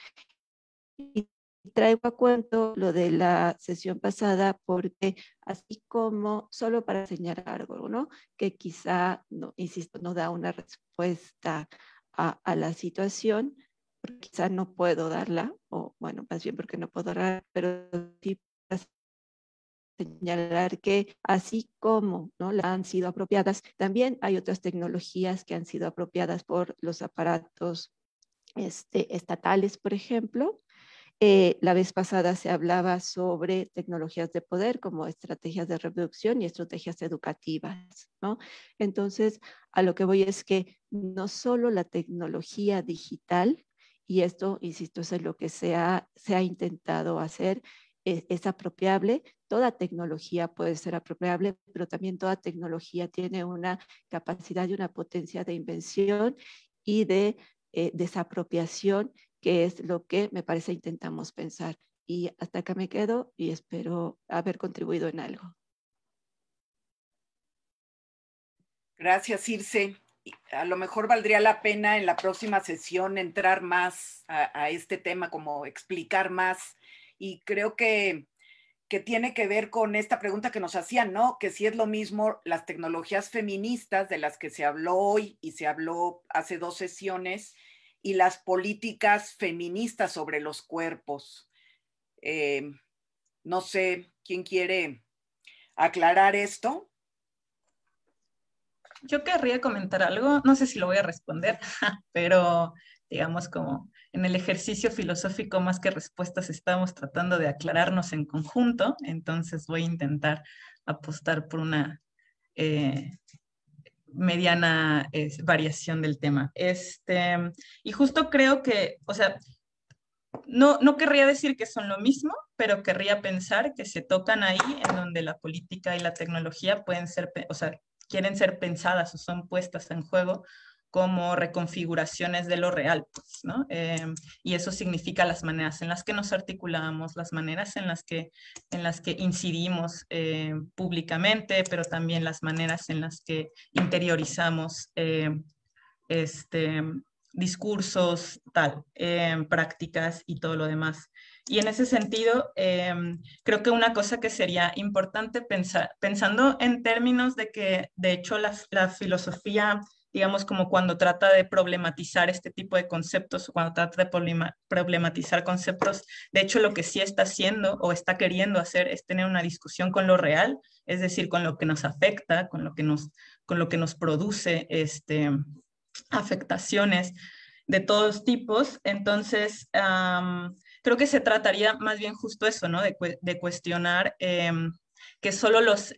Y traigo a cuento lo de la sesión pasada porque así como solo para señalar algo, ¿no? Que quizá, no, insisto, no da una respuesta a, la situación, quizá no puedo darla, o bueno, más bien porque no puedo darla, pero sí señalar que así como ¿no? La han sido apropiadas, también hay otras tecnologías que han sido apropiadas por los aparatos este, estatales, por ejemplo. Eh, la vez pasada se hablaba sobre tecnologías de poder como estrategias de reproducción y estrategias educativas, ¿no? Entonces, a lo que voy es que no solo la tecnología digital, y esto, insisto, es lo que se ha, intentado hacer, e-, es apropiable, toda tecnología puede ser apropiable, pero también toda tecnología tiene una capacidad y una potencia de invención y de eh, desapropiación, que es lo que me parece intentamos pensar. Y hasta acá me quedo y espero haber contribuido en algo. Gracias, Irse. A lo mejor valdría la pena en la próxima sesión entrar más a este tema, como explicar más. Y creo que que tiene que ver con esta pregunta que nos hacían, ¿no? Que si es lo mismo las tecnologías feministas de las que se habló hoy y se habló hace dos sesiones y las políticas feministas sobre los cuerpos. Eh, no sé quién quiere aclarar esto. Yo querría comentar algo, no sé si lo voy a responder, [laughs] pero digamos como en el ejercicio filosófico más que respuestas estamos tratando de aclararnos en conjunto, entonces voy a intentar apostar por una eh, mediana eh, variación del tema. Este, y justo creo que, o sea, no, no querría decir que son lo mismo, pero querría pensar que se tocan ahí en donde la política y la tecnología pueden ser, o sea, quieren ser pensadas o son puestas en juego como reconfiguraciones de lo real, pues, em, y eso significa las maneras en las que nos articulamos, las maneras en las que, en las que incidimos eh, públicamente, pero también las maneras en las que interiorizamos eh, este, discursos, tal, em, prácticas y todo lo demás. Y en ese sentido, em, creo que una cosa que sería importante pensar, pensando en términos de que, de hecho, la filosofía digamos, como cuando trata de problematizar este tipo de conceptos o cuando trata de problematizar conceptos. De hecho, lo que sí está haciendo o está queriendo hacer es tener una discusión con lo real, es decir, con lo que nos afecta, con lo que nos, con lo que nos produce este, afectaciones de todos tipos. Entonces, creo que se trataría más bien justo eso, ¿no? De, cuestionar em, que solo las,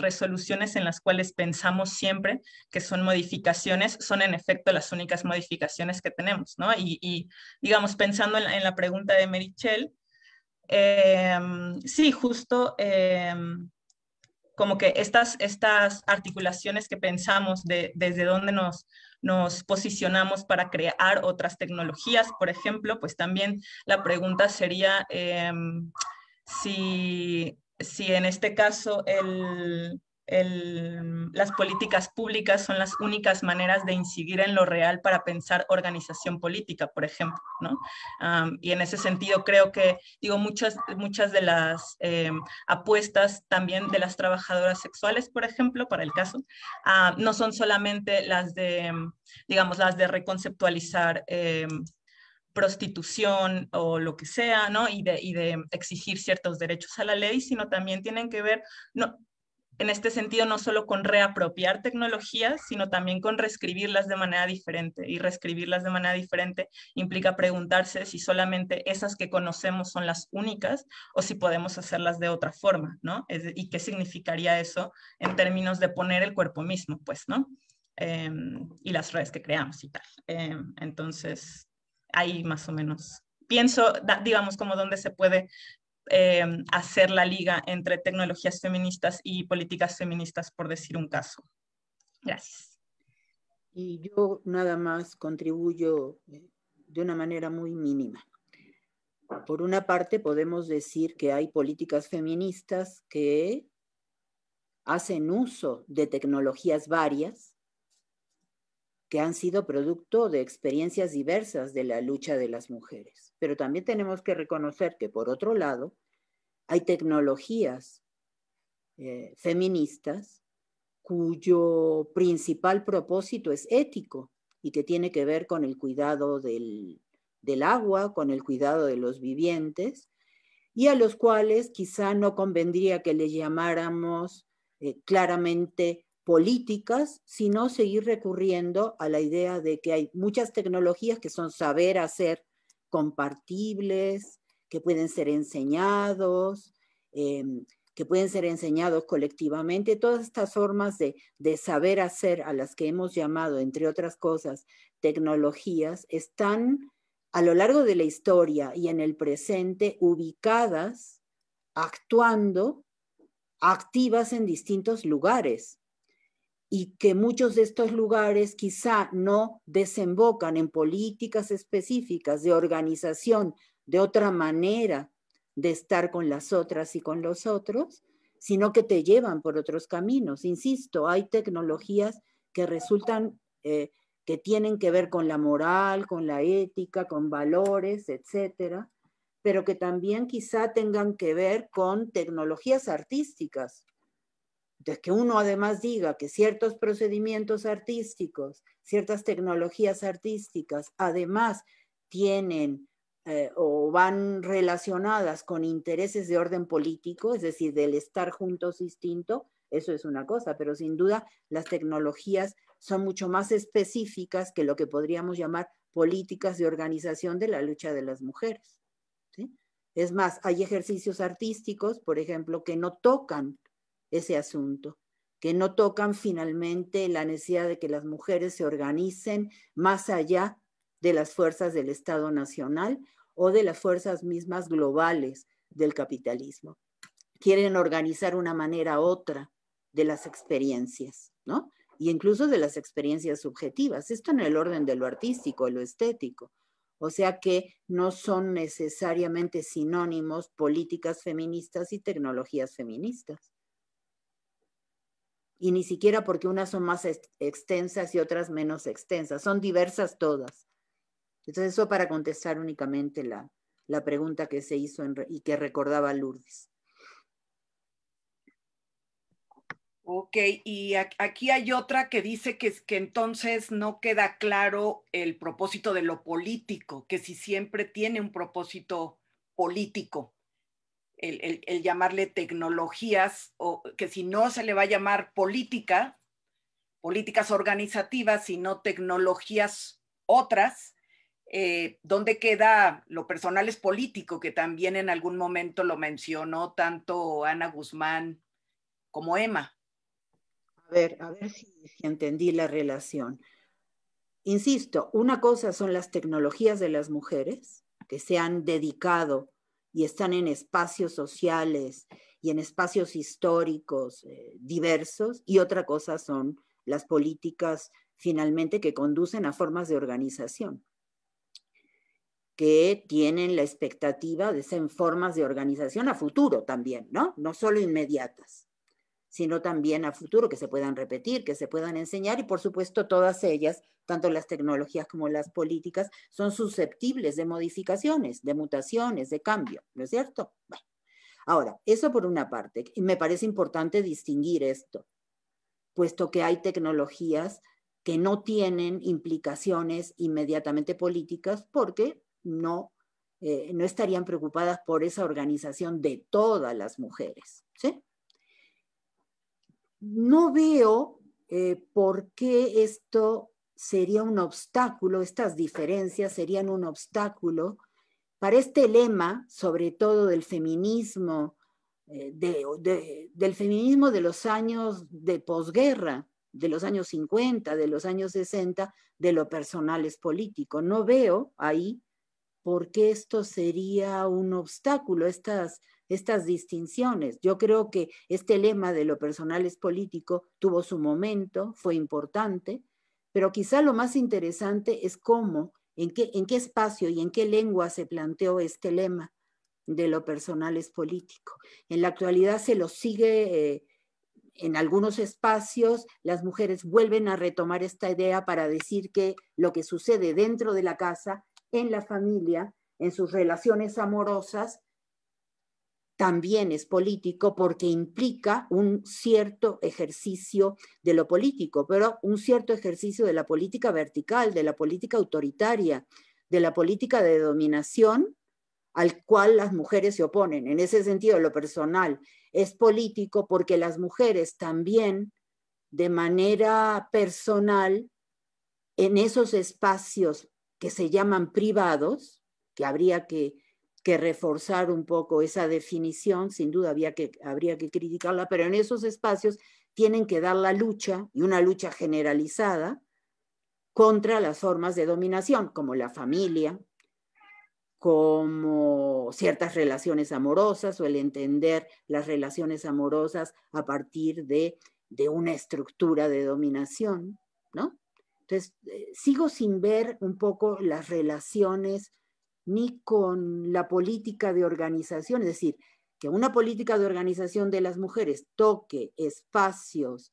resoluciones en las cuales pensamos siempre que son modificaciones son en efecto las únicas modificaciones que tenemos, ¿no? Y, digamos, pensando en la, pregunta de Merichel, em, sí, justo em, como que estas, estas articulaciones que pensamos de, desde dónde nos, posicionamos para crear otras tecnologías, por ejemplo, pues también la pregunta sería em, si si en este caso las políticas públicas son las únicas maneras de incidir en lo real para pensar organización política, por ejemplo. y en ese sentido creo que, digo, muchas, muchas de las em, apuestas también de las trabajadoras sexuales, por ejemplo, para el caso, ah, no son solamente las de, digamos, las de reconceptualizar. Em, prostitución o lo que sea, ¿no? Y de, exigir ciertos derechos a la ley, sino también tienen que ver, no, en este sentido, no solo con reapropiar tecnologías, sino también con reescribirlas de manera diferente. Y reescribirlas de manera diferente implica preguntarse si solamente esas que conocemos son las únicas o si podemos hacerlas de otra forma, ¿no? y qué significaría eso en términos de poner el cuerpo mismo, pues, ¿no? Em, y las redes que creamos y tal. Em, entonces, ahí más o menos. Pienso, digamos, como dónde se puede eh, hacer la liga entre tecnologías feministas y políticas feministas, por decir un caso. Gracias. Y yo nada más contribuyo eh, de una manera muy mínima. Por una parte, podemos decir que hay políticas feministas que hacen uso de tecnologías varias que han sido producto de experiencias diversas de la lucha de las mujeres. Pero también tenemos que reconocer que, por otro lado, hay tecnologías eh, feministas cuyo principal propósito es ético y que tiene que ver con el cuidado del, agua, con el cuidado de los vivientes, y a los cuales quizá no convendría que le llamáramos eh, claramente políticas, sino seguir recurriendo a la idea de que hay muchas tecnologías que son saber hacer compartibles, que pueden ser enseñados, em, que pueden ser enseñados colectivamente, todas estas formas de, saber hacer a las que hemos llamado, entre otras cosas, tecnologías, están a lo largo de la historia y en el presente ubicadas, actuando, activas en distintos lugares y que muchos de estos lugares quizá no desembocan en políticas específicas de organización, de otra manera de estar con las otras y con los otros, sino que te llevan por otros caminos. Insisto, hay tecnologías que resultan, eh, que tienen que ver con la moral, con la ética, con valores, etcétera, pero que también quizá tengan que ver con tecnologías artísticas entonces, que uno además diga que ciertos procedimientos artísticos, ciertas tecnologías artísticas, además tienen eh, o van relacionadas con intereses de orden político, es decir, del estar juntos distinto, eso es una cosa, pero sin duda las tecnologías son mucho más específicas que lo que podríamos llamar políticas de organización de la lucha de las mujeres. Es más, hay ejercicios artísticos, por ejemplo, que no tocan ese asunto, que no tocan finalmente la necesidad de que las mujeres se organicen más allá de las fuerzas del Estado Nacional o de las fuerzas mismas globales del capitalismo. Quieren organizar una manera u otra de las experiencias, ¿no? Y incluso de las experiencias subjetivas. Esto en el orden de lo artístico, de lo estético. O sea que no son necesariamente sinónimos políticas feministas y tecnologías feministas y ni siquiera porque unas son más extensas y otras menos extensas, son diversas todas. Entonces eso para contestar únicamente la, pregunta que se hizo y que recordaba Lourdes. Ok, y aquí hay otra que dice que, que entonces no queda claro el propósito de lo político, que si siempre tiene un propósito político el, llamarle tecnologías, o que si no se le va a llamar política, políticas organizativas, sino tecnologías otras, eh, ¿dónde donde queda lo personal es político, que también en algún momento lo mencionó tanto Ana Guzmán como Emma. A ver, a ver si, si entendí la relación. Insisto, una cosa son las tecnologías de las mujeres que se han dedicado y están en espacios sociales y en espacios históricos eh, diversos, y otra cosa son las políticas finalmente que conducen a formas de organización, que tienen la expectativa de ser formas de organización a futuro también, No solo inmediatas, sino también a futuro, que se puedan repetir, que se puedan enseñar, y por supuesto todas ellas tanto las tecnologías como las políticas, son susceptibles de modificaciones, de mutaciones, de cambio, ¿no es cierto? Bueno. Ahora, eso por una parte, me parece importante distinguir esto, puesto que hay tecnologías que no tienen implicaciones inmediatamente políticas porque no, eh, no estarían preocupadas por esa organización de todas las mujeres. ¿sí? No veo eh, por qué esto sería un obstáculo, estas diferencias serían un obstáculo para este lema, sobre todo del feminismo, eh, de, del feminismo de los años de posguerra, de los años 50, de los años 60, de lo personal es político. No veo ahí por qué esto sería un obstáculo, estas distinciones. Yo creo que este lema de lo personal es político tuvo su momento, fue importante, pero quizá lo más interesante es cómo, en qué, espacio y en qué lengua se planteó este lema de lo personal es político. En la actualidad se lo sigue eh, en algunos espacios, las mujeres vuelven a retomar esta idea para decir que lo que sucede dentro de la casa, en la familia, en sus relaciones amorosas, también es político porque implica un cierto ejercicio de lo político, pero un cierto ejercicio de la política vertical, de la política autoritaria, de la política de dominación al cual las mujeres se oponen. En ese sentido, lo personal es político porque las mujeres también, de manera personal, en esos espacios que se llaman privados, que habría que que reforzar un poco esa definición, sin duda había que, habría que criticarla, pero en esos espacios tienen que dar la lucha, y una lucha generalizada, contra las formas de dominación, como la familia, como ciertas relaciones amorosas o el entender las relaciones amorosas a partir de, una estructura de dominación, ¿no? Entonces, eh, sigo sin ver un poco las relaciones ni con la política de organización, es decir, que una política de organización de las mujeres toque espacios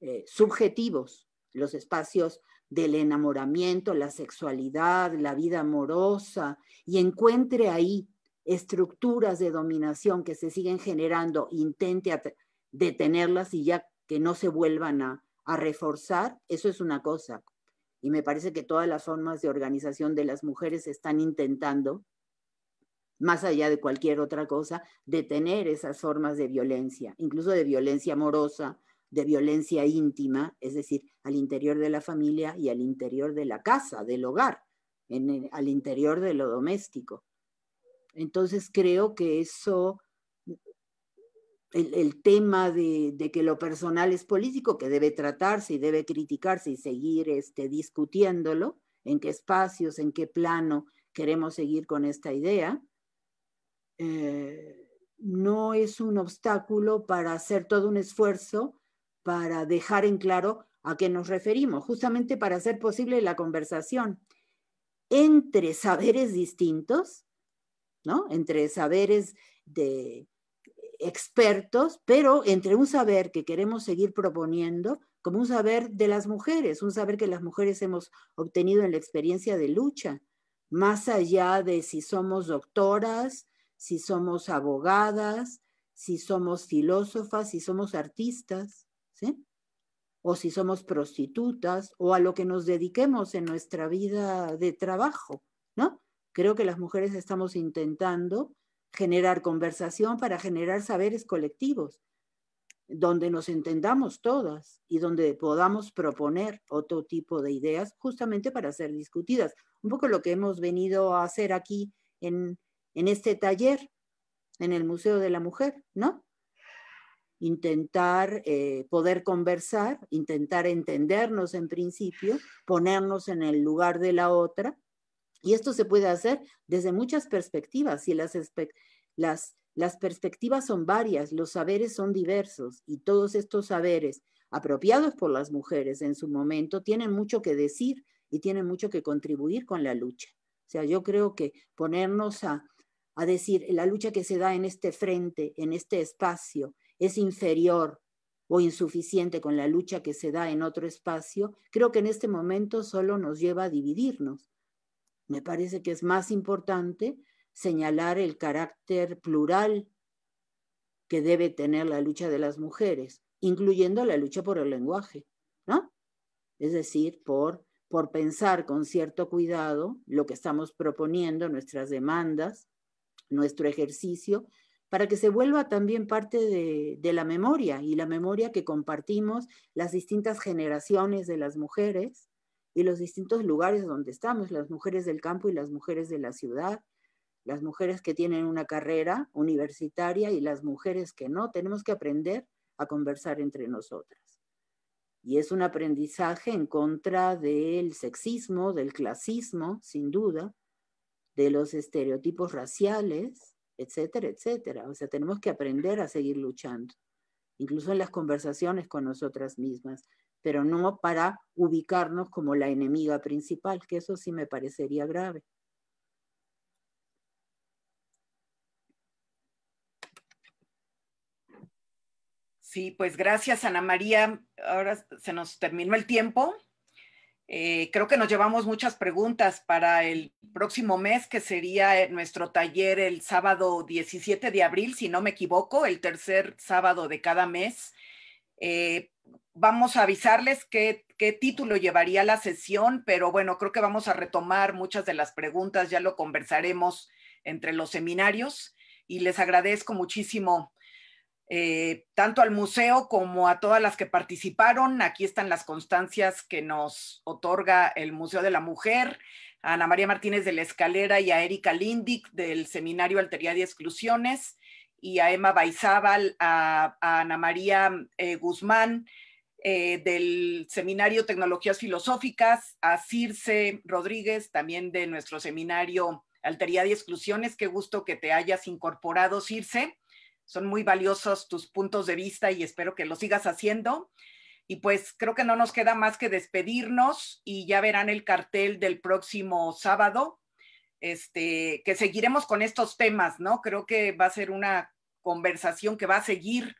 eh, subjetivos, los espacios del enamoramiento, la sexualidad, la vida amorosa, y encuentre ahí estructuras de dominación que se siguen generando, intente detenerlas y ya que no se vuelvan a, a reforzar, eso es una cosa y me parece que todas las formas de organización de las mujeres están intentando, más allá de cualquier otra cosa, detener esas formas de violencia, incluso de violencia amorosa, de violencia íntima, es decir, al interior de la familia y al interior de la casa, del hogar, en al interior de lo doméstico. Entonces creo que eso el, tema de, que lo personal es político, que debe tratarse y debe criticarse y seguir este, discutiéndolo, en qué espacios, en qué plano queremos seguir con esta idea, eh, no es un obstáculo para hacer todo un esfuerzo para dejar en claro a qué nos referimos, justamente para hacer posible la conversación entre saberes distintos, ¿no? Entre saberes de expertos, pero entre un saber que queremos seguir proponiendo como un saber de las mujeres, un saber que las mujeres hemos obtenido en la experiencia de lucha, más allá de si somos doctoras, si somos abogadas, si somos filósofas, si somos artistas, ¿sí? o si somos prostitutas, o a lo que nos dediquemos en nuestra vida de trabajo, ¿no? Creo que las mujeres estamos intentando generar conversación, para generar saberes colectivos, donde nos entendamos todas y donde podamos proponer otro tipo de ideas justamente para ser discutidas. Un poco lo que hemos venido a hacer aquí en, en este taller, en el Museo de la Mujer, ¿no? Intentar eh, poder conversar, intentar entendernos en principio, ponernos en el lugar de la otra y esto se puede hacer desde muchas perspectivas. y las, perspectivas son varias, los saberes son diversos y todos estos saberes apropiados por las mujeres en su momento tienen mucho que decir y tienen mucho que contribuir con la lucha. O sea, yo creo que ponernos a, a decir la lucha que se da en este frente, en este espacio, es inferior o insuficiente con la lucha que se da en otro espacio, creo que en este momento solo nos lleva a dividirnos me parece que es más importante señalar el carácter plural que debe tener la lucha de las mujeres, incluyendo la lucha por el lenguaje, ¿no? Es decir, por, por pensar con cierto cuidado lo que estamos proponiendo, nuestras demandas, nuestro ejercicio, para que se vuelva también parte de, de, la memoria y la memoria que compartimos las distintas generaciones de las mujeres y los distintos lugares donde estamos, las mujeres del campo y las mujeres de la ciudad, las mujeres que tienen una carrera universitaria y las mujeres que no. Tenemos que aprender a conversar entre nosotras. Y es un aprendizaje en contra del sexismo, del clasismo, sin duda, de los estereotipos raciales, etcétera, etcétera. O sea, tenemos que aprender a seguir luchando, incluso en las conversaciones con nosotras mismas pero no para ubicarnos como la enemiga principal, que eso sí me parecería grave. Sí, pues gracias Ana María. Ahora se nos terminó el tiempo. Eh, creo que nos llevamos muchas preguntas para el próximo mes, que sería nuestro taller el sábado 17 de abril, si no me equivoco, el tercer sábado de cada mes. Eh, vamos a avisarles qué, título llevaría la sesión, pero bueno, creo que vamos a retomar muchas de las preguntas, ya lo conversaremos entre los seminarios y les agradezco muchísimo eh, tanto al museo como a todas las que participaron. Aquí están las constancias que nos otorga el Museo de la Mujer, a Ana María Martínez de la Escalera y a Erika Lindig del Seminario Alteridad y Exclusiones y a Emma Baizábal, a, Ana María eh, Guzmán, eh, del Seminario Tecnologías Filosóficas, a Circe Rodríguez, también de nuestro seminario Alteridad y Exclusiones. Qué gusto que te hayas incorporado, Circe. Son muy valiosos tus puntos de vista y espero que lo sigas haciendo. Y pues creo que no nos queda más que despedirnos y ya verán el cartel del próximo sábado, este, que seguiremos con estos temas, ¿no? Creo que va a ser una conversación que va a seguir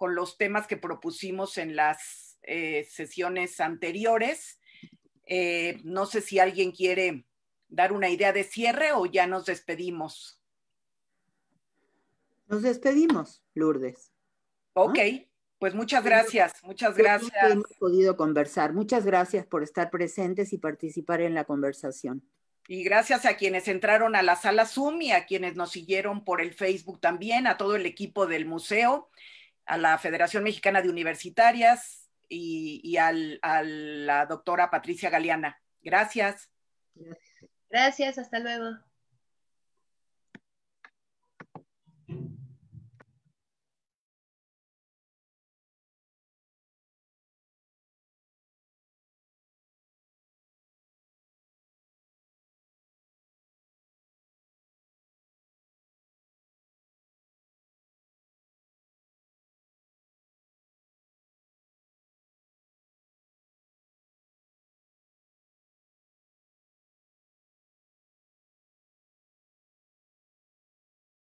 con los temas que propusimos en las eh, sesiones anteriores. Eh, no sé si alguien quiere dar una idea de cierre o ya nos despedimos. Nos despedimos, Lourdes. Ok, pues muchas gracias, muchas gracias. hemos podido conversar. Muchas gracias por estar presentes y participar en la conversación. Y gracias a quienes entraron a la sala Zoom y a quienes nos siguieron por el Facebook también, a todo el equipo del museo a la Federación Mexicana de Universitarias y, al, a la doctora Patricia Galeana. Gracias. Gracias, hasta luego.